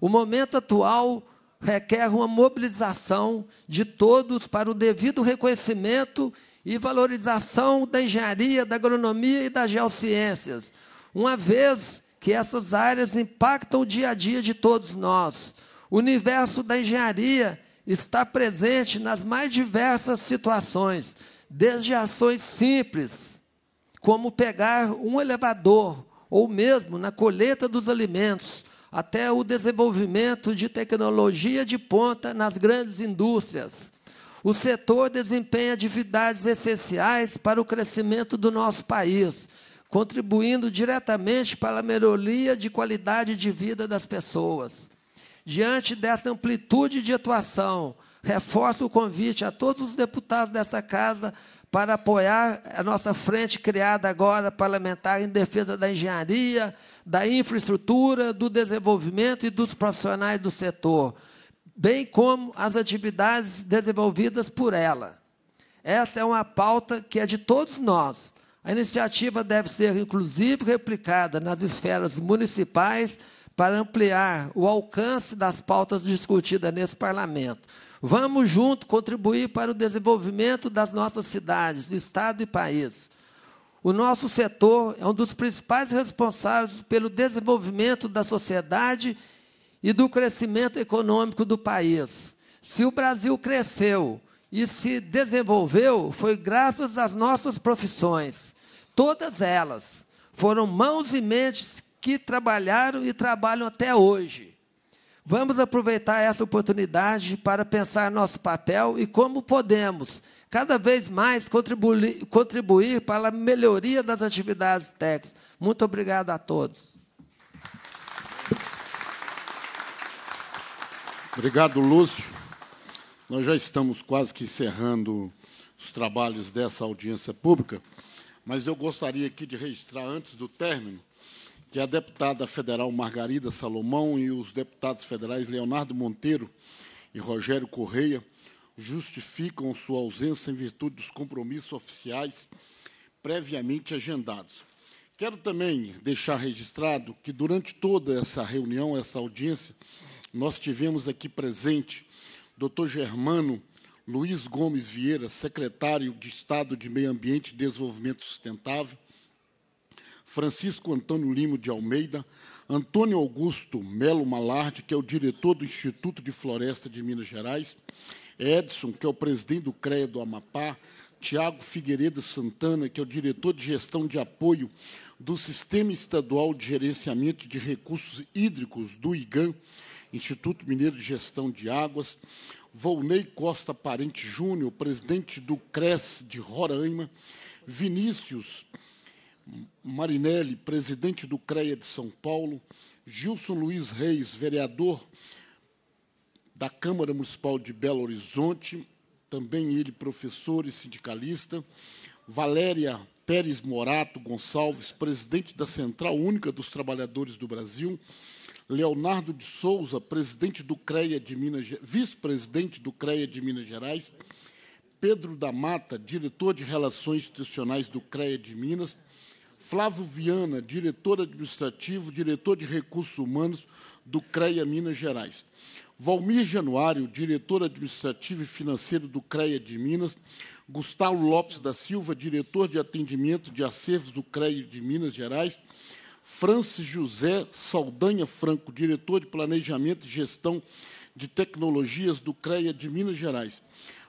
O momento atual requer uma mobilização de todos para o devido reconhecimento e valorização da engenharia, da agronomia e das geociências, uma vez que essas áreas impactam o dia a dia de todos nós, o universo da engenharia está presente nas mais diversas situações, desde ações simples, como pegar um elevador, ou mesmo na colheita dos alimentos, até o desenvolvimento de tecnologia de ponta nas grandes indústrias. O setor desempenha atividades essenciais para o crescimento do nosso país contribuindo diretamente para a melhoria de qualidade de vida das pessoas. Diante dessa amplitude de atuação, reforço o convite a todos os deputados dessa casa para apoiar a nossa frente criada agora parlamentar em defesa da engenharia, da infraestrutura, do desenvolvimento e dos profissionais do setor, bem como as atividades desenvolvidas por ela. Essa é uma pauta que é de todos nós, a iniciativa deve ser, inclusive, replicada nas esferas municipais para ampliar o alcance das pautas discutidas nesse parlamento. Vamos junto contribuir para o desenvolvimento das nossas cidades, estado e país. O nosso setor é um dos principais responsáveis pelo desenvolvimento da sociedade e do crescimento econômico do país. Se o Brasil cresceu, e se desenvolveu foi graças às nossas profissões. Todas elas foram mãos e mentes que trabalharam e trabalham até hoje. Vamos aproveitar essa oportunidade para pensar nosso papel e como podemos, cada vez mais, contribuir, contribuir para a melhoria das atividades técnicas. Muito obrigado a todos. Obrigado, Lúcio. Nós já estamos quase que encerrando os trabalhos dessa audiência pública, mas eu gostaria aqui de registrar, antes do término, que a deputada federal Margarida Salomão e os deputados federais Leonardo Monteiro e Rogério Correia justificam sua ausência em virtude dos compromissos oficiais previamente agendados. Quero também deixar registrado que, durante toda essa reunião, essa audiência, nós tivemos aqui presente Dr. Germano Luiz Gomes Vieira, secretário de Estado de Meio Ambiente e Desenvolvimento Sustentável, Francisco Antônio Limo de Almeida, Antônio Augusto Melo Malardi, que é o diretor do Instituto de Floresta de Minas Gerais, Edson, que é o presidente do CREA do Amapá, Tiago Figueiredo Santana, que é o diretor de gestão de apoio do Sistema Estadual de Gerenciamento de Recursos Hídricos, do IGAN, Instituto Mineiro de Gestão de Águas, Volney Costa Parente Júnior, presidente do CRES de Roraima, Vinícius Marinelli, presidente do CREA de São Paulo, Gilson Luiz Reis, vereador da Câmara Municipal de Belo Horizonte, também ele professor e sindicalista, Valéria Pérez Morato Gonçalves, presidente da Central Única dos Trabalhadores do Brasil, Leonardo de Souza, presidente do CREA de Minas, vice-presidente do CREA de Minas Gerais, Pedro da Mata, diretor de Relações Institucionais do CREA de Minas, Flávio Viana, diretor administrativo, diretor de Recursos Humanos do CREA Minas Gerais. Valmir Januário, diretor administrativo e financeiro do CREA de Minas, Gustavo Lopes da Silva, diretor de atendimento de acervos do CREA de Minas Gerais, Francis José Saldanha Franco, diretor de Planejamento e Gestão de Tecnologias do CREA de Minas Gerais.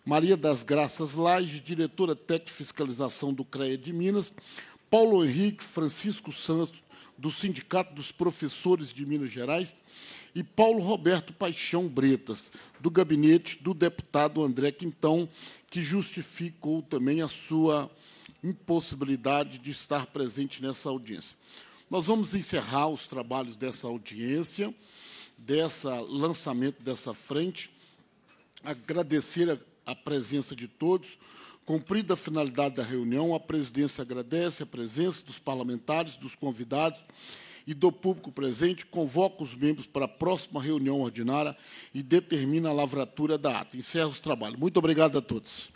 Maria das Graças Lage, diretora Tec Fiscalização do CREA de Minas. Paulo Henrique Francisco Santos, do Sindicato dos Professores de Minas Gerais. E Paulo Roberto Paixão Bretas, do gabinete do deputado André Quintão, que justificou também a sua impossibilidade de estar presente nessa audiência. Nós vamos encerrar os trabalhos dessa audiência, dessa lançamento dessa frente, agradecer a, a presença de todos. Cumprida a finalidade da reunião, a presidência agradece a presença dos parlamentares, dos convidados e do público presente, convoca os membros para a próxima reunião ordinária e determina a lavratura da ata. Encerra os trabalhos. Muito obrigado a todos.